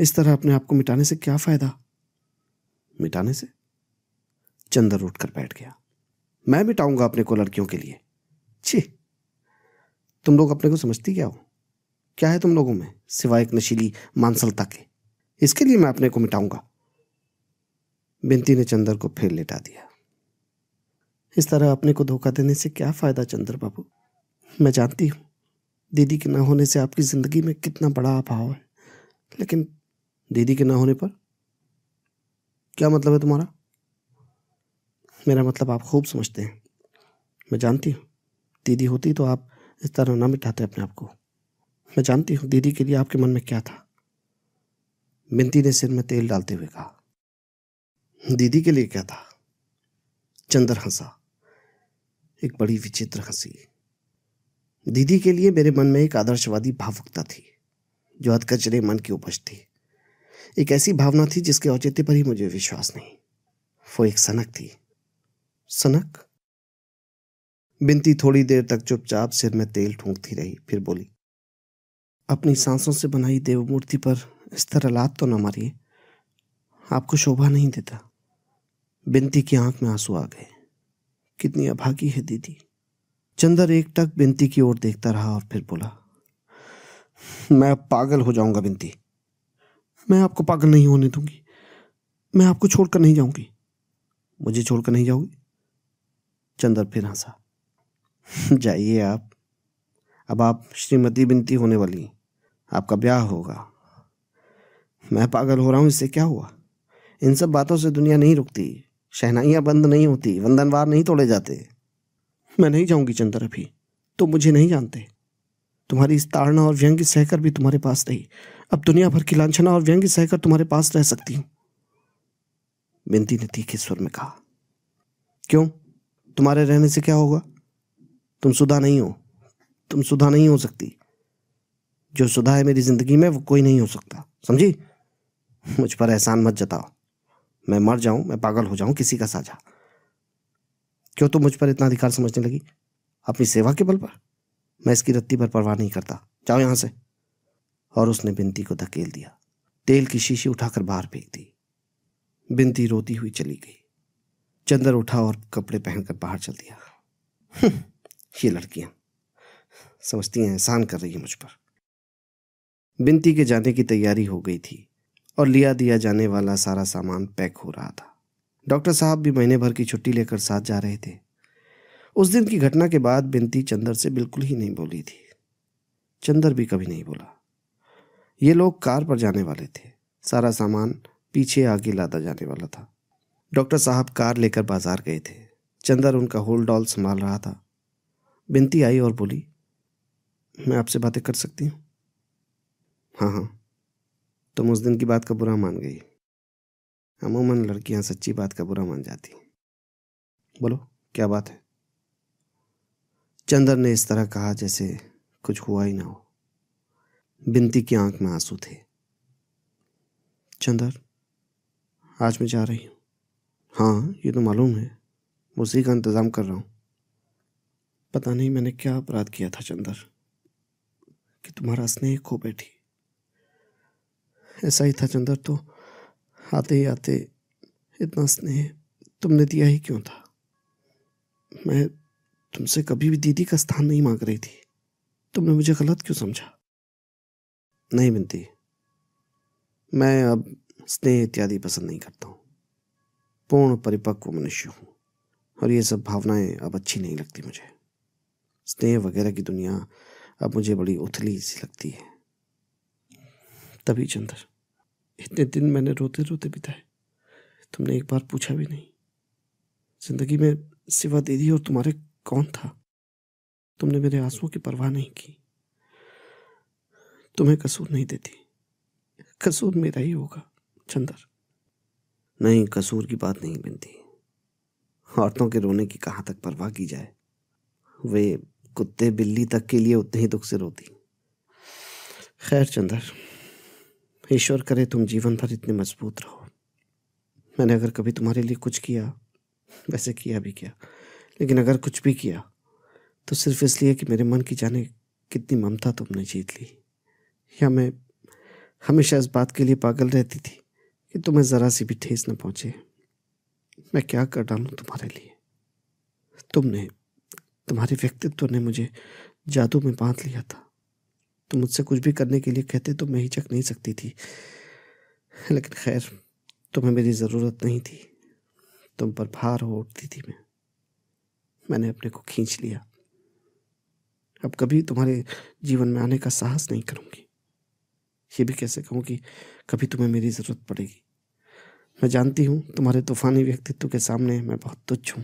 A: इस तरह अपने आप को मिटाने से क्या फायदा मिटाने से चंदर उठकर बैठ गया मैं मिटाऊंगा अपने को लड़कियों के लिए छी तुम लोग अपने को समझती क्या हो क्या है तुम लोगों में सिवाय एक नशीली मानसलता के इसके लिए मैं अपने को मिटाऊंगा बिनती ने चंदर को फिर लेटा दिया इस तरह अपने को धोखा देने से क्या फायदा चंद्र बाबू मैं जानती हूं दीदी के ना होने से आपकी जिंदगी में कितना बड़ा अभाव है लेकिन दीदी के ना होने पर क्या मतलब है तुम्हारा मेरा मतलब आप खूब समझते हैं मैं जानती हूँ दीदी होती तो आप इस तरह ना मिटाते अपने आप को मैं जानती हूँ दीदी के लिए आपके मन में क्या था मिंती ने सिर में तेल डालते हुए कहा दीदी के लिए क्या था चंद्र हंसा एक बड़ी विचित्र हंसी दीदी के लिए मेरे मन में एक आदर्शवादी भावुकता थी जो हथकचरे मन की उपज थी एक ऐसी भावना थी जिसके औचित्य पर ही मुझे विश्वास नहीं वो एक सनक थी सनक बिनती थोड़ी देर तक चुपचाप सिर में तेल ठूंकती रही फिर बोली अपनी सांसों से बनाई देवमूर्ति पर इस तरह लात तो न मारिए आपको शोभा नहीं देता बिनती की आंख में आंसू आ गए कितनी अभागी है दीदी चंदर एक टक बिनती की ओर देखता रहा और फिर बोला मैं अब पागल हो जाऊंगा बिनती मैं आपको पागल नहीं होने दूंगी मैं आपको छोड़कर नहीं जाऊंगी मुझे छोड़कर नहीं जाऊंगी चंदर फिर हंसा [LAUGHS] जाइए आप अब आप श्रीमती बिनती होने वाली आपका ब्याह होगा मैं पागल हो रहा हूं इससे क्या हुआ इन सब बातों से दुनिया नहीं रुकती शहनाइयां बंद नहीं होती वंदनवार नहीं तोड़े जाते मैं नहीं जाऊंगी चंदर अभी तो मुझे नहीं जानते तुम्हारी इस ताड़ना और व्यंग्य सहकर भी तुम्हारे पास रही अब दुनिया भर की लाछना और व्यंग्य सहकर तुम्हारे पास रह सकती हूँ बिनती ने तीखे स्वर में कहा क्यों तुम्हारे रहने से क्या होगा तुम सुधा नहीं हो तुम सुधा नहीं हो सकती जो सुधा है मेरी ज़िंदगी में वो कोई नहीं हो सकता समझी मुझ पर एहसान मत जताओ मैं मर जाऊं मैं पागल हो जाऊं किसी का साझा क्यों तुम मुझ पर इतना अधिकार समझने लगी अपनी सेवा के बल पर मैं इसकी रत्ती पर परवाह नहीं करता जाओ यहां से और उसने बिनती को धकेल दिया तेल की शीशी उठाकर बाहर फेंक दी बिनती रोती हुई चली गई चंदर उठा और कपड़े पहनकर बाहर चल दिया हम्म, ये लड़कियां समझती हैं एहसान कर रही है मुझ पर बिनती के जाने की तैयारी हो गई थी और लिया दिया जाने वाला सारा सामान पैक हो रहा था डॉक्टर साहब भी महीने भर की छुट्टी लेकर साथ जा रहे थे उस दिन की घटना के बाद बिनती चंदर से बिल्कुल ही नहीं बोली थी चंदर भी कभी नहीं बोला ये लोग कार पर जाने वाले थे सारा सामान पीछे आगे लादा जाने वाला था डॉक्टर साहब कार लेकर बाजार गए थे चंदर उनका होल डॉल संभाल रहा था बिनती आई और बोली मैं आपसे बातें कर सकती हूँ हाँ हाँ तुम उस दिन की बात का बुरा मान गई अमूमन लड़कियाँ सच्ची बात का बुरा मान जाती बोलो क्या बात है चंदर ने इस तरह कहा जैसे कुछ हुआ ही ना हो बिनती की आंख में आंसू थे चंदर आज मैं जा रही हूँ हाँ ये तो मालूम है उसी का इंतज़ाम कर रहा हूँ पता नहीं मैंने क्या अपराध किया था चंदर कि तुम्हारा स्नेह खो बैठी ऐसा ही था चंदर तो आते ही आते इतना स्नेह तुमने दिया ही क्यों था मैं तुमसे कभी भी दीदी का स्थान नहीं मांग रही थी तुमने मुझे गलत क्यों समझा नहीं बिनती मैं अब स्नेह इत्यादि पसंद नहीं करता हूँ पूर्ण परिपक्व मनुष्य हूँ और ये सब भावनाएं अब अच्छी नहीं लगती मुझे स्नेह वगैरह की दुनिया अब मुझे बड़ी उथली सी लगती है तभी चंद्र इतने दिन मैंने रोते रोते बिताए तुमने एक बार पूछा भी नहीं जिंदगी में सिवा दीदी और तुम्हारे कौन था तुमने मेरे आंसुओं की परवाह नहीं की तुम्हें कसूर नहीं देती कसूर मेरा ही होगा चंद्र नहीं कसूर की बात नहीं बनती औरतों के रोने की कहाँ तक परवाह की जाए वे कुत्ते बिल्ली तक के लिए उतने ही दुख से रोती खैर चंदर ईश्वर करे तुम जीवन भर इतने मजबूत रहो मैंने अगर कभी तुम्हारे लिए कुछ किया वैसे किया भी क्या लेकिन अगर कुछ भी किया तो सिर्फ इसलिए कि मेरे मन की जाने कितनी ममता तुमने जीत ली या मैं हमेशा इस बात के लिए पागल रहती थी कि तुम्हें ज़रा सी भी ठेस न पहुंचे मैं क्या कर डालू तुम्हारे लिए तुमने तुम्हारे व्यक्तित्व ने मुझे जादू में बांध लिया था तुम मुझसे कुछ भी करने के लिए कहते तो मैं हिचक नहीं सकती थी लेकिन खैर तुम्हें मेरी ज़रूरत नहीं थी तुम पर भार हो उठती थी मैं मैंने अपने को खींच लिया अब कभी तुम्हारे जीवन में आने का साहस नहीं करूंगी ये भी कैसे कहूँ कि कभी तुम्हें मेरी ज़रूरत पड़ेगी मैं जानती हूँ तुम्हारे तूफ़ानी व्यक्तित्व के सामने मैं बहुत तुच्छ हूँ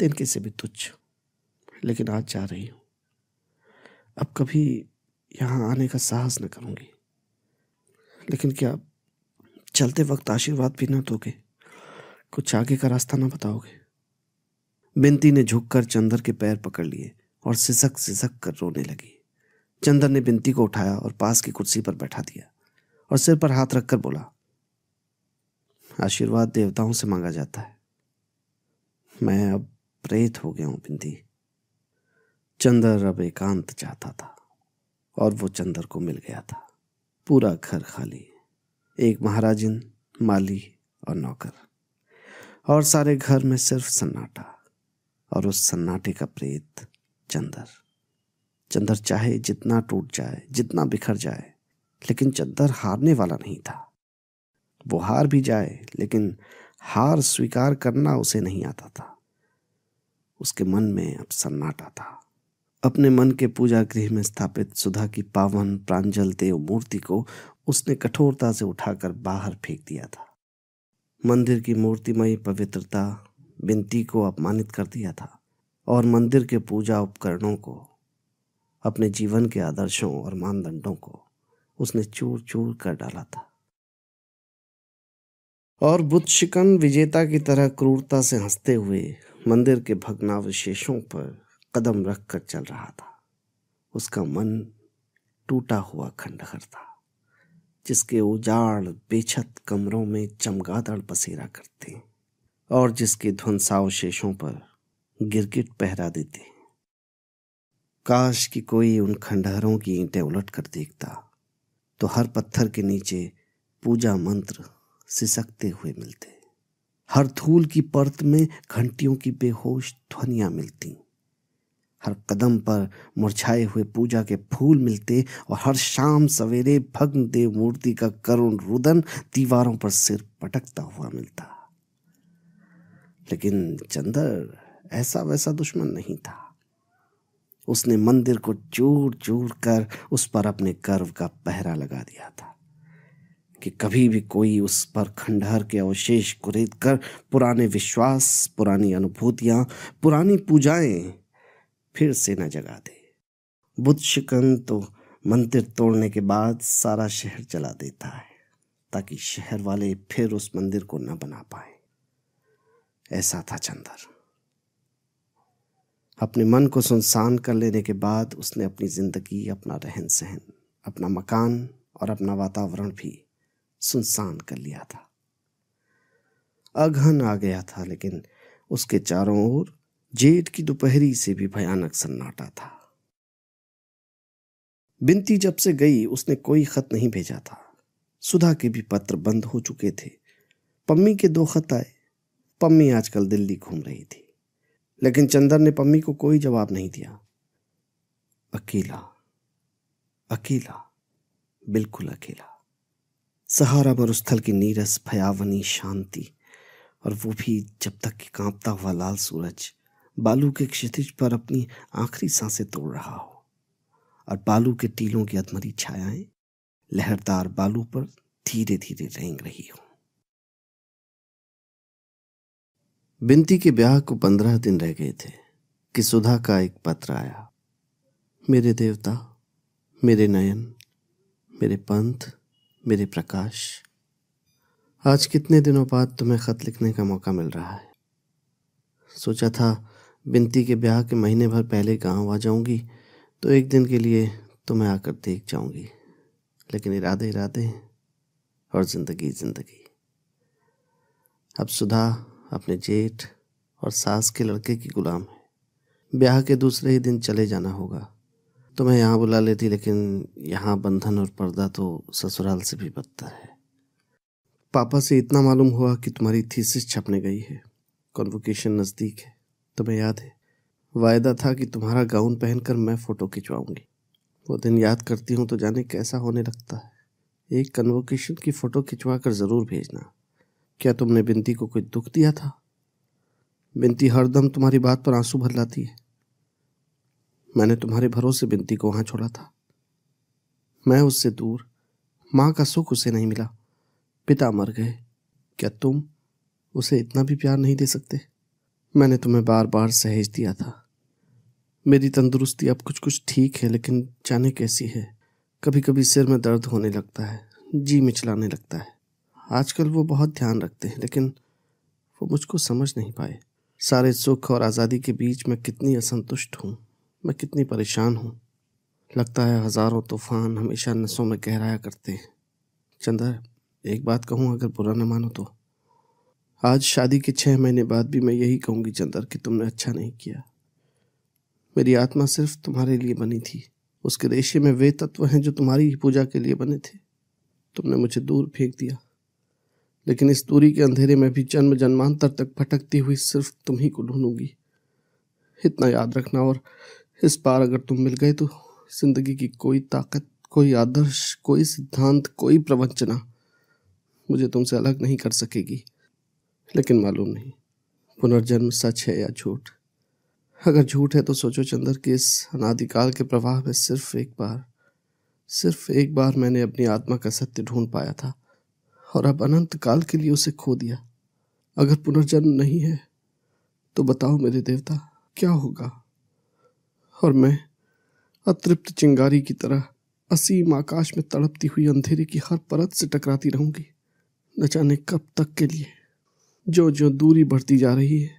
A: दिन से भी तुच्छ लेकिन आज जा रही हूँ अब कभी यहाँ आने का साहस न करूँगी लेकिन क्या चलते वक्त आशीर्वाद भी न दोगे कुछ आगे का रास्ता ना बताओगे बिनती ने झुककर चंदर के पैर पकड़ लिए और सिसक सिसक कर रोने लगी चंदन ने बिनती को उठाया और पास की कुर्सी पर बैठा दिया और सिर पर हाथ रखकर बोला आशीर्वाद देवताओं से मांगा जाता है मैं अब प्रेत हो गया हूं बिंदी चंदर अब एकांत चाहता था और वो चंदर को मिल गया था पूरा घर खाली एक महाराजिन माली और नौकर और सारे घर में सिर्फ सन्नाटा और उस सन्नाटे का प्रेत चंदर चंदर चाहे जितना टूट जाए जितना बिखर जाए लेकिन चंदर हारने वाला नहीं था वो हार भी जाए लेकिन हार स्वीकार करना उसे नहीं आता था उसके मन में अब सन्नाटा था अपने मन के पूजा गृह में स्थापित सुधा की पावन प्रांजल देव मूर्ति को उसने कठोरता से उठाकर बाहर फेंक दिया था मंदिर की मूर्तिमयी पवित्रता बिनती को अपमानित कर दिया था और मंदिर के पूजा उपकरणों को अपने जीवन के आदर्शों और मानदंडों को उसने चूर चूर कर डाला था और बुद्ध शिकन विजेता की तरह क्रूरता से हंसते हुए मंदिर के भग्नावशेषों पर कदम रखकर चल रहा था उसका मन टूटा हुआ खंडहर था जिसके उजाड़ बेछत कमरों में चमगादड़ बसेरा करते और जिसके ध्वंसावशेषों पर गिरगिट पहरा देते काश कि कोई उन खंडहरों की ईंटें उलट कर देखता तो हर पत्थर के नीचे पूजा मंत्र सिसकते हुए मिलते हर धूल की परत में घंटियों की बेहोश ध्वनियां मिलती हर कदम पर मुरझाए हुए पूजा के फूल मिलते और हर शाम सवेरे भग्न देव मूर्ति का करुण रुदन दीवारों पर सिर पटकता हुआ मिलता लेकिन चंदर ऐसा वैसा दुश्मन नहीं था उसने मंदिर को चूर चूर कर उस पर अपने गर्व का पहरा लगा दिया था कि कभी भी कोई उस पर खंडहर के अवशेष कुरेद कर पुराने विश्वास पुरानी अनुभूतियां पुरानी पूजाएं फिर से न जगा दे बुद्ध शिकन तो मंदिर तोड़ने के बाद सारा शहर चला देता है ताकि शहर वाले फिर उस मंदिर को न बना पाए ऐसा था चंदर अपने मन को सुनसान कर लेने के बाद उसने अपनी ज़िंदगी अपना रहन सहन अपना मकान और अपना वातावरण भी सुनसान कर लिया था अगहन आ गया था लेकिन उसके चारों ओर जेठ की दोपहरी से भी भयानक सन्नाटा था बिनती जब से गई उसने कोई खत नहीं भेजा था सुधा के भी पत्र बंद हो चुके थे पम्मी के दो खत आए पम्मी आजकल दिल्ली घूम रही थी लेकिन चंदर ने पम्मी को कोई जवाब नहीं दिया अकेला अकेला बिल्कुल अकेला सहारा मरुस्थल की नीरस भयावनी शांति और वो भी जब तक कि कांपता हुआ लाल सूरज बालू के क्षितिज पर अपनी आखिरी सांसें तोड़ रहा हो और बालू के टीलों की अधमरी छायाएं लहरदार बालू पर धीरे धीरे रेंग रही हो बिनती के ब्याह को पंद्रह दिन रह गए थे कि सुधा का एक पत्र आया मेरे देवता मेरे नयन मेरे पंथ मेरे प्रकाश आज कितने दिनों बाद तुम्हें खत लिखने का मौका मिल रहा है सोचा था बिनती के ब्याह के महीने भर पहले गांव आ जाऊंगी तो एक दिन के लिए तुम्हें आकर देख जाऊंगी लेकिन इरादे इरादे और ज़िंदगी ज़िंदगी अब सुधा अपने जेठ और सास के लड़के की गुलाम है ब्याह के दूसरे ही दिन चले जाना होगा तो मैं यहाँ बुला लेती लेकिन यहाँ बंधन और पर्दा तो ससुराल से भी बदतर है पापा से इतना मालूम हुआ कि तुम्हारी थीसिस छपने गई है कॉन्वोकेशन नज़दीक है तुम्हें याद है वायदा था कि तुम्हारा गाउन पहनकर मैं फ़ोटो खिंचवाऊंगी वो दिन याद करती हूँ तो जाने कैसा होने लगता है एक कन्वोकेशन की फ़ोटो खिंचवा कर ज़रूर भेजना क्या तुमने बिनती को कोई दुख दिया था बिनती हरदम तुम्हारी बात पर आंसू भर लाती है मैंने तुम्हारे भरोसे बिनती को वहां छोड़ा था मैं उससे दूर माँ का सुख उसे नहीं मिला पिता मर गए क्या तुम उसे इतना भी प्यार नहीं दे सकते मैंने तुम्हें बार बार सहेज दिया था मेरी तंदुरुस्ती अब कुछ कुछ ठीक है लेकिन जाने कैसी है कभी कभी सिर में दर्द होने लगता है जी मिचलाने लगता है आजकल वो बहुत ध्यान रखते हैं लेकिन वो मुझको समझ नहीं पाए सारे सुख और आज़ादी के बीच मैं कितनी असंतुष्ट हूँ मैं कितनी परेशान हूँ लगता है हज़ारों तूफान हमेशा नसों में गहराया करते हैं चंदर एक बात कहूँ अगर बुरा न मानो तो आज शादी के छः महीने बाद भी मैं यही कहूँगी चंदर कि तुमने अच्छा नहीं किया मेरी आत्मा सिर्फ तुम्हारे लिए बनी थी उसके रेशे में वे तत्व हैं जो तुम्हारी ही पूजा के लिए बने थे तुमने मुझे दूर फेंक दिया लेकिन इस दूरी के अंधेरे में भी जन्म जन्मांतर तक भटकती हुई सिर्फ तुम ही को ढूंढूंगी इतना याद रखना और इस बार अगर तुम मिल गए तो जिंदगी की कोई ताकत कोई आदर्श कोई सिद्धांत कोई प्रवंचना मुझे तुमसे अलग नहीं कर सकेगी लेकिन मालूम नहीं पुनर्जन्म सच है या झूठ अगर झूठ है तो सोचो चंद्र के इस अनादिकाल के प्रवाह में सिर्फ एक बार सिर्फ एक बार मैंने अपनी आत्मा का सत्य ढूंढ पाया था और अब अनंत काल के लिए उसे खो दिया अगर पुनर्जन्म नहीं है तो बताओ मेरे देवता क्या होगा और मैं अतृप्त चिंगारी की तरह असीम आकाश में तड़पती हुई अंधेरे की हर परत से टकराती रहूंगी न जाने कब तक के लिए जो जो दूरी बढ़ती जा रही है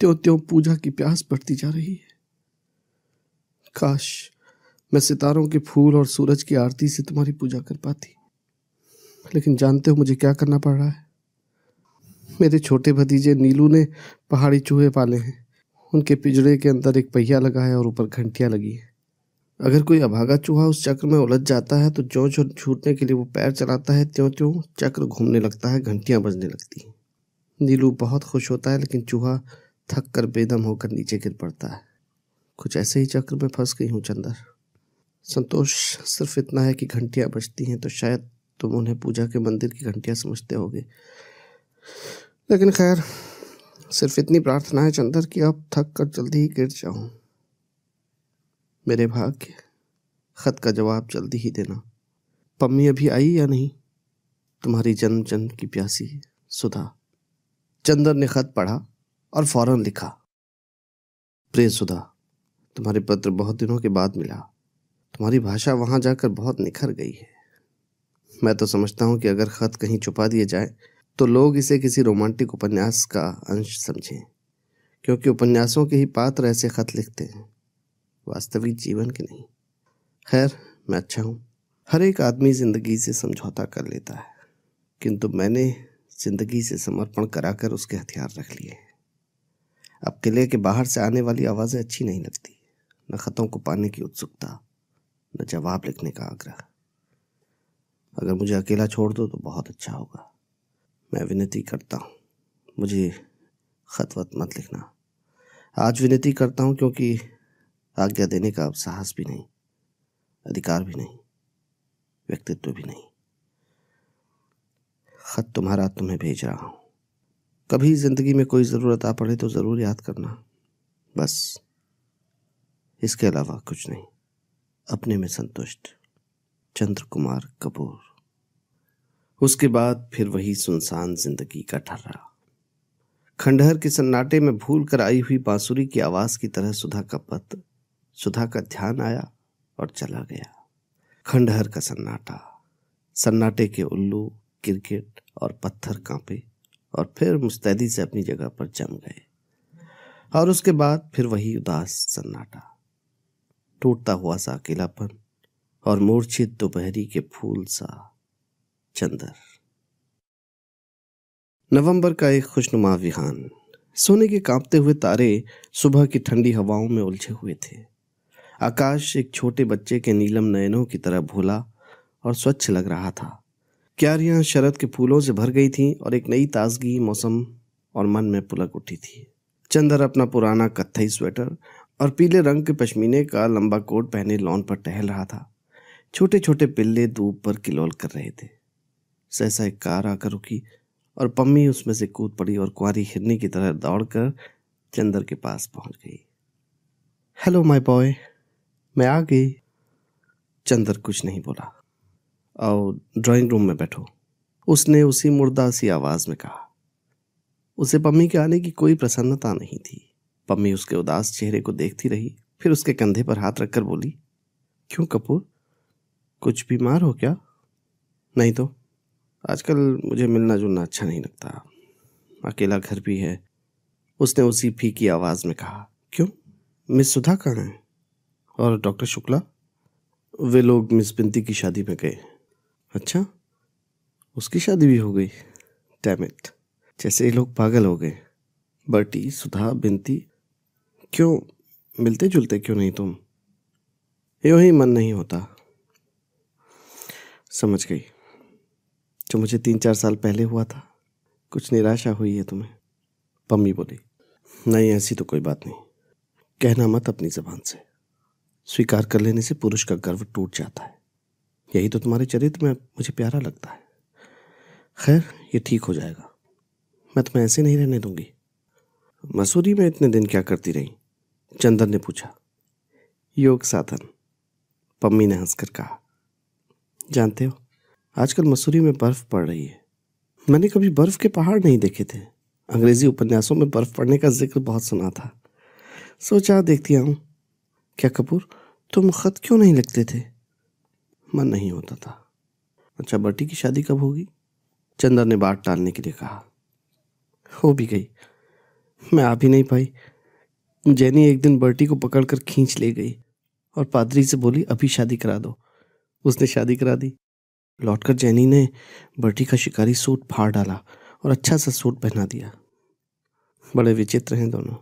A: त्यों त्यों पूजा की प्यास बढ़ती जा रही है काश मैं सितारों के फूल और सूरज की आरती से तुम्हारी पूजा कर पाती लेकिन जानते हो मुझे क्या करना पड़ रहा है मेरे छोटे भतीजे नीलू ने पहाड़ी चूहे पाले हैं उनके पिजड़े के अंदर एक पहिया लगा है और ऊपर घंटियाँ लगी हैं अगर कोई अभागा चूहा उस चक्र में उलझ जाता है तो जो जो छूटने के लिए वो पैर चलाता है त्यों त्यों चक्र घूमने लगता है घंटियाँ बजने लगती हैं नीलू बहुत खुश होता है लेकिन चूहा थक कर बेदम होकर नीचे गिर पड़ता है कुछ ऐसे ही चक्र में फंस गई हूँ चंदर संतोष सिर्फ इतना है कि घंटियाँ बजती हैं तो शायद तुम उन्हें पूजा के मंदिर की घंटियाँ समझते होगे लेकिन खैर सिर्फ इतनी प्रार्थना है चंदर कि अब थक कर जल्दी ही गिर जाऊं मेरे भाग्य खत का जवाब जल्दी ही देना पम्मी अभी आई या नहीं तुम्हारी जन्म जन्म की प्यासी सुधा चंदर ने खत पढ़ा और फौरन लिखा प्रिय सुधा तुम्हारे पत्र बहुत दिनों के बाद मिला तुम्हारी भाषा वहां जाकर बहुत निखर गई है मैं तो समझता हूँ कि अगर ख़त कहीं छुपा दिए जाए तो लोग इसे किसी रोमांटिक उपन्यास का अंश समझें क्योंकि उपन्यासों के ही पात्र ऐसे खत लिखते हैं वास्तविक जीवन के नहीं खैर मैं अच्छा हूँ हर एक आदमी ज़िंदगी से समझौता कर लेता है किंतु मैंने ज़िंदगी से समर्पण कराकर उसके हथियार रख लिए अब किले के बाहर से आने वाली आवाज़ें अच्छी नहीं लगती न ख़तों को पाने की उत्सुकता न जवाब लिखने का आग्रह अगर मुझे अकेला छोड़ दो तो बहुत अच्छा होगा मैं विनती करता हूँ मुझे खत वत मत लिखना आज विनती करता हूँ क्योंकि आज्ञा देने का अब साहस भी नहीं अधिकार भी नहीं व्यक्तित्व भी नहीं खत तुम्हारा तुम्हें भेज रहा हूँ कभी ज़िंदगी में कोई ज़रूरत आ पड़े तो ज़रूर याद करना बस इसके अलावा कुछ नहीं अपने में संतुष्ट चंद्र कुमार कपूर उसके बाद फिर वही सुनसान जिंदगी का ठर्रा खंडहर के सन्नाटे में भूल कर आई हुई बांसुरी की आवाज की तरह सुधा का पत सुधा का ध्यान आया और चला गया खंडहर का सन्नाटा सन्नाटे के उल्लू क्रिकेट और पत्थर कांपे और फिर मुस्तैदी से अपनी जगह पर जम गए और उसके बाद फिर वही उदास सन्नाटा टूटता हुआ सा अकेलापन और मूर्छित दोपहरी के फूल सा चंदर नवंबर का एक खुशनुमा विहान सोने के कांपते हुए तारे सुबह की ठंडी हवाओं में उलझे हुए थे आकाश एक छोटे बच्चे के नीलम नयनों की तरह भोला और स्वच्छ लग रहा था क्यारियां शरद के फूलों से भर गई थीं और एक नई ताजगी मौसम और मन में पुलक उठी थी चंदर अपना पुराना कत्थई स्वेटर और पीले रंग के पश्मीने का लंबा कोट पहने लॉन पर टहल रहा था छोटे छोटे पिल्ले धूप पर किलोल कर रहे थे सहसा एक कार आकर रुकी और पम्मी उसमें से कूद पड़ी और कुआरी हिरनी की तरह दौड़कर चंदर के पास पहुंच गई हेलो माय बॉय मैं आ गई चंदर कुछ नहीं बोला और ड्राइंग रूम में बैठो उसने उसी मुर्दा सी आवाज़ में कहा उसे पम्मी के आने की कोई प्रसन्नता नहीं थी पम्मी उसके उदास चेहरे को देखती रही फिर उसके कंधे पर हाथ रखकर बोली क्यों कपूर कुछ बीमार हो क्या नहीं तो आजकल मुझे मिलना जुलना अच्छा नहीं लगता अकेला घर भी है उसने उसी फीकी आवाज़ में कहा क्यों मिस सुधा कहाँ हैं और डॉक्टर शुक्ला वे लोग मिस बिंती की शादी में गए अच्छा उसकी शादी भी हो गई डैमिट जैसे ये लोग पागल हो गए बटी सुधा बिनती क्यों मिलते जुलते क्यों नहीं तुम यू ही मन नहीं होता समझ गई जो मुझे तीन चार साल पहले हुआ था कुछ निराशा हुई है तुम्हें पम्मी बोली नहीं ऐसी तो कोई बात नहीं कहना मत अपनी जबान से स्वीकार कर लेने से पुरुष का गर्व टूट जाता है यही तो तुम्हारे चरित्र में मुझे प्यारा लगता है खैर ये ठीक हो जाएगा मैं तुम्हें ऐसे नहीं रहने दूंगी मसूरी में इतने दिन क्या करती रही चंदन ने पूछा योग साधन पम्मी ने हंसकर कहा जानते हो आजकल मसूरी में बर्फ़ पड़ रही है मैंने कभी बर्फ़ के पहाड़ नहीं देखे थे अंग्रेज़ी उपन्यासों में बर्फ़ पड़ने का जिक्र बहुत सुना था सोचा देखती हूँ क्या कपूर तुम ख़त क्यों नहीं लिखते थे मन नहीं होता था अच्छा बटी की शादी कब होगी चंदर ने बाट टालने के लिए कहा हो भी गई मैं आ भी नहीं पाई जैनी एक दिन बर्टी को पकड़कर खींच ले गई और पादरी से बोली अभी शादी करा दो उसने शादी करा दी लौटकर जैनी ने बर्टी का शिकारी सूट फाड़ डाला और अच्छा सा सूट पहना दिया बड़े विचित्र हैं दोनों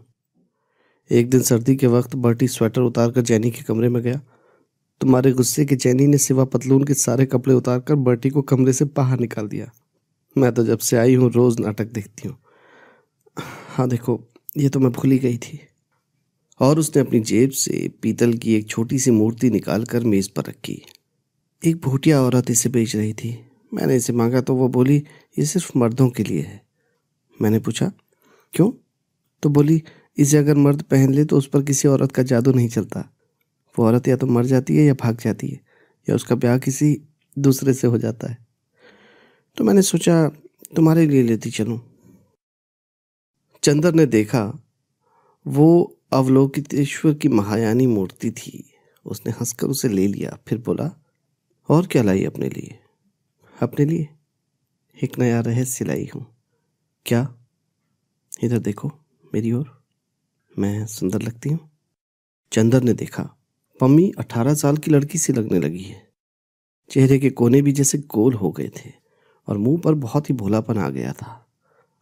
A: एक दिन सर्दी के वक्त बर्टी स्वेटर उतार कर जैनी के कमरे में गया तुम्हारे गुस्से के जैनी ने सिवा पतलून के सारे कपड़े उतार कर बर्टी को कमरे से बाहर निकाल दिया मैं तो जब से आई हूँ रोज़ नाटक देखती हूँ हाँ देखो ये तो मैं भूल ही गई थी और उसने अपनी जेब से पीतल की एक छोटी सी मूर्ति निकालकर मेज़ पर रखी एक भूटिया औरत इसे बेच रही थी मैंने इसे मांगा तो वो बोली ये सिर्फ मर्दों के लिए है मैंने पूछा क्यों तो बोली इसे अगर मर्द पहन ले तो उस पर किसी औरत का जादू नहीं चलता वो औरत या तो मर जाती है या भाग जाती है या उसका ब्याह किसी दूसरे से हो जाता है तो मैंने सोचा तुम्हारे लिए लेती चलूँ चंदर ने देखा वो अवलोकितेश्वर की महायानी मूर्ति थी उसने हंसकर उसे ले लिया फिर बोला और क्या लाई अपने लिए अपने लिए एक नया रहस्य लाई हूँ क्या इधर देखो मेरी ओर मैं सुंदर लगती हूँ चंदर ने देखा पम्मी अठारह साल की लड़की से लगने लगी है चेहरे के कोने भी जैसे गोल हो गए थे और मुंह पर बहुत ही भोलापन आ गया था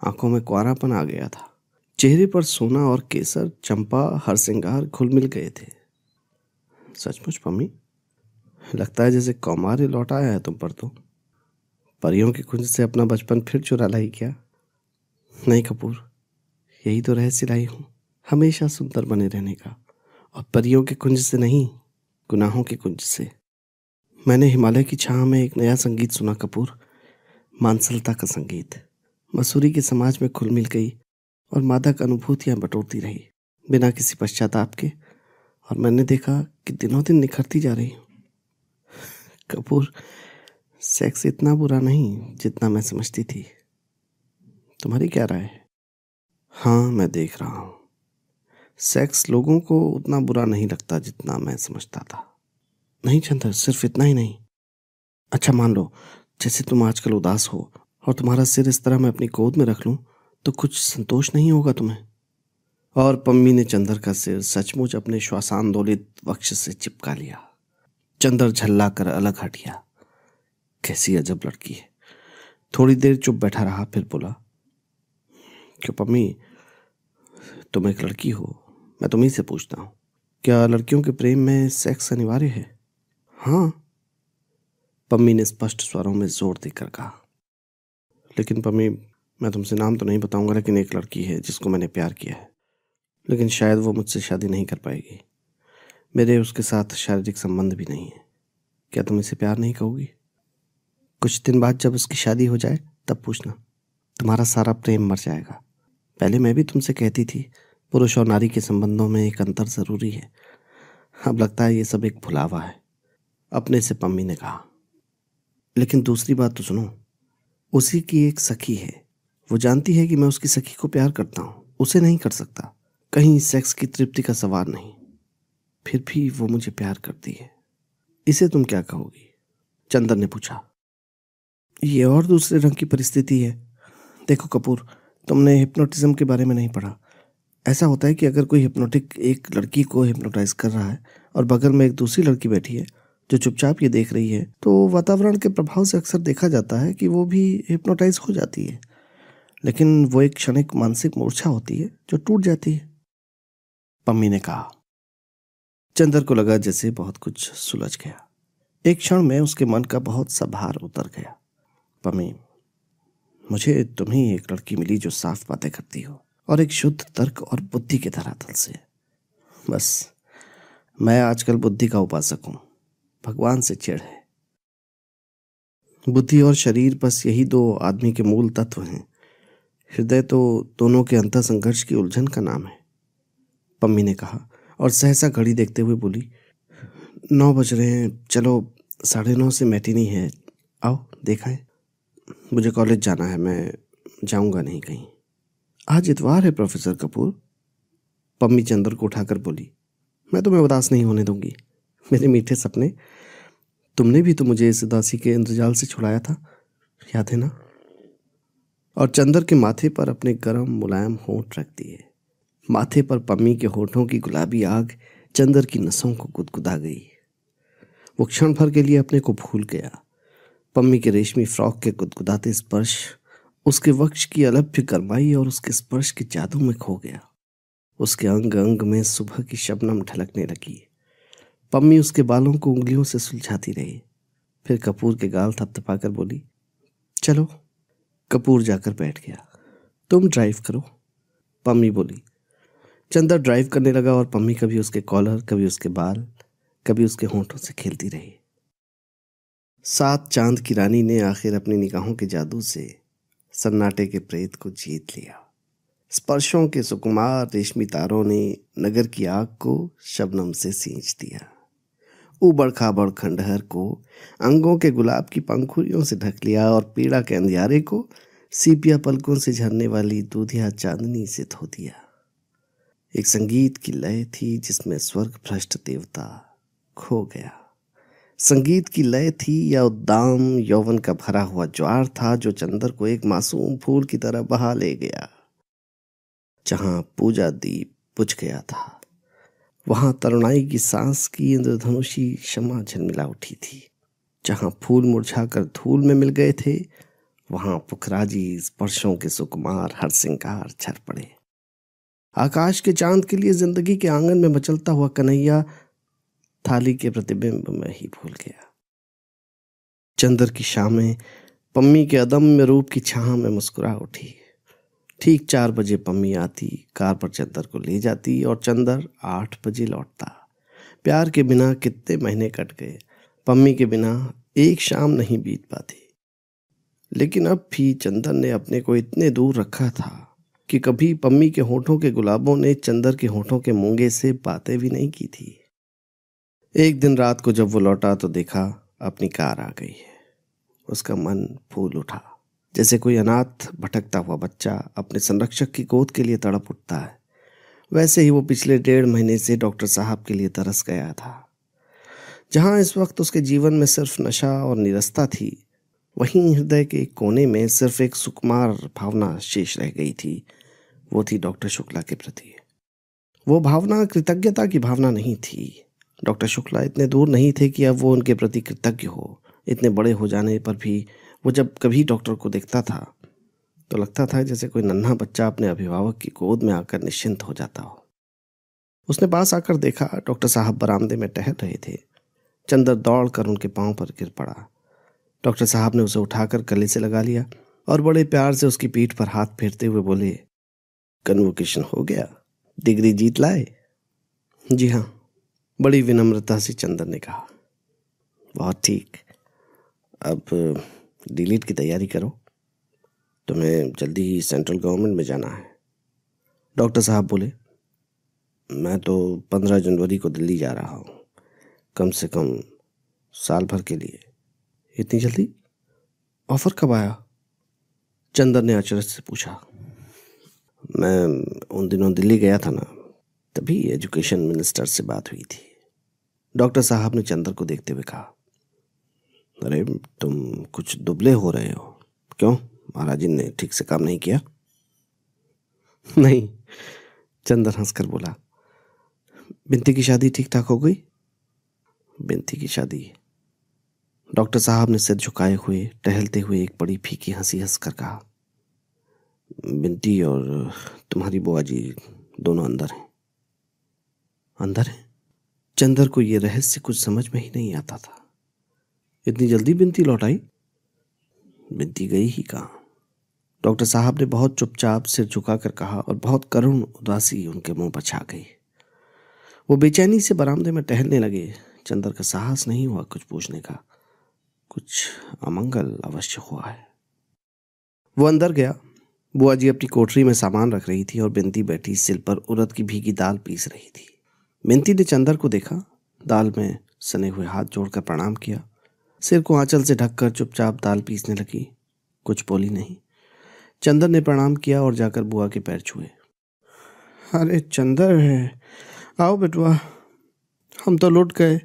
A: आंखों में कुआरापन आ गया था चेहरे पर सोना और केसर चंपा हर श्रृंगार घुल मिल गए थे सचमुच पम्मी लगता है जैसे कौमार्य लौट आया है तुम पर तो परियों की कुंज से अपना बचपन फिर चुरा लाई क्या नहीं कपूर यही तो रहस्य लाई हूँ हमेशा सुंदर बने रहने का और परियों के कुंज से नहीं गुनाहों के कुंज से मैंने हिमालय की छाह में एक नया संगीत सुना कपूर मानसलता का संगीत मसूरी के समाज में खुल मिल गई और मादक अनुभूतियाँ बटोरती रही बिना किसी पश्चाताप के और मैंने देखा कि दिनों दिन निखरती जा रही हूँ कपूर सेक्स इतना बुरा नहीं जितना मैं समझती थी तुम्हारी क्या राय है हाँ मैं देख रहा हूँ सेक्स लोगों को उतना बुरा नहीं लगता जितना मैं समझता था नहीं चंद्र सिर्फ इतना ही नहीं अच्छा मान लो जैसे तुम आजकल उदास हो और तुम्हारा सिर इस तरह मैं अपनी गोद में रख लूँ तो कुछ संतोष नहीं होगा तुम्हें और पम्मी ने चंद्र का सिर सचमुच अपने श्वासांदोलित वक्ष से चिपका लिया चंदर झल्ला कर अलग हट गया कैसी अजब लड़की है थोड़ी देर चुप बैठा रहा फिर बोला क्यों पम्मी तुम एक लड़की हो मैं तुम्हें से पूछता हूं क्या लड़कियों के प्रेम में सेक्स अनिवार्य है हाँ पम्मी ने स्पष्ट स्वरों में जोर देकर कहा लेकिन पम्मी मैं तुमसे नाम तो नहीं बताऊंगा लेकिन एक लड़की है जिसको मैंने प्यार किया है लेकिन शायद वो मुझसे शादी नहीं कर पाएगी मेरे उसके साथ शारीरिक संबंध भी नहीं है क्या तुम इसे प्यार नहीं कहोगी कुछ दिन बाद जब उसकी शादी हो जाए तब पूछना तुम्हारा सारा प्रेम मर जाएगा पहले मैं भी तुमसे कहती थी पुरुष और नारी के संबंधों में एक अंतर ज़रूरी है अब लगता है ये सब एक भुलावा है अपने से पम्मी ने कहा लेकिन दूसरी बात तो सुनो उसी की एक सखी है वो जानती है कि मैं उसकी सखी को प्यार करता हूँ उसे नहीं कर सकता कहीं सेक्स की तृप्ति का सवाल नहीं फिर भी वो मुझे प्यार करती है इसे तुम क्या कहोगी चंदन ने पूछा ये और दूसरे रंग की परिस्थिति है देखो कपूर तुमने हिप्नोटिज्म के बारे में नहीं पढ़ा ऐसा होता है कि अगर कोई हिप्नोटिक एक लड़की को हिप्नोटाइज कर रहा है और बगल में एक दूसरी लड़की बैठी है जो चुपचाप ये देख रही है तो वातावरण के प्रभाव से अक्सर देखा जाता है कि वो भी हिप्नोटाइज हो जाती है लेकिन वो एक क्षणिक मानसिक मूर्छा होती है जो टूट जाती है पम्मी ने कहा चंद्र को लगा जैसे बहुत कुछ सुलझ गया एक क्षण में उसके मन का बहुत सा भार उतर गया पमी मुझे तुम्हें एक लड़की मिली जो साफ बातें करती हो और एक शुद्ध तर्क और बुद्धि के धरातल से बस मैं आजकल बुद्धि का उपासक हूं भगवान से चिड़ है बुद्धि और शरीर बस यही दो आदमी के मूल तत्व हैं हृदय तो दोनों के अंतर संघर्ष की उलझन का नाम है पम्मी ने कहा और सहसा घड़ी देखते हुए बोली नौ बज रहे हैं चलो साढ़े नौ से मैटिनी है आओ देखाए मुझे कॉलेज जाना है मैं जाऊंगा नहीं कहीं आज इतवार है प्रोफेसर कपूर पम्मी चंदर को उठाकर बोली मैं तुम्हें उदास नहीं होने दूंगी मेरे मीठे सपने तुमने भी तो मुझे इस उदासी के इंतजाल से छुड़ाया था याद है ना और चंदर के माथे पर अपने गर्म मुलायम होंठ रख दिए माथे पर पम्मी के होठों की गुलाबी आग चंदर की नसों को गुदगुदा गई वो क्षण भर के लिए अपने को भूल गया पम्मी के रेशमी फ्रॉक के गुदगुदाते स्पर्श उसके वक्ष की अलभ्य गरमाई और उसके स्पर्श के जादू में खो गया उसके अंग अंग में सुबह की शबनम ढलकने लगी पम्मी उसके बालों को उंगलियों से सुलझाती रही फिर कपूर के गाल थपथपाकर बोली चलो कपूर जाकर बैठ गया तुम ड्राइव करो पम्मी बोली चंदा ड्राइव करने लगा और पम्मी कभी उसके कॉलर कभी उसके बाल कभी उसके होंठों से खेलती रही सात चांद की रानी ने आखिर अपनी निगाहों के जादू से सन्नाटे के प्रेत को जीत लिया स्पर्शों के सुकुमार रेशमी तारों ने नगर की आग को शबनम से सींच दिया उबड़ खाबड़ खंडहर को अंगों के गुलाब की पंखुरियों से ढक लिया और पीड़ा के अंधियारे को सीपिया पलकों से झरने वाली दूधिया चांदनी से धो दिया एक संगीत की लय थी जिसमें स्वर्ग भ्रष्ट देवता खो गया संगीत की लय थी या उद्दाम यौवन का भरा हुआ ज्वार था जो चंद्र को एक मासूम फूल की तरह बहा ले गया जहां पूजा दीप बुझ गया था वहां तरुणाई की सांस की इंद्रधनुषी क्षमा झिलमिला उठी थी जहां फूल मुरझाकर धूल में मिल गए थे वहां पुखराजी स्पर्शों के सुकुमार हर सिंगार झर पड़े आकाश के चांद के लिए जिंदगी के आंगन में मचलता हुआ कन्हैया थाली के प्रतिबिंब में ही भूल गया चंद्र की शामें पम्मी के अदम्य रूप की छाह में मुस्कुरा उठी ठीक चार बजे पम्मी आती कार पर चंदर को ले जाती और चंदर आठ बजे लौटता प्यार के बिना कितने महीने कट गए पम्मी के बिना एक शाम नहीं बीत पाती लेकिन अब भी चंदन ने अपने को इतने दूर रखा था कि कभी पम्मी के होठों के गुलाबों ने चंदर के होठों के मूंगे से बातें भी नहीं की थी एक दिन रात को जब वो लौटा तो देखा अपनी कार आ गई है उसका मन फूल उठा जैसे कोई अनाथ भटकता हुआ बच्चा अपने संरक्षक की गोद के लिए तड़प उठता है वैसे ही वो पिछले डेढ़ महीने से डॉक्टर साहब के लिए तरस गया था जहाँ इस वक्त उसके जीवन में सिर्फ नशा और निरस्ता थी वहीं हृदय के कोने में सिर्फ एक सुकुमार भावना शेष रह गई थी वो थी डॉक्टर शुक्ला के प्रति वो भावना कृतज्ञता की भावना नहीं थी डॉक्टर शुक्ला इतने दूर नहीं थे कि अब वो उनके प्रति कृतज्ञ हो इतने बड़े हो जाने पर भी वो जब कभी डॉक्टर को देखता था तो लगता था जैसे कोई नन्हा बच्चा अपने अभिभावक की गोद में आकर निश्चिंत हो जाता हो उसने पास आकर देखा डॉक्टर साहब बरामदे में टहल रहे थे चंदर दौड़ कर उनके पाँव पर गिर पड़ा डॉक्टर साहब ने उसे उठाकर गले से लगा लिया और बड़े प्यार से उसकी पीठ पर हाथ फेरते हुए बोले कन्वोकेशन हो गया डिग्री जीत लाए जी हाँ बड़ी विनम्रता से चंदन ने कहा बहुत ठीक अब डिलीट की तैयारी करो तुम्हें जल्दी ही सेंट्रल गवर्नमेंट में जाना है डॉक्टर साहब बोले मैं तो पंद्रह जनवरी को दिल्ली जा रहा हूँ कम से कम साल भर के लिए इतनी जल्दी ऑफर कब आया चंदन ने आचरत से पूछा मैं उन दिनों दिल्ली गया था ना तभी एजुकेशन मिनिस्टर से बात हुई थी डॉक्टर साहब ने चंदर को देखते हुए कहा अरे तुम कुछ दुबले हो रहे हो क्यों महाराज ने ठीक से काम नहीं किया नहीं चंदर हंसकर बोला बिनती की शादी ठीक ठाक हो गई बिनती की शादी डॉक्टर साहब ने सिर झुकाए हुए टहलते हुए एक बड़ी फीकी हंसी हंसकर कहा बिनती और तुम्हारी बुआ जी दोनों अंदर हैं अंदर हैं चंदर को यह रहस्य कुछ समझ में ही नहीं आता था इतनी जल्दी बिनती लौट आई बिनती गई ही कहा डॉक्टर साहब ने बहुत चुपचाप सिर झुकाकर कहा और बहुत करुण उदासी उनके मुंह पर छा गई वो बेचैनी से बरामदे में टहलने लगे चंदर का साहस नहीं हुआ कुछ पूछने का कुछ अमंगल अवश्य हुआ है वो अंदर गया बुआ जी अपनी कोठरी में सामान रख रही थी और बिनती बैठी सिल पर उड़द की भीगी दाल पीस रही थी बिनती ने चंदर को देखा दाल में सने हुए हाथ जोड़कर प्रणाम किया सिर को आंचल से ढककर चुपचाप दाल पीसने लगी कुछ बोली नहीं चंदर ने प्रणाम किया और जाकर बुआ के पैर छुए अरे चंदर है आओ बेटवा हम तो लुट गए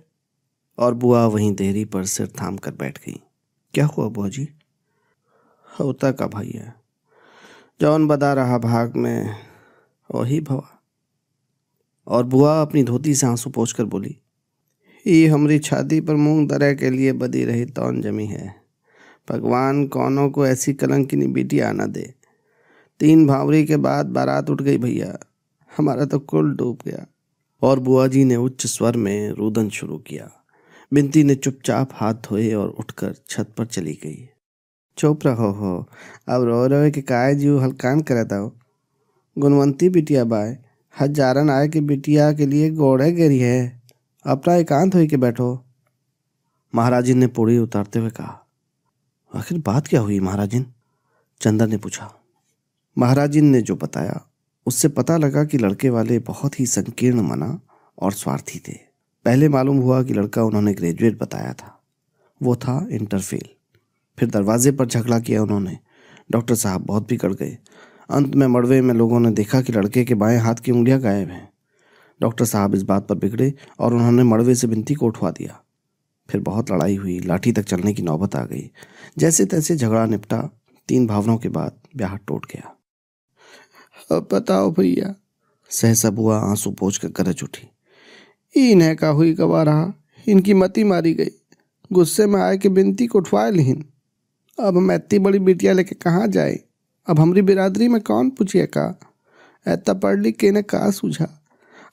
A: और बुआ वहीं देरी पर सिर थाम कर बैठ गई क्या हुआ बुआ जी होता का भाई है जौन बदा रहा भाग में वही भवा और बुआ अपनी धोती से आंसू पोछ कर बोली ई हमारी छाती पर मूंग दरे के लिए बदी रही तौन जमी है भगवान कौनों को ऐसी कलंकनी बेटी आना दे तीन भावरी के बाद बारात उठ गई भैया हमारा तो कुल डूब गया और बुआ जी ने उच्च स्वर में रोदन शुरू किया बिनती ने चुपचाप हाथ धोए और उठकर छत पर चली गई चुप रहो हो अब रो रोए के काय जीव हलकान कर दो गुणवंती बिटिया बाय हजारन आए के बिटिया के लिए गोड़े गिरी है अपना एकांत हो के बैठो महाराज जी ने पूड़ी उतारते हुए कहा आखिर बात क्या हुई महाराज जी चंदन ने पूछा महाराज जी ने जो बताया उससे पता लगा कि लड़के वाले बहुत ही संकीर्ण मना और स्वार्थी थे पहले मालूम हुआ कि लड़का उन्होंने ग्रेजुएट बताया था वो था इंटरफेल फिर दरवाजे पर झगड़ा किया उन्होंने डॉक्टर साहब बहुत बिगड़ गए अंत में मड़वे में लोगों ने देखा कि लड़के के बाएं हाथ की उंगलियां गायब हैं डॉक्टर साहब इस बात पर बिगड़े और उन्होंने मड़वे से बिनती को उठवा दिया फिर बहुत लड़ाई हुई लाठी तक चलने की नौबत आ गई जैसे तैसे झगड़ा निपटा तीन भावनों के बाद ब्याह टूट गया अब बताओ भैया सहसा बुआ आंसू पोच कर गरज उठी इन्हें का हुई गवा रहा इनकी मती मारी गई गुस्से में आए कि बिनती को उठवाए लेकिन अब हम इतनी बड़ी बेटिया लेके कहाँ जाए अब हमारी बिरादरी में कौन पूछिए का ऐता पढ़ लिख के ने कहा सूझा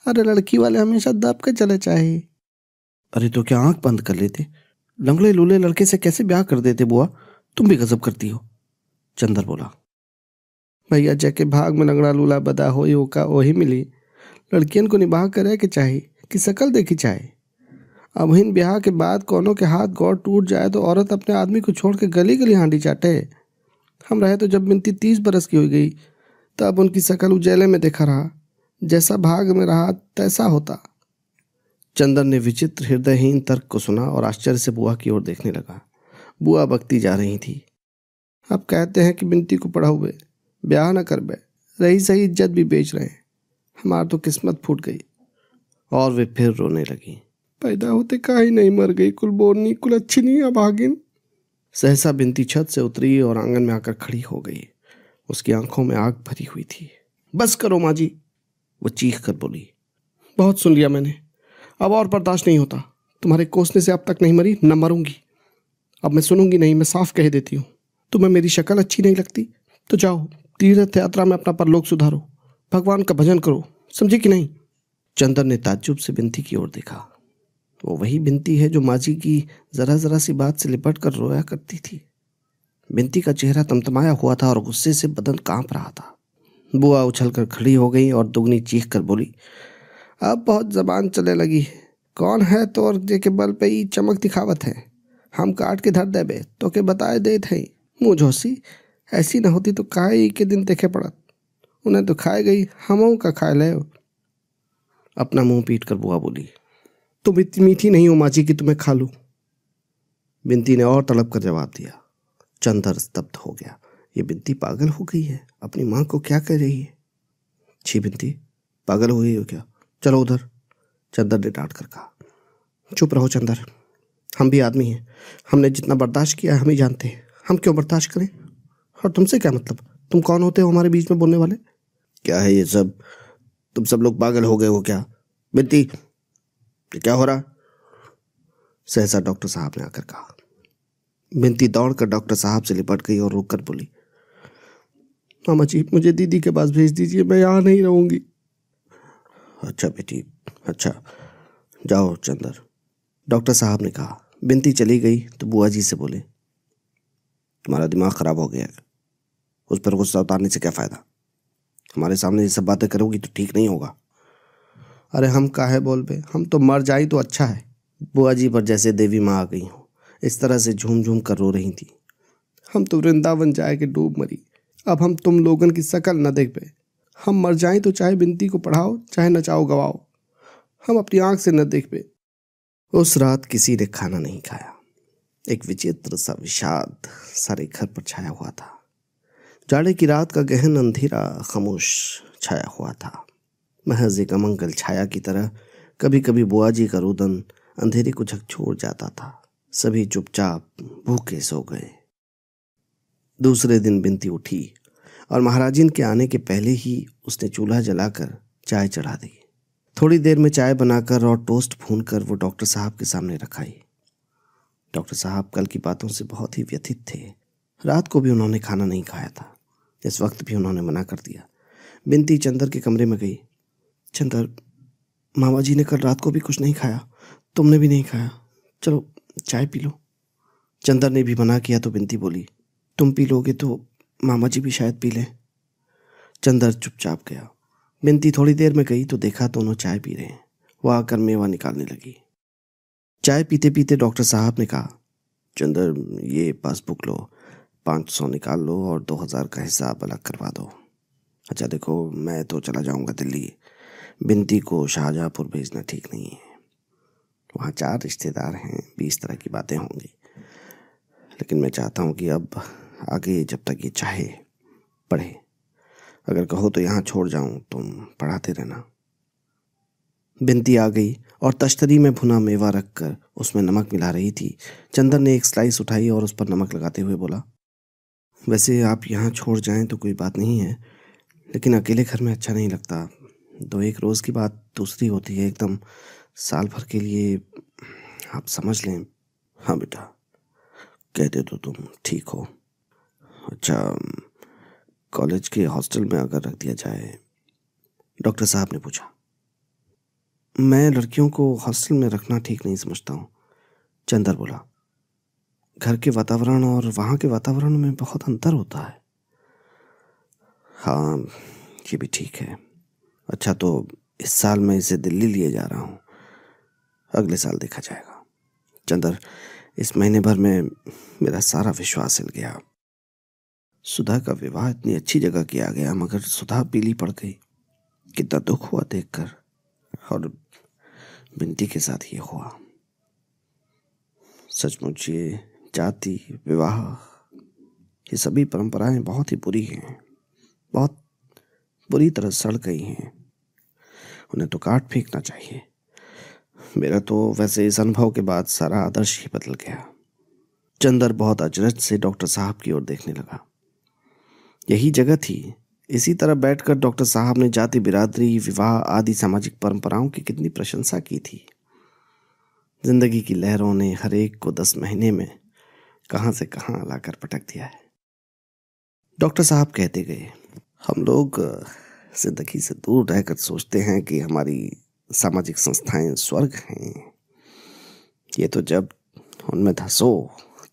A: अरे लड़की वाले हमेशा दब के चले चाहे अरे तो क्या आंख बंद कर लेते लंगड़े लूले लड़के से कैसे ब्याह कर देते बुआ तुम भी गजब करती हो चंदर बोला भैया जैके भाग में लंगड़ा लूला बदा हो का ओही मिली लड़कियन को निभा करे के चाहे कि शकल देखी चाहे अबहिन ब्याह के बाद कोनो के हाथ गौर टूट जाए तो औरत अपने आदमी को छोड़ के गली गली हांडी चाटे हम रहे तो जब मिनती तीस बरस की हो गई तब उनकी शकल उजैले में देखा रहा जैसा भाग में रहा तैसा होता चंदन ने विचित्र हृदयहीन तर्क को सुना और आश्चर्य से बुआ की ओर देखने लगा बुआ बकती जा रही थी अब कहते हैं कि बिनती को पढ़ा हुए ब्याह न कर बे रही सही इज्जत भी बेच रहे हैं हमार तो किस्मत फूट गई और वे फिर रोने लगी पैदा होते का ही नहीं मर गई कुल बोरनी कुल अच्छी नहीं अब आगिन सहसा बिनती छत से उतरी और आंगन में आकर खड़ी हो गई उसकी आंखों में आग भरी हुई थी बस करो माँ जी वो चीख कर बोली बहुत सुन लिया मैंने अब और बर्दाश्त नहीं होता तुम्हारे कोसने से अब तक नहीं मरी न मरूंगी अब मैं सुनूंगी नहीं मैं साफ कह देती हूँ तुम्हें मेरी शक्ल अच्छी नहीं लगती तो जाओ तीर्थ यात्रा में अपना परलोक सुधारो भगवान का भजन करो समझे कि नहीं चंदन ने ताज्जुब से बिनती की ओर देखा वो तो वही बिनती है जो माजी की ज़रा ज़रा सी बात से लिपट कर रोया करती थी बिनती का चेहरा तमतमाया हुआ था और गुस्से से बदन कांप रहा था बुआ उछल कर खड़ी हो गई और दुगनी चीख कर बोली अब बहुत जबान चले लगी है कौन है तो और जे के बल पे ही चमक दिखावत है हम काट के धर देबे तो के बताए दे थे मुँह झोसी ऐसी ना होती तो काहे के दिन देखे पड़त उन्हें तो खाए गई हमों का खाए ले अपना मुंह पीट कर बुआ बोली तुम इतनी मीठी नहीं हो माँ जी कि तुम्हें खा लू बिनती ने और तड़प कर जवाब दिया चंदर स्तब्ध हो गया ये बिनती पागल हो गई है अपनी मां को क्या कह रही है छी बिनती पागल हो गई हो क्या चलो उधर चंदर ने डांट कर कहा चुप रहो चंदर हम भी आदमी हैं हमने जितना बर्दाश्त किया है हम ही जानते हैं हम क्यों बर्दाश्त करें और तुमसे क्या मतलब तुम कौन होते हो हमारे बीच में बोलने वाले
B: क्या है ये सब तुम सब लोग पागल हो गए हो क्या
A: बिनती कि क्या हो रहा सहसा डॉक्टर साहब ने आकर कहा बिनती दौड़कर डॉक्टर साहब से लिपट गई और रोक कर बोली मामा जी मुझे दीदी के पास भेज दीजिए मैं यहाँ नहीं रहूंगी अच्छा बेटी अच्छा जाओ चंदर डॉक्टर साहब ने कहा बिनती चली गई तो बुआ जी से बोले तुम्हारा दिमाग खराब हो गया उस पर गुस्सा उतारने से क्या फ़ायदा हमारे सामने ये सब बातें करोगी तो ठीक नहीं होगा अरे हम काहे बोल पे हम तो मर जाई तो अच्छा है बुआ जी पर जैसे देवी माँ आ गई हो इस तरह से झूम झूम कर रो रही थी हम तो वृंदावन जाए के डूब मरी अब हम तुम लोगन की शकल न देख पे हम मर जाए तो चाहे बिनती को पढ़ाओ चाहे नचाओ गवाओ हम अपनी आंख से न देख पे उस रात किसी ने खाना नहीं खाया एक विचित्र सा विषाद सारे घर पर छाया हुआ था जाड़े की रात का गहन अंधेरा खामोश छाया हुआ था महज एक अमंगल छाया की तरह कभी कभी बुआ जी का रुदन अंधेरे को छोड़ जाता था सभी चुपचाप भूखे सो गए दूसरे दिन बिनती उठी और महाराजिन के आने के पहले ही उसने चूल्हा जलाकर चाय चढ़ा दी थोड़ी देर में चाय बनाकर और टोस्ट भून कर वो डॉक्टर साहब के सामने रखाई डॉक्टर साहब कल की बातों से बहुत ही व्यथित थे रात को भी उन्होंने खाना नहीं खाया था इस वक्त भी उन्होंने मना कर दिया बिनती चंदर के कमरे में गई चंदर मामा जी ने कल रात को भी कुछ नहीं खाया तुमने भी नहीं खाया चलो चाय पी लो चंदर ने भी मना किया तो बिनती बोली तुम पी लोगे तो मामा जी भी शायद पी लें चंदर चुपचाप गया बिनती थोड़ी देर में गई तो देखा दोनों चाय पी रहे हैं वह आकर मेवा निकालने लगी चाय पीते पीते डॉक्टर साहब ने कहा चंदर ये पासबुक लो पाँच सौ निकाल लो और दो हज़ार का हिसाब अलग करवा दो अच्छा देखो मैं तो चला जाऊंगा दिल्ली बिनती को शाहजहाँपुर भेजना ठीक नहीं है वहाँ चार रिश्तेदार हैं बीस तरह की बातें होंगी लेकिन मैं चाहता हूँ कि अब आगे जब तक ये चाहे पढ़े अगर कहो तो यहाँ छोड़ जाऊँ तुम पढ़ाते रहना बिनती आ गई और तश्तरी में भुना मेवा रख कर उसमें नमक मिला रही थी चंदन ने एक स्लाइस उठाई और उस पर नमक लगाते हुए बोला वैसे आप यहाँ छोड़ जाएं तो कोई बात नहीं है लेकिन अकेले घर में अच्छा नहीं लगता दो तो एक रोज़ की बात दूसरी होती है एकदम साल भर के लिए आप समझ लें हाँ बेटा कह दे तो तुम ठीक हो अच्छा कॉलेज के हॉस्टल में अगर रख दिया जाए डॉक्टर साहब ने पूछा मैं लड़कियों को हॉस्टल में रखना ठीक नहीं समझता हूँ चंदर बोला घर के वातावरण और वहाँ के वातावरण में बहुत अंतर होता है हाँ ये भी ठीक है अच्छा तो इस साल मैं इसे दिल्ली लिए जा रहा हूँ अगले साल देखा जाएगा चंदर इस महीने भर में मेरा सारा विश्वास हिल गया सुधा का विवाह इतनी अच्छी जगह किया गया मगर सुधा पीली पड़ गई कितना दुख हुआ देखकर और बिनती के साथ ये हुआ सचमुच ये जाति विवाह ये सभी परंपराएं बहुत ही बुरी हैं बहुत बुरी तरह सड़ गई हैं उन्हें तो काट फेंकना चाहिए मेरा तो वैसे इस अनुभव के बाद सारा आदर्श ही बदल गया चंदर बहुत अजरज से डॉक्टर साहब की ओर देखने लगा यही जगह थी इसी तरह बैठकर डॉक्टर साहब ने जाति बिरादरी विवाह आदि सामाजिक परंपराओं की कितनी प्रशंसा की थी जिंदगी की लहरों ने हर एक को दस महीने में कहां से कहां लाकर पटक दिया है डॉक्टर साहब कहते गए हम लोग जिंदगी से दूर रहकर सोचते हैं कि हमारी सामाजिक संस्थाएं स्वर्ग हैं ये तो जब उनमें धंसो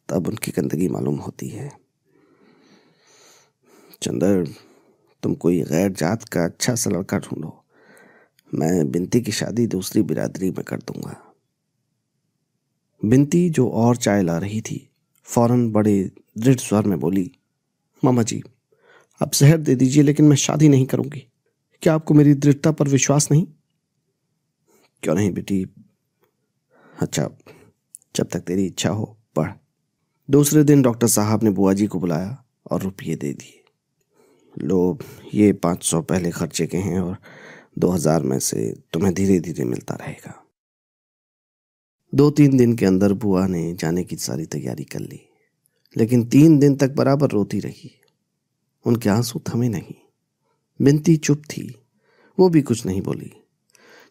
A: तब उनकी गंदगी मालूम होती है चंदर तुम कोई गैर जात का अच्छा सा लड़का ढूंढो मैं बिनती की शादी दूसरी बिरादरी में कर दूंगा बिनती जो और चाय ला रही थी फौरन बड़े दृढ़ स्वर में बोली मामा जी आप जहर दे दीजिए लेकिन मैं शादी नहीं करूंगी क्या आपको मेरी दृढ़ता पर विश्वास नहीं क्यों नहीं बेटी अच्छा जब तक तेरी इच्छा हो पढ़ दूसरे दिन डॉक्टर साहब ने बुआ जी को बुलाया और रुपये दे दिए लो ये पाँच सौ पहले खर्चे के हैं और दो हजार में से तुम्हें धीरे धीरे मिलता रहेगा दो तीन दिन के अंदर बुआ ने जाने की सारी तैयारी कर ली लेकिन तीन दिन तक बराबर रोती रही उनके आंसू थमे नहीं बिनती चुप थी वो भी कुछ नहीं बोली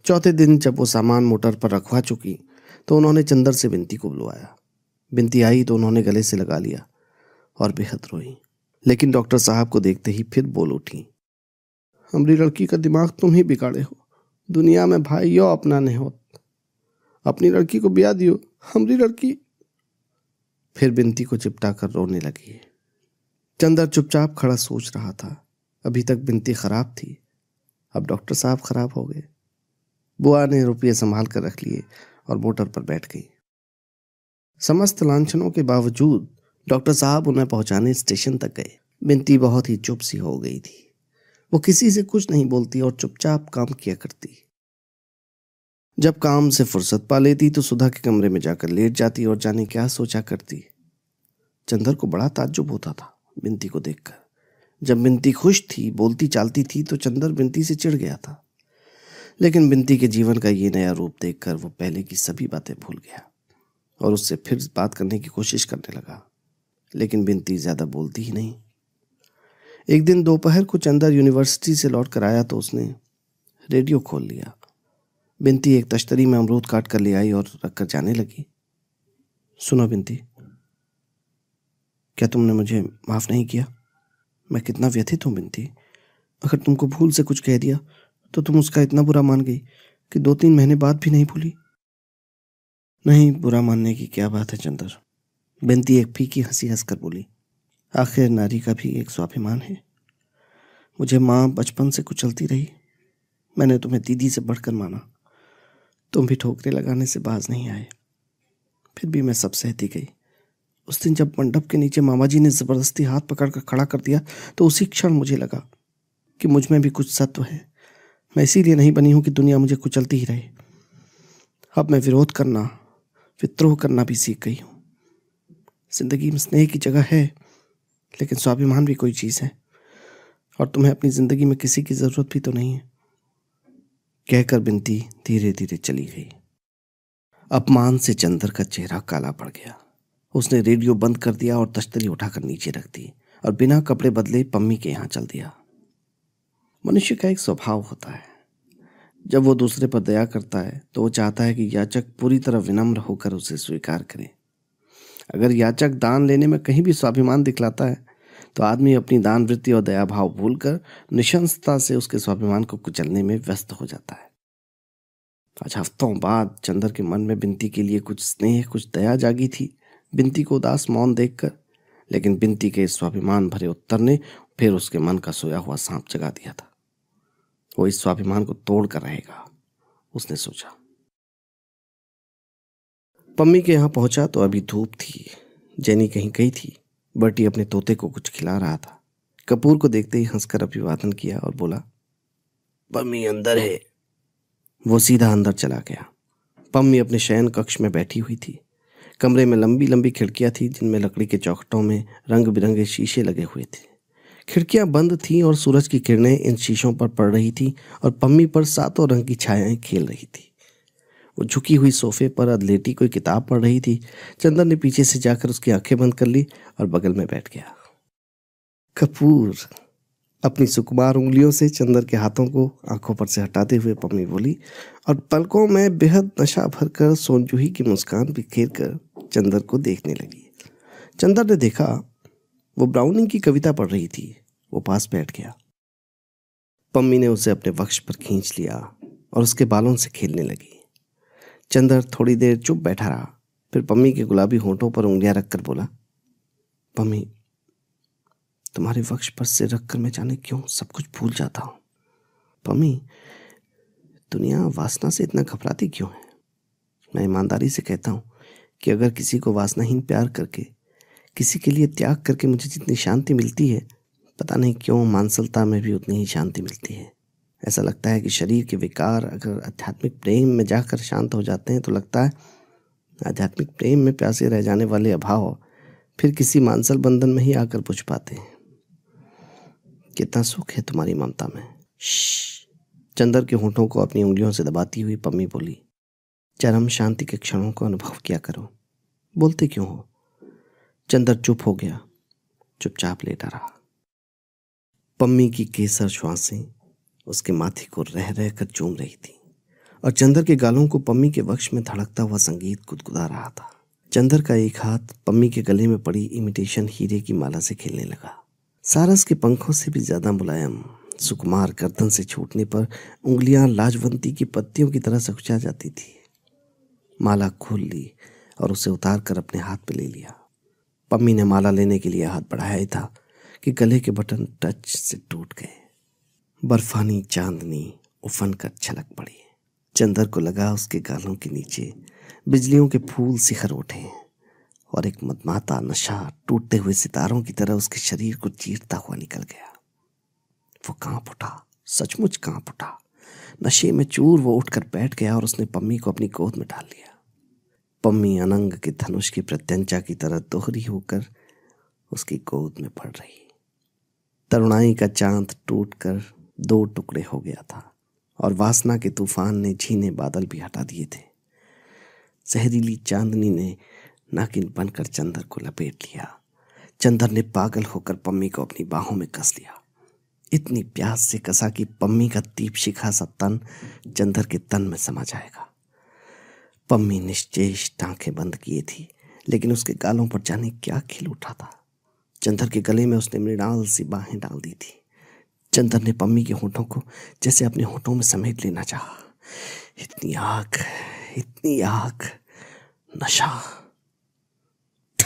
A: चौथे दिन जब वो सामान मोटर पर रखवा चुकी तो उन्होंने चंदर से बिनती को बुलवाया बिनती आई तो उन्होंने गले से लगा लिया और बेहद रोई लेकिन डॉक्टर साहब को देखते ही फिर बोल उठी हमारी लड़की का दिमाग तुम ही बिगाड़े हो दुनिया में भाई यो अपना नहीं हो अपनी लड़की को ब्याह दियो हमारी लड़की फिर बिनती को चिपटा कर रोने लगी चंदर चुपचाप खड़ा सोच रहा था अभी तक बिनती खराब थी अब डॉक्टर साहब खराब हो गए बुआ ने रुपये संभाल कर रख लिए और मोटर पर बैठ गई समस्त लांछनों के बावजूद डॉक्टर साहब उन्हें पहुंचाने स्टेशन तक गए बिनती बहुत ही चुप सी हो गई थी वो किसी से कुछ नहीं बोलती और चुपचाप काम किया करती जब काम से फुर्सत पा लेती तो सुधा के कमरे में जाकर लेट जाती और जाने क्या सोचा करती चंद्र को बड़ा ताज्जुब होता था बिनती को देखकर जब बिनती खुश थी बोलती चालती थी तो चंदर बिनती से चिढ़ गया था लेकिन बिनती के जीवन का ये नया रूप देखकर वो पहले की सभी बातें भूल गया और उससे फिर बात करने की कोशिश करने लगा लेकिन बिनती ज़्यादा बोलती ही नहीं एक दिन दोपहर को चंदर यूनिवर्सिटी से लौट कर आया तो उसने रेडियो खोल लिया बिनती एक तश्तरी में अमरूद काट कर ले आई और रखकर जाने लगी सुनो बिनती क्या तुमने मुझे माफ़ नहीं किया मैं कितना व्यथित हूँ बिनती अगर तुमको भूल से कुछ कह दिया तो तुम उसका इतना बुरा मान गई कि दो तीन महीने बाद भी नहीं भूली नहीं बुरा मानने की क्या बात है चंदर बिनती एक फीकी हंसी हंसकर बोली आखिर नारी का भी एक स्वाभिमान है मुझे माँ बचपन से कुचलती रही मैंने तुम्हें दीदी से बढ़कर माना तुम भी ठोकरे लगाने से बाज नहीं आए फिर भी मैं सब सहती गई उस दिन जब मंडप के नीचे मामा जी ने ज़बरदस्ती हाथ पकड़कर खड़ा कर दिया तो उसी क्षण मुझे लगा कि मुझ में भी कुछ सत्व है मैं इसीलिए नहीं बनी हूँ कि दुनिया मुझे कुचलती ही रहे अब मैं विरोध करना विद्रोह करना भी सीख गई हूँ जिंदगी में स्नेह की जगह है लेकिन स्वाभिमान भी कोई चीज़ है और तुम्हें अपनी ज़िंदगी में किसी की ज़रूरत भी तो नहीं है कहकर बिनती धीरे धीरे चली गई अपमान से चंद्र का चेहरा काला पड़ गया उसने रेडियो बंद कर दिया और तश्तरी उठाकर नीचे रख दी और बिना कपड़े बदले पम्मी के यहाँ चल दिया मनुष्य का एक स्वभाव होता है जब वो दूसरे पर दया करता है तो वो चाहता है कि याचक पूरी तरह विनम्र होकर उसे स्वीकार करे अगर याचक दान लेने में कहीं भी स्वाभिमान दिखलाता है तो आदमी अपनी दान वृत्ति और दया भाव भूलकर निशंसता से उसके स्वाभिमान को कुचलने में व्यस्त हो जाता है आज हफ्तों बाद चंद्र के मन में बिनती के लिए कुछ स्नेह कुछ दया जागी थी बिनती को उदास मौन देखकर लेकिन बिनती के स्वाभिमान भरे उत्तर ने फिर उसके मन का सोया हुआ सांप जगा दिया था वो इस स्वाभिमान को तोड़कर रहेगा उसने सोचा पम्मी के यहां पहुंचा तो अभी धूप थी जैनी कहीं गई थी बटी अपने तोते को कुछ खिला रहा था कपूर को देखते ही हंसकर अभिवादन किया और बोला
B: पम्मी अंदर है
A: वो सीधा अंदर चला गया पम्मी अपने शयन कक्ष में बैठी हुई थी कमरे में लंबी लंबी खिड़कियां थी जिनमें लकड़ी के चौखटों में रंग बिरंगे शीशे लगे हुए थे खिड़कियां बंद थीं और सूरज की किरणें इन शीशों पर पड़ रही थी और पम्मी पर सातों रंग की छायाएं खेल रही थी वो झुकी हुई सोफे पर अदलेटी कोई किताब पढ़ रही थी चंदन ने पीछे से जाकर उसकी आंखें बंद कर ली और बगल में बैठ गया कपूर अपनी सुकुमार उंगलियों से चंदर के हाथों को आंखों पर से हटाते हुए पम्मी बोली और पलकों में बेहद नशा भरकर सोनजूही की मुस्कान बिखेर कर चंदर को देखने लगी चंदर ने देखा वो ब्राउनिंग की कविता पढ़ रही थी वो पास बैठ गया पम्मी ने उसे अपने वक्ष पर खींच लिया और उसके बालों से खेलने लगी चंदर थोड़ी देर चुप बैठा रहा फिर पम्मी के गुलाबी होठों पर उंगलियां रखकर बोला पम्मी तुम्हारे वक्ष पर सिर रखकर मैं जाने क्यों सब कुछ भूल जाता हूं पमी दुनिया वासना से इतना घबराती क्यों है मैं ईमानदारी से कहता हूं कि अगर किसी को वासनाहीन प्यार करके किसी के लिए त्याग करके मुझे जितनी शांति मिलती है पता नहीं क्यों मानसलता में भी उतनी ही शांति मिलती है ऐसा लगता है कि शरीर के विकार अगर आध्यात्मिक प्रेम में जाकर शांत हो जाते हैं तो लगता है आध्यात्मिक प्रेम में प्यासे रह जाने वाले अभाव फिर किसी मानसल बंधन में ही आकर बुझ पाते हैं कितना सुख है तुम्हारी ममता में चंदर के होठों को अपनी उंगलियों से दबाती हुई पम्मी बोली चरम शांति के क्षणों को अनुभव किया करो बोलते क्यों हो चंदर चुप हो गया चुपचाप लेटा रहा पम्मी की केसर श्वासें उसके माथे को रह रह कर चूम रही थी और चंदर के गालों को पम्मी के वक्ष में धड़कता हुआ संगीत गुदगुदा रहा था चंदर का एक हाथ पम्मी के गले में पड़ी इमिटेशन हीरे की माला से खेलने लगा सारस के पंखों से भी ज्यादा मुलायम सुकुमार गर्दन से छूटने पर उंगलियां लाजवंती की पत्तियों की तरह सकुचा जाती थी माला खोल ली और उसे उतार कर अपने हाथ पे ले लिया पम्मी ने माला लेने के लिए हाथ बढ़ाया था कि गले के बटन टच से टूट गए बर्फानी चांदनी उफन कर छलक पड़ी चंदर को लगा उसके गालों के नीचे बिजलियों के फूल सिखर उठे और एक मदमाता नशा टूटते हुए सितारों की तरह उसके शरीर को चीरता हुआ निकल गया वो कांप उठा सचमुच कांप उठा नशे में चूर वो उठकर बैठ गया और उसने पम्मी को अपनी गोद में डाल लिया पम्मी अनंग के धनुष की प्रत्यंचा की तरह दोहरी होकर उसकी गोद में पड़ रही तरुणाई का चांद टूटकर दो टुकड़े हो गया था और वासना के तूफान ने झीने बादल भी हटा दिए थे जहरीली चांदनी ने नागिन बनकर चंदर को लपेट लिया चंदर ने पागल होकर पम्मी को अपनी बाहों में कस लिया इतनी प्यास से कसा कि पम्मी का दीप शिखा सा तन चंदर के तन में समा जाएगा पम्मी निश्चेष टांखें बंद किए थी लेकिन उसके गालों पर जाने क्या खिल उठा था चंदर के गले में उसने मृणाल सी बाहें डाल दी थी चंदर ने पम्मी के होठों को जैसे अपने होठों में समेट लेना चाहा इतनी आग इतनी आग नशा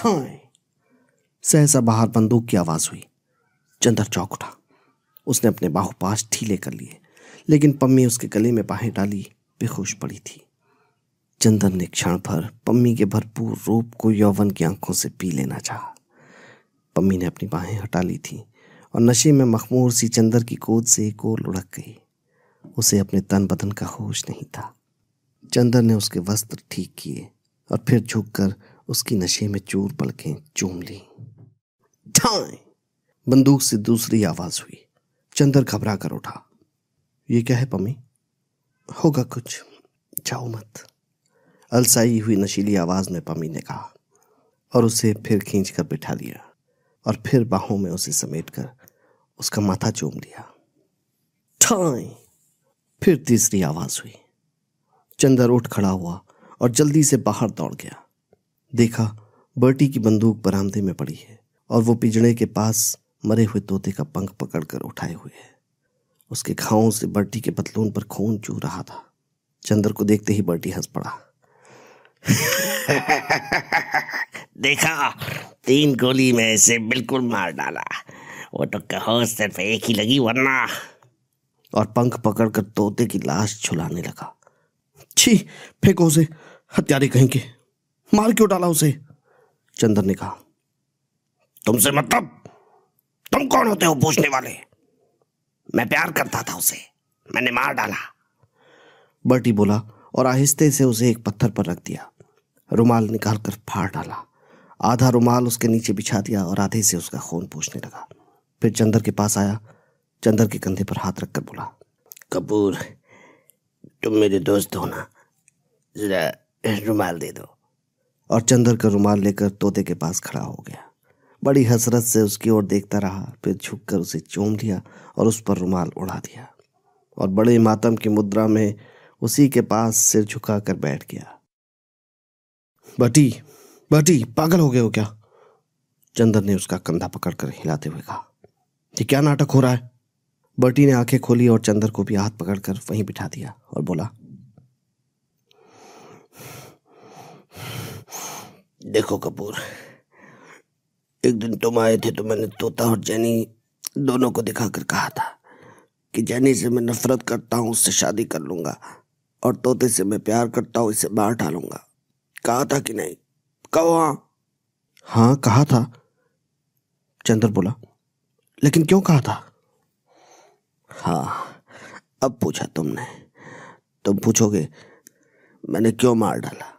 A: कहाँ है सहसा बाहर बंदूक की आवाज हुई चंदर चौक उठा उसने अपने बाहुपास ढीले कर लिए लेकिन पम्मी उसके गले में बाहें डाली बेहोश पड़ी थी चंदन ने क्षण भर पम्मी के भरपूर रूप को यौवन की आंखों से पी लेना चाहा पम्मी ने अपनी बाहें हटा ली थी और नशे में मखमूर सी चंदर की कोद से एक ओर लुढ़क गई उसे अपने तन बदन का होश नहीं था चंदर ने उसके वस्त्र ठीक किए और फिर झुककर उसकी नशे में चूर पलकें चूम ली बंदूक से दूसरी आवाज हुई चंदर घबरा कर उठा ये क्या है पम्मी होगा कुछ जाओ मत अलसाई हुई नशीली आवाज में पम्मी ने कहा और उसे फिर खींच कर बिठा लिया और फिर बाहों में उसे समेट कर उसका माथा चूम लिया ठाई फिर तीसरी आवाज हुई चंदर उठ खड़ा हुआ और जल्दी से बाहर दौड़ गया देखा बर्टी की बंदूक बरामदे में पड़ी है और वो पिजड़े के पास मरे हुए तोते का पंख पकड़कर उठाए हुए है उसके घावों से बर्टी के पतलून पर खून चू रहा था चंद्र को देखते ही बर्टी हंस पड़ा
B: देखा तीन गोली में इसे बिल्कुल मार डाला वो तो कहो सिर्फ एक ही लगी वरना और पंख पकड़कर तोते की लाश छुलाने लगा
A: छी फेंको से हत्यारे कहीं के मार क्यों डाला उसे चंदन ने कहा
B: तुमसे मतलब तुम कौन होते हो पूछने वाले मैं प्यार करता था उसे मैंने मार डाला
A: बर्टी बोला और आहिस्ते से उसे एक पत्थर पर रख दिया रुमाल निकालकर फाड़ डाला आधा रुमाल उसके नीचे बिछा दिया और आधे से उसका खून पूछने लगा फिर चंदर के पास आया चंदर के कंधे पर हाथ रखकर बोला
B: कपूर तुम मेरे दोस्त हो ना जरा रुमाल दे दो
A: और चंदर का रुमाल लेकर तोते के पास खड़ा हो गया बड़ी हसरत से उसकी ओर देखता रहा फिर झुककर उसे चूम लिया और उस पर रुमाल उड़ा दिया और बड़े मातम की मुद्रा में उसी के पास सिर झुकाकर बैठ गया बटी बटी पागल हो गए हो क्या चंदर ने उसका कंधा पकड़कर हिलाते हुए कहा ये क्या नाटक हो रहा है बटी ने आंखें खोली और चंदर को भी हाथ पकड़कर वहीं बिठा दिया और बोला
B: देखो कपूर एक दिन तुम आए थे तो मैंने तोता और जैनी दोनों को दिखाकर कहा था कि जैनी से मैं नफरत करता हूँ उससे शादी कर लूंगा और तोते से मैं प्यार करता हूँ इसे बाहर डालूंगा कहा था कि नहीं कहो हाँ हाँ कहा था चंद्र बोला लेकिन क्यों कहा था हाँ अब पूछा तुमने तुम तो पूछोगे मैंने क्यों मार डाला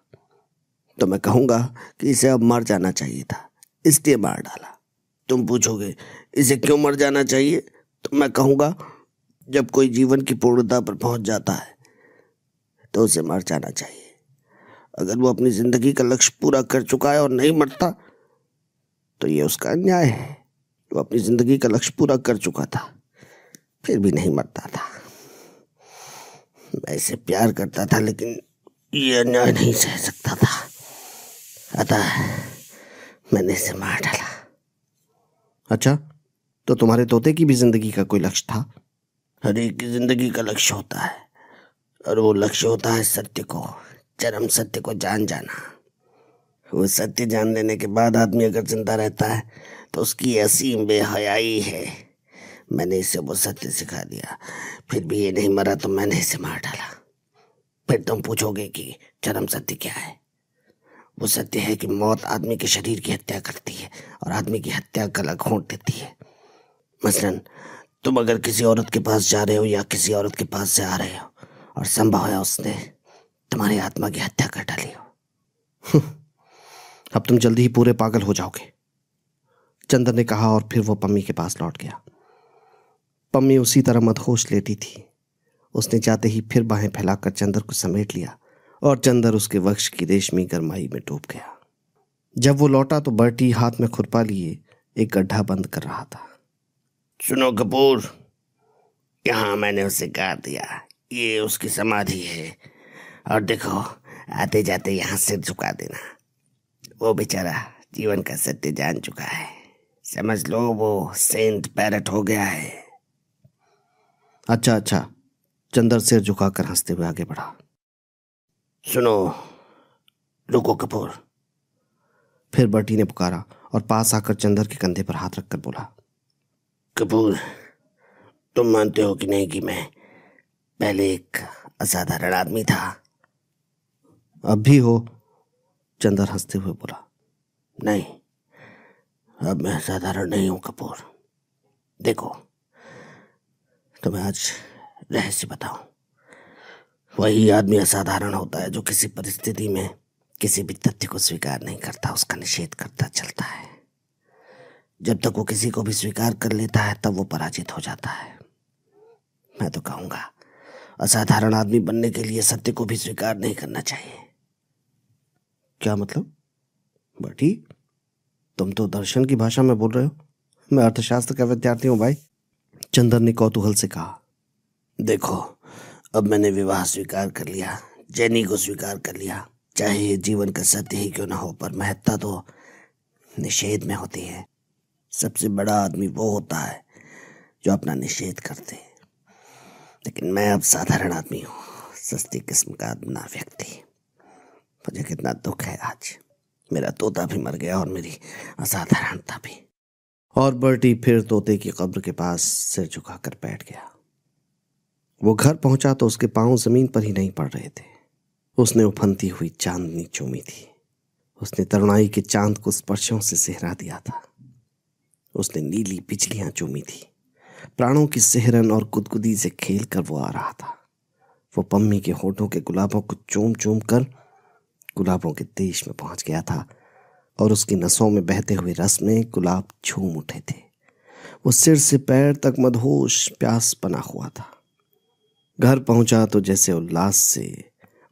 B: तो मैं कहूँगा कि इसे अब मर जाना चाहिए था इसलिए मार डाला तुम पूछोगे इसे क्यों मर जाना चाहिए तो मैं कहूँगा जब कोई जीवन की पूर्णता पर पहुँच जाता है तो उसे मर जाना चाहिए अगर वो अपनी जिंदगी का लक्ष्य पूरा कर चुका है और नहीं मरता तो ये उसका अन्याय है वो अपनी जिंदगी का लक्ष्य पूरा कर चुका था फिर भी नहीं मरता था मैं इसे प्यार करता था लेकिन ये अन्याय नहीं सह सकता था अतः
A: मैंने इसे मार डाला अच्छा तो तुम्हारे तोते की भी जिंदगी का कोई लक्ष्य
B: था हर एक की जिंदगी का लक्ष्य होता है और वो लक्ष्य होता है सत्य को चरम सत्य को जान जाना वो सत्य जान लेने के बाद आदमी अगर जिंदा रहता है तो उसकी असीम बेहयाई है मैंने इसे वो सत्य सिखा दिया फिर भी ये नहीं मरा तो मैंने इसे मार डाला फिर तुम पूछोगे कि चरम सत्य क्या है वो सत्य है कि मौत आदमी के शरीर की हत्या करती है और आदमी की हत्या गला घोंट देती है मसलन तुम अगर किसी औरत के पास जा रहे हो या किसी औरत के पास से आ रहे हो और संभव है उसने तुम्हारी आत्मा की हत्या कर डाली
A: हो [LAUGHS] अब तुम जल्दी ही पूरे पागल हो जाओगे चंद्र ने कहा और फिर वो पम्मी के पास लौट गया पम्मी उसी तरह मदहोश लेती थी उसने जाते ही फिर बाहें फैलाकर चंद्र को समेट लिया और चंदर उसके वक्ष की रेशमी गरमाई में डूब गया जब वो लौटा तो बर्टी हाथ में खुरपा लिए एक गड्ढा बंद कर रहा था
B: सुनो कपूर यहां मैंने उसे गाड़ दिया ये उसकी समाधि है और देखो आते जाते यहां सिर झुका देना वो बेचारा जीवन का सत्य जान चुका है समझ लो वो सेंट पैरट हो गया है अच्छा अच्छा चंदर सिर झुकाकर हंसते हुए आगे बढ़ा सुनो रुको कपूर
A: फिर बर्टी ने पुकारा और पास आकर चंदर के कंधे पर हाथ रखकर बोला
B: कपूर तुम मानते हो कि नहीं कि मैं पहले एक असाधारण आदमी था अब भी हो चंदर हंसते हुए बोला नहीं अब मैं साधारण नहीं हूं कपूर देखो तो मैं आज रहस्य बताऊं वही आदमी असाधारण होता है जो किसी परिस्थिति में किसी भी तथ्य को स्वीकार नहीं करता उसका निषेध करता चलता है जब तक वो किसी को भी स्वीकार कर लेता है तब वो पराजित हो जाता है मैं तो कहूंगा असाधारण आदमी बनने के लिए सत्य को भी स्वीकार नहीं करना चाहिए क्या मतलब बटी
A: तुम तो दर्शन की भाषा में बोल रहे हो मैं अर्थशास्त्र का विद्यार्थी हूं भाई चंदर ने कौतूहल से कहा
B: देखो अब मैंने विवाह स्वीकार कर लिया जैनी को स्वीकार कर लिया चाहे ये जीवन का सत्य ही क्यों ना हो पर महत्ता तो निषेध में होती है सबसे बड़ा आदमी वो होता है जो अपना निषेध करते लेकिन मैं अब साधारण आदमी हूँ सस्ती किस्म का अपना व्यक्ति मुझे कितना दुख है आज मेरा तोता भी मर गया और मेरी असाधारणता भी
A: और बर्टी फिर तोते की कब्र के पास सिर झुकाकर बैठ गया वो घर पहुंचा तो उसके पांव जमीन पर ही नहीं पड़ रहे थे उसने उफनती हुई चांदनी चूमी थी उसने तरुणाई के चांद को स्पर्शों से सहरा दिया था उसने नीली बिजलियां चूमी थी प्राणों की सेहरन और गुदगुदी से खेल कर वो आ रहा था वो पम्मी के होठों के गुलाबों को चूम चूम कर गुलाबों के देश में पहुंच गया था और उसकी नसों में बहते हुए रस में गुलाब झूम उठे थे वो सिर से पैर तक मधोश प्यास बना हुआ था घर पहुंचा तो जैसे उल्लास से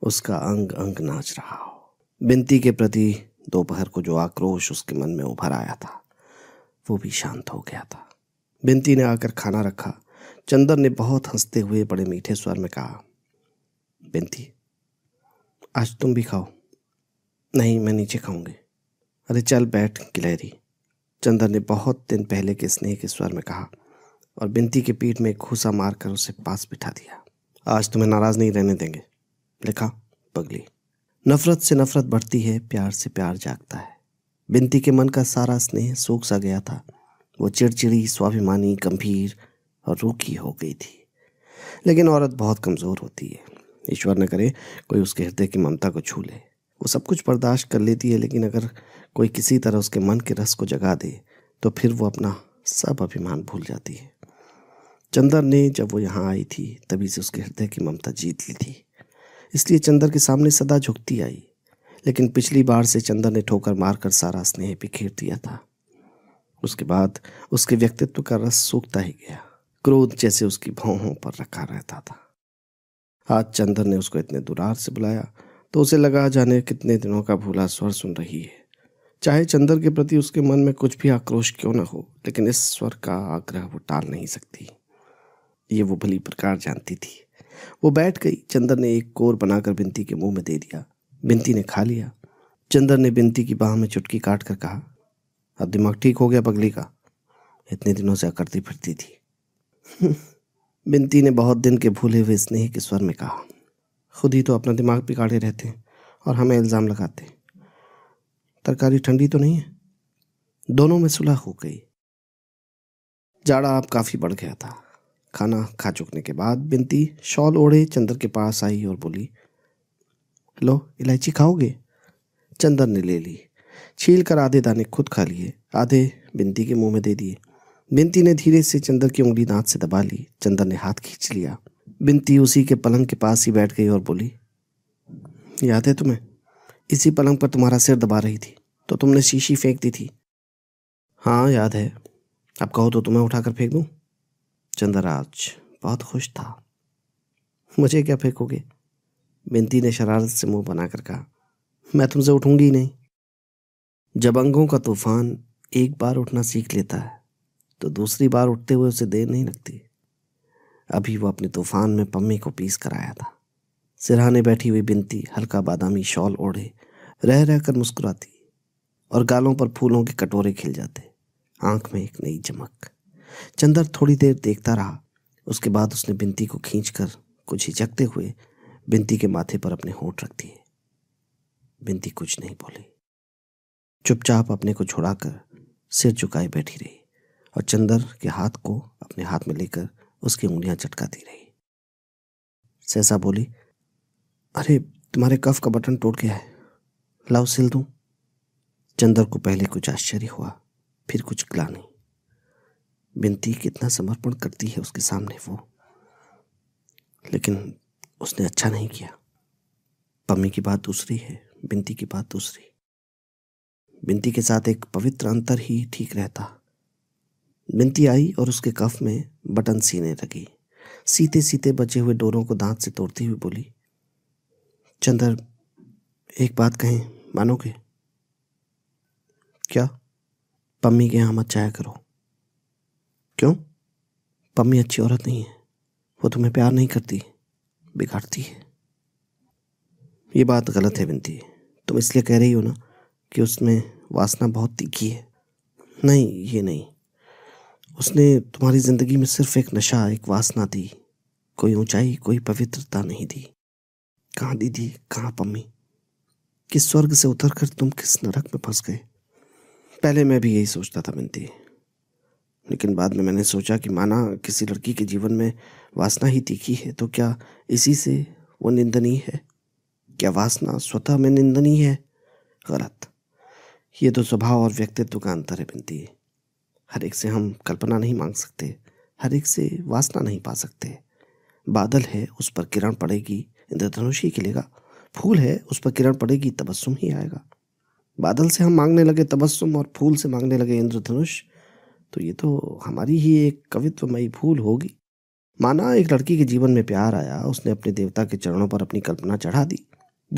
A: उसका अंग अंग नाच रहा हो बिनती के प्रति दोपहर को जो आक्रोश उसके मन में उभर आया था वो भी शांत हो गया था बिनती ने आकर खाना रखा चंदन ने बहुत हंसते हुए बड़े मीठे स्वर में कहा बिनती आज तुम भी खाओ नहीं मैं नीचे खाऊंगी अरे चल बैठ गिलहरी चंदन ने बहुत दिन पहले के स्नेह के स्वर में कहा और बिनती के पीठ में घूसा मारकर उसे पास बिठा दिया आज तुम्हें नाराज नहीं रहने देंगे लिखा पगली नफरत से नफरत बढ़ती है प्यार से प्यार जागता है बिनती के मन का सारा स्नेह सूख सा गया था वो चिड़चिड़ी स्वाभिमानी गंभीर और रूखी हो गई थी लेकिन औरत बहुत कमज़ोर होती है ईश्वर न करे कोई उसके हृदय की ममता को छू ले वो सब कुछ बर्दाश्त कर लेती है लेकिन अगर कोई किसी तरह उसके मन के रस को जगा दे तो फिर वो अपना सब अभिमान भूल जाती है चंदर ने जब वो यहाँ आई थी तभी से उसके हृदय की ममता जीत ली थी इसलिए चंदर के सामने सदा झुकती आई लेकिन पिछली बार से चंदर ने ठोकर मारकर सारा स्नेह बिखेर दिया था उसके बाद उसके व्यक्तित्व का रस सूखता ही गया क्रोध जैसे उसकी भौहों पर रखा रहता था आज चंदर ने उसको इतने दुरार से बुलाया तो उसे लगा जाने कितने दिनों का भूला स्वर सुन रही है चाहे चंदर के प्रति उसके मन में कुछ भी आक्रोश क्यों न हो लेकिन इस स्वर का आग्रह वो टाल नहीं सकती ये वो भली प्रकार जानती थी वो बैठ गई चंदर ने एक कोर बनाकर बिनती के मुंह में दे दिया बिनती ने खा लिया चंदर ने बिनती की बाह में चुटकी काट कर कहा अब दिमाग ठीक हो गया पगली का इतने दिनों से अकड़ती फिरती थी [LAUGHS] बिनती ने बहुत दिन के भूले हुए स्नेह के स्वर में कहा खुद ही तो अपना दिमाग बिगाड़े रहते हैं और हमें इल्ज़ाम लगाते तरकारी ठंडी तो नहीं है दोनों में सुलह हो गई जाड़ा अब काफ़ी बढ़ गया था खाना खा चुकने के बाद बिनती शॉल ओढ़े चंदर के पास आई और बोली लो इलायची खाओगे चंदर ने ले ली छील कर आधे दाने खुद खा लिए आधे बिनती के मुंह में दे दिए बिनती ने धीरे से चंदर की उंगली दांत से दबा ली चंदर ने हाथ खींच लिया बिनती उसी के पलंग के पास ही बैठ गई और बोली याद है तुम्हें इसी पलंग पर तुम्हारा सिर दबा रही थी तो तुमने शीशी फेंक दी थी हाँ याद है अब कहो तो तुम्हें उठाकर फेंक दूँ चंदर आज बहुत खुश था मुझे क्या फेंकोगे बिनती ने शरारत से मुंह बनाकर कहा मैं तुमसे उठूंगी नहीं जब अंगों का तूफान एक बार उठना सीख लेता है तो दूसरी बार उठते हुए उसे देर नहीं लगती अभी वो अपने तूफान में पम्मी को पीस कर आया था सिरहाने बैठी हुई बिनती हल्का बादामी शॉल ओढ़े रह रह कर मुस्कुराती और गालों पर फूलों के कटोरे खिल जाते आंख में एक नई चमक चंदर थोड़ी देर देखता रहा उसके बाद उसने बिनती को खींचकर कुछ हिचकते हुए बिनती के माथे पर अपने होठ रख दिए बिनती कुछ नहीं बोली चुपचाप अपने को छुड़ाकर सिर झुकाए बैठी रही और चंदर के हाथ को अपने हाथ में लेकर उसकी उंगलियां चटकाती रही सहसा बोली अरे तुम्हारे कफ का बटन टूट गया है लाओ सिल दूं चंदर को पहले कुछ आश्चर्य
B: हुआ फिर कुछ ग्लानी विनती कितना समर्पण करती है उसके सामने वो लेकिन उसने अच्छा नहीं किया
A: पम्मी की बात दूसरी है बिनती की बात दूसरी बिनती के साथ एक पवित्र अंतर ही ठीक रहता बिनती आई और उसके कफ में बटन सीने लगी सीते सीते बचे हुए डोरों को दांत से तोड़ती हुई बोली चंदर एक बात कहें मानोगे क्या पम्मी के यहाँ मत जाया करो क्यों पम्मी अच्छी औरत नहीं है वो तुम्हें प्यार नहीं करती बिगाड़ती है ये बात गलत है बिनती तुम इसलिए कह रही हो ना कि उसमें वासना बहुत तीखी है नहीं ये नहीं उसने तुम्हारी ज़िंदगी में सिर्फ एक नशा एक वासना दी कोई ऊंचाई कोई पवित्रता नहीं दी कहाँ दीदी कहाँ पम्मी किस स्वर्ग से उतरकर तुम किस नरक में फंस गए पहले मैं भी यही सोचता था बिनती लेकिन बाद में मैंने सोचा कि माना किसी लड़की के जीवन में वासना ही तीखी है तो क्या इसी से वो निंदनीय है क्या वासना स्वतः में निंदनीय है गलत ये तो स्वभाव और व्यक्तित्व का अंतर है बिनती है हर एक से हम कल्पना नहीं मांग सकते हर एक से वासना नहीं पा सकते बादल है उस पर किरण पड़ेगी इंद्रधनुष ही खिलेगा फूल है उस पर किरण पड़ेगी तबस्सुम ही आएगा बादल से हम मांगने लगे तबस्सुम और फूल से मांगने लगे इंद्रधनुष तो ये तो हमारी ही एक कवित्वमयी भूल होगी माना एक लड़की के जीवन में प्यार आया उसने अपने देवता के चरणों पर अपनी कल्पना चढ़ा दी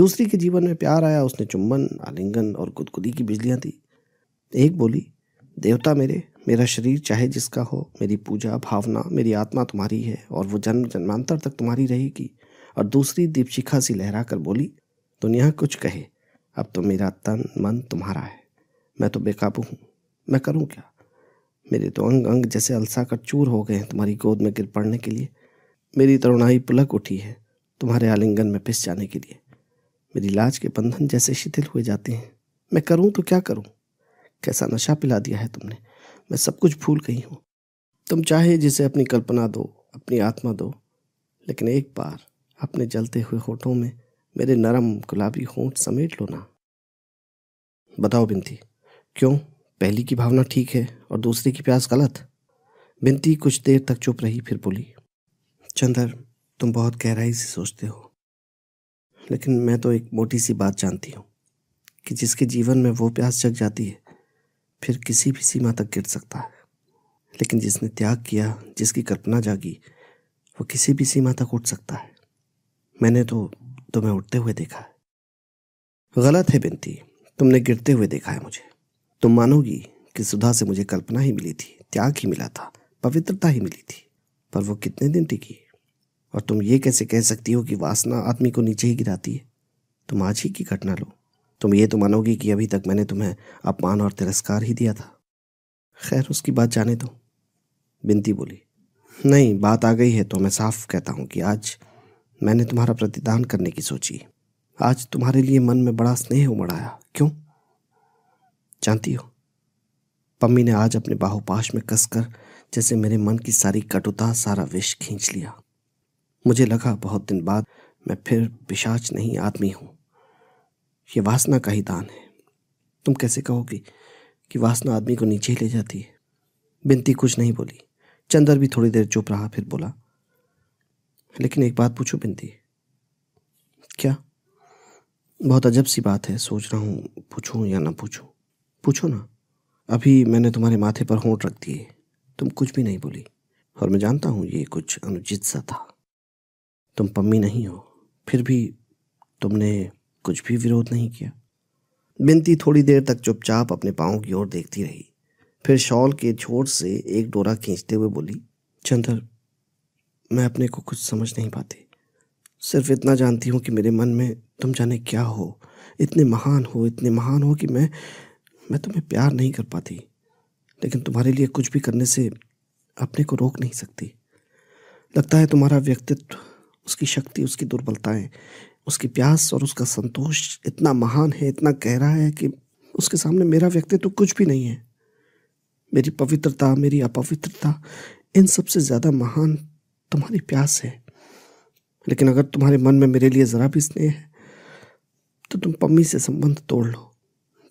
A: दूसरी के जीवन में प्यार आया उसने चुम्बन आलिंगन और गुदगुदी की बिजलियाँ दी एक बोली देवता मेरे मेरा शरीर चाहे जिसका हो मेरी पूजा भावना मेरी आत्मा तुम्हारी है और वो जन्म जन्मांतर तक तुम्हारी रहेगी और दूसरी दीपशिखा सी लहरा कर बोली दुनिया कुछ कहे अब तो मेरा तन मन तुम्हारा है मैं तो बेकाबू हूँ मैं करूँ क्या मेरे तो अंग अंग जैसे अलसा कर चूर हो गए हैं तुम्हारी गोद में गिर पड़ने के लिए मेरी तरुणाई पुलक उठी है तुम्हारे आलिंगन में पिस जाने के लिए मेरी लाज के बंधन जैसे शिथिल हुए जाते हैं मैं करूं तो क्या करूं कैसा नशा पिला दिया है तुमने मैं सब कुछ भूल गई हूं तुम चाहे जिसे अपनी कल्पना दो अपनी आत्मा दो लेकिन एक बार अपने जलते हुए होठों में मेरे नरम गुलाबी होंठ समेट लो ना बताओ बिनती क्यों पहली की भावना ठीक है और दूसरे की प्यास गलत बिनती कुछ देर तक चुप रही फिर बोली चंदर तुम बहुत गहराई से सोचते हो लेकिन मैं तो एक मोटी सी बात जानती हूँ कि जिसके जीवन में वो प्यास जग जाती है फिर किसी भी सीमा तक गिर सकता है लेकिन जिसने त्याग किया जिसकी कल्पना जागी वो किसी भी सीमा तक उठ सकता है मैंने तो तुम्हें उठते हुए देखा है गलत है बिनती तुमने गिरते हुए देखा है मुझे तुम मानोगी कि सुधा से मुझे कल्पना ही मिली थी त्याग ही मिला था पवित्रता ही मिली थी पर वो कितने दिन टिकी और तुम ये कैसे कह सकती हो कि वासना आदमी को नीचे ही गिराती है तुम आज ही की घटना लो तुम ये तो मानोगी कि अभी तक मैंने तुम्हें अपमान और तिरस्कार ही दिया था खैर उसकी बात जाने दो बिनती बोली नहीं बात आ गई है तो मैं साफ कहता हूँ कि आज मैंने तुम्हारा प्रतिदान करने की सोची आज तुम्हारे लिए मन में बड़ा स्नेह उमड़ आया क्यों जानती हो पम्मी ने आज अपने बाहुपाश में कसकर जैसे मेरे मन की सारी कटुता सारा विष खींच लिया मुझे लगा बहुत दिन बाद मैं फिर पिशाच नहीं आदमी हूं यह वासना का ही दान है तुम कैसे कहोगी कि वासना आदमी को नीचे ही ले जाती है बिनती कुछ नहीं बोली चंदर भी थोड़ी देर चुप रहा फिर बोला लेकिन एक बात पूछो बिनती क्या बहुत अजब सी बात है सोच रहा हूं पूछूं या ना पूछूं पूछो ना अभी मैंने तुम्हारे माथे पर होंठ रख दिए तुम कुछ भी नहीं बोली और मैं जानता हूँ ये कुछ अनुचित सा था तुम पम्मी नहीं हो फिर भी तुमने कुछ भी विरोध नहीं किया बिनती थोड़ी देर तक चुपचाप अपने पाँव की ओर देखती रही फिर शॉल के छोर से एक डोरा खींचते हुए बोली चंद्र मैं अपने को कुछ समझ नहीं पाती सिर्फ इतना जानती हूँ कि मेरे मन में तुम जाने क्या हो इतने महान हो इतने महान हो कि मैं मैं तुम्हें प्यार नहीं कर पाती लेकिन तुम्हारे लिए कुछ भी करने से अपने को रोक नहीं सकती लगता है तुम्हारा व्यक्तित्व उसकी शक्ति उसकी दुर्बलताएं उसकी प्यास और उसका संतोष इतना महान है इतना गहरा है कि उसके सामने मेरा व्यक्तित्व कुछ भी नहीं है मेरी पवित्रता मेरी अपवित्रता इन सबसे ज़्यादा महान तुम्हारी प्यास है लेकिन अगर तुम्हारे मन में मेरे लिए ज़रा भी स्नेह है तो तुम पम्मी से संबंध तोड़ लो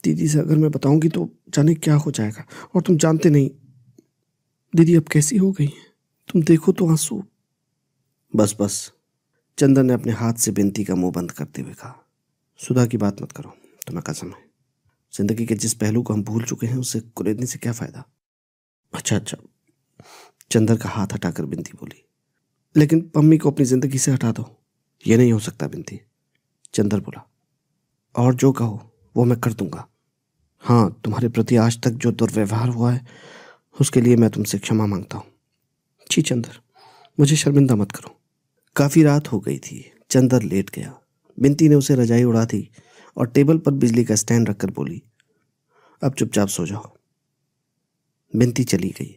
A: दीदी से अगर मैं बताऊंगी तो जाने क्या हो जाएगा और तुम जानते नहीं दीदी अब कैसी हो गई तुम देखो तो आंसू बस बस चंदन ने अपने हाथ से बिनती का मुंह बंद करते हुए कहा सुधा की बात मत करो तुम्हें कसम है जिंदगी के जिस पहलू को हम भूल चुके हैं उसे कुरेदने से क्या फ़ायदा अच्छा अच्छा चंदर का हाथ हटाकर बिनती बोली लेकिन पम्मी को अपनी ज़िंदगी से हटा दो ये नहीं हो सकता बिनती चंदर बोला और जो कहो वो मैं कर दूंगा हाँ तुम्हारे प्रति आज तक जो दुर्व्यवहार हुआ है उसके लिए मैं तुमसे क्षमा मांगता हूँ जी चंदर मुझे शर्मिंदा मत करो काफ़ी रात हो गई थी चंदर लेट गया बिनती ने उसे रजाई उड़ा दी और टेबल पर बिजली का स्टैंड रखकर बोली अब चुपचाप सो जाओ बिनती चली गई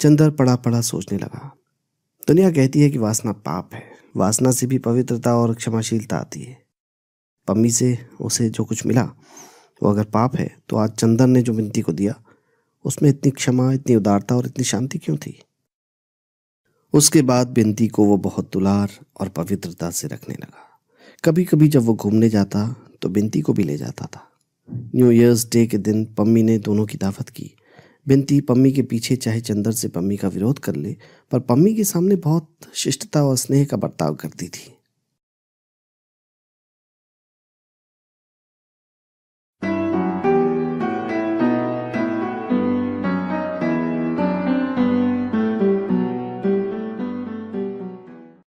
A: चंदर पड़ा पड़ा सोचने लगा दुनिया कहती है कि वासना पाप है वासना से भी पवित्रता और क्षमाशीलता आती है पम्मी से उसे जो कुछ मिला वो अगर पाप है तो आज चंदन ने जो विनती को दिया उसमें इतनी क्षमा इतनी उदारता और इतनी शांति क्यों थी उसके बाद बिनती को वो बहुत दुलार और पवित्रता से रखने लगा कभी कभी जब वो घूमने जाता तो बिनती को भी ले जाता था न्यू ईयर्स डे के दिन पम्मी ने दोनों की दावत की बिनती पम्मी के पीछे चाहे चंदर से पम्मी का विरोध कर ले पर पम्मी के सामने
B: बहुत शिष्टता और स्नेह का बर्ताव करती थी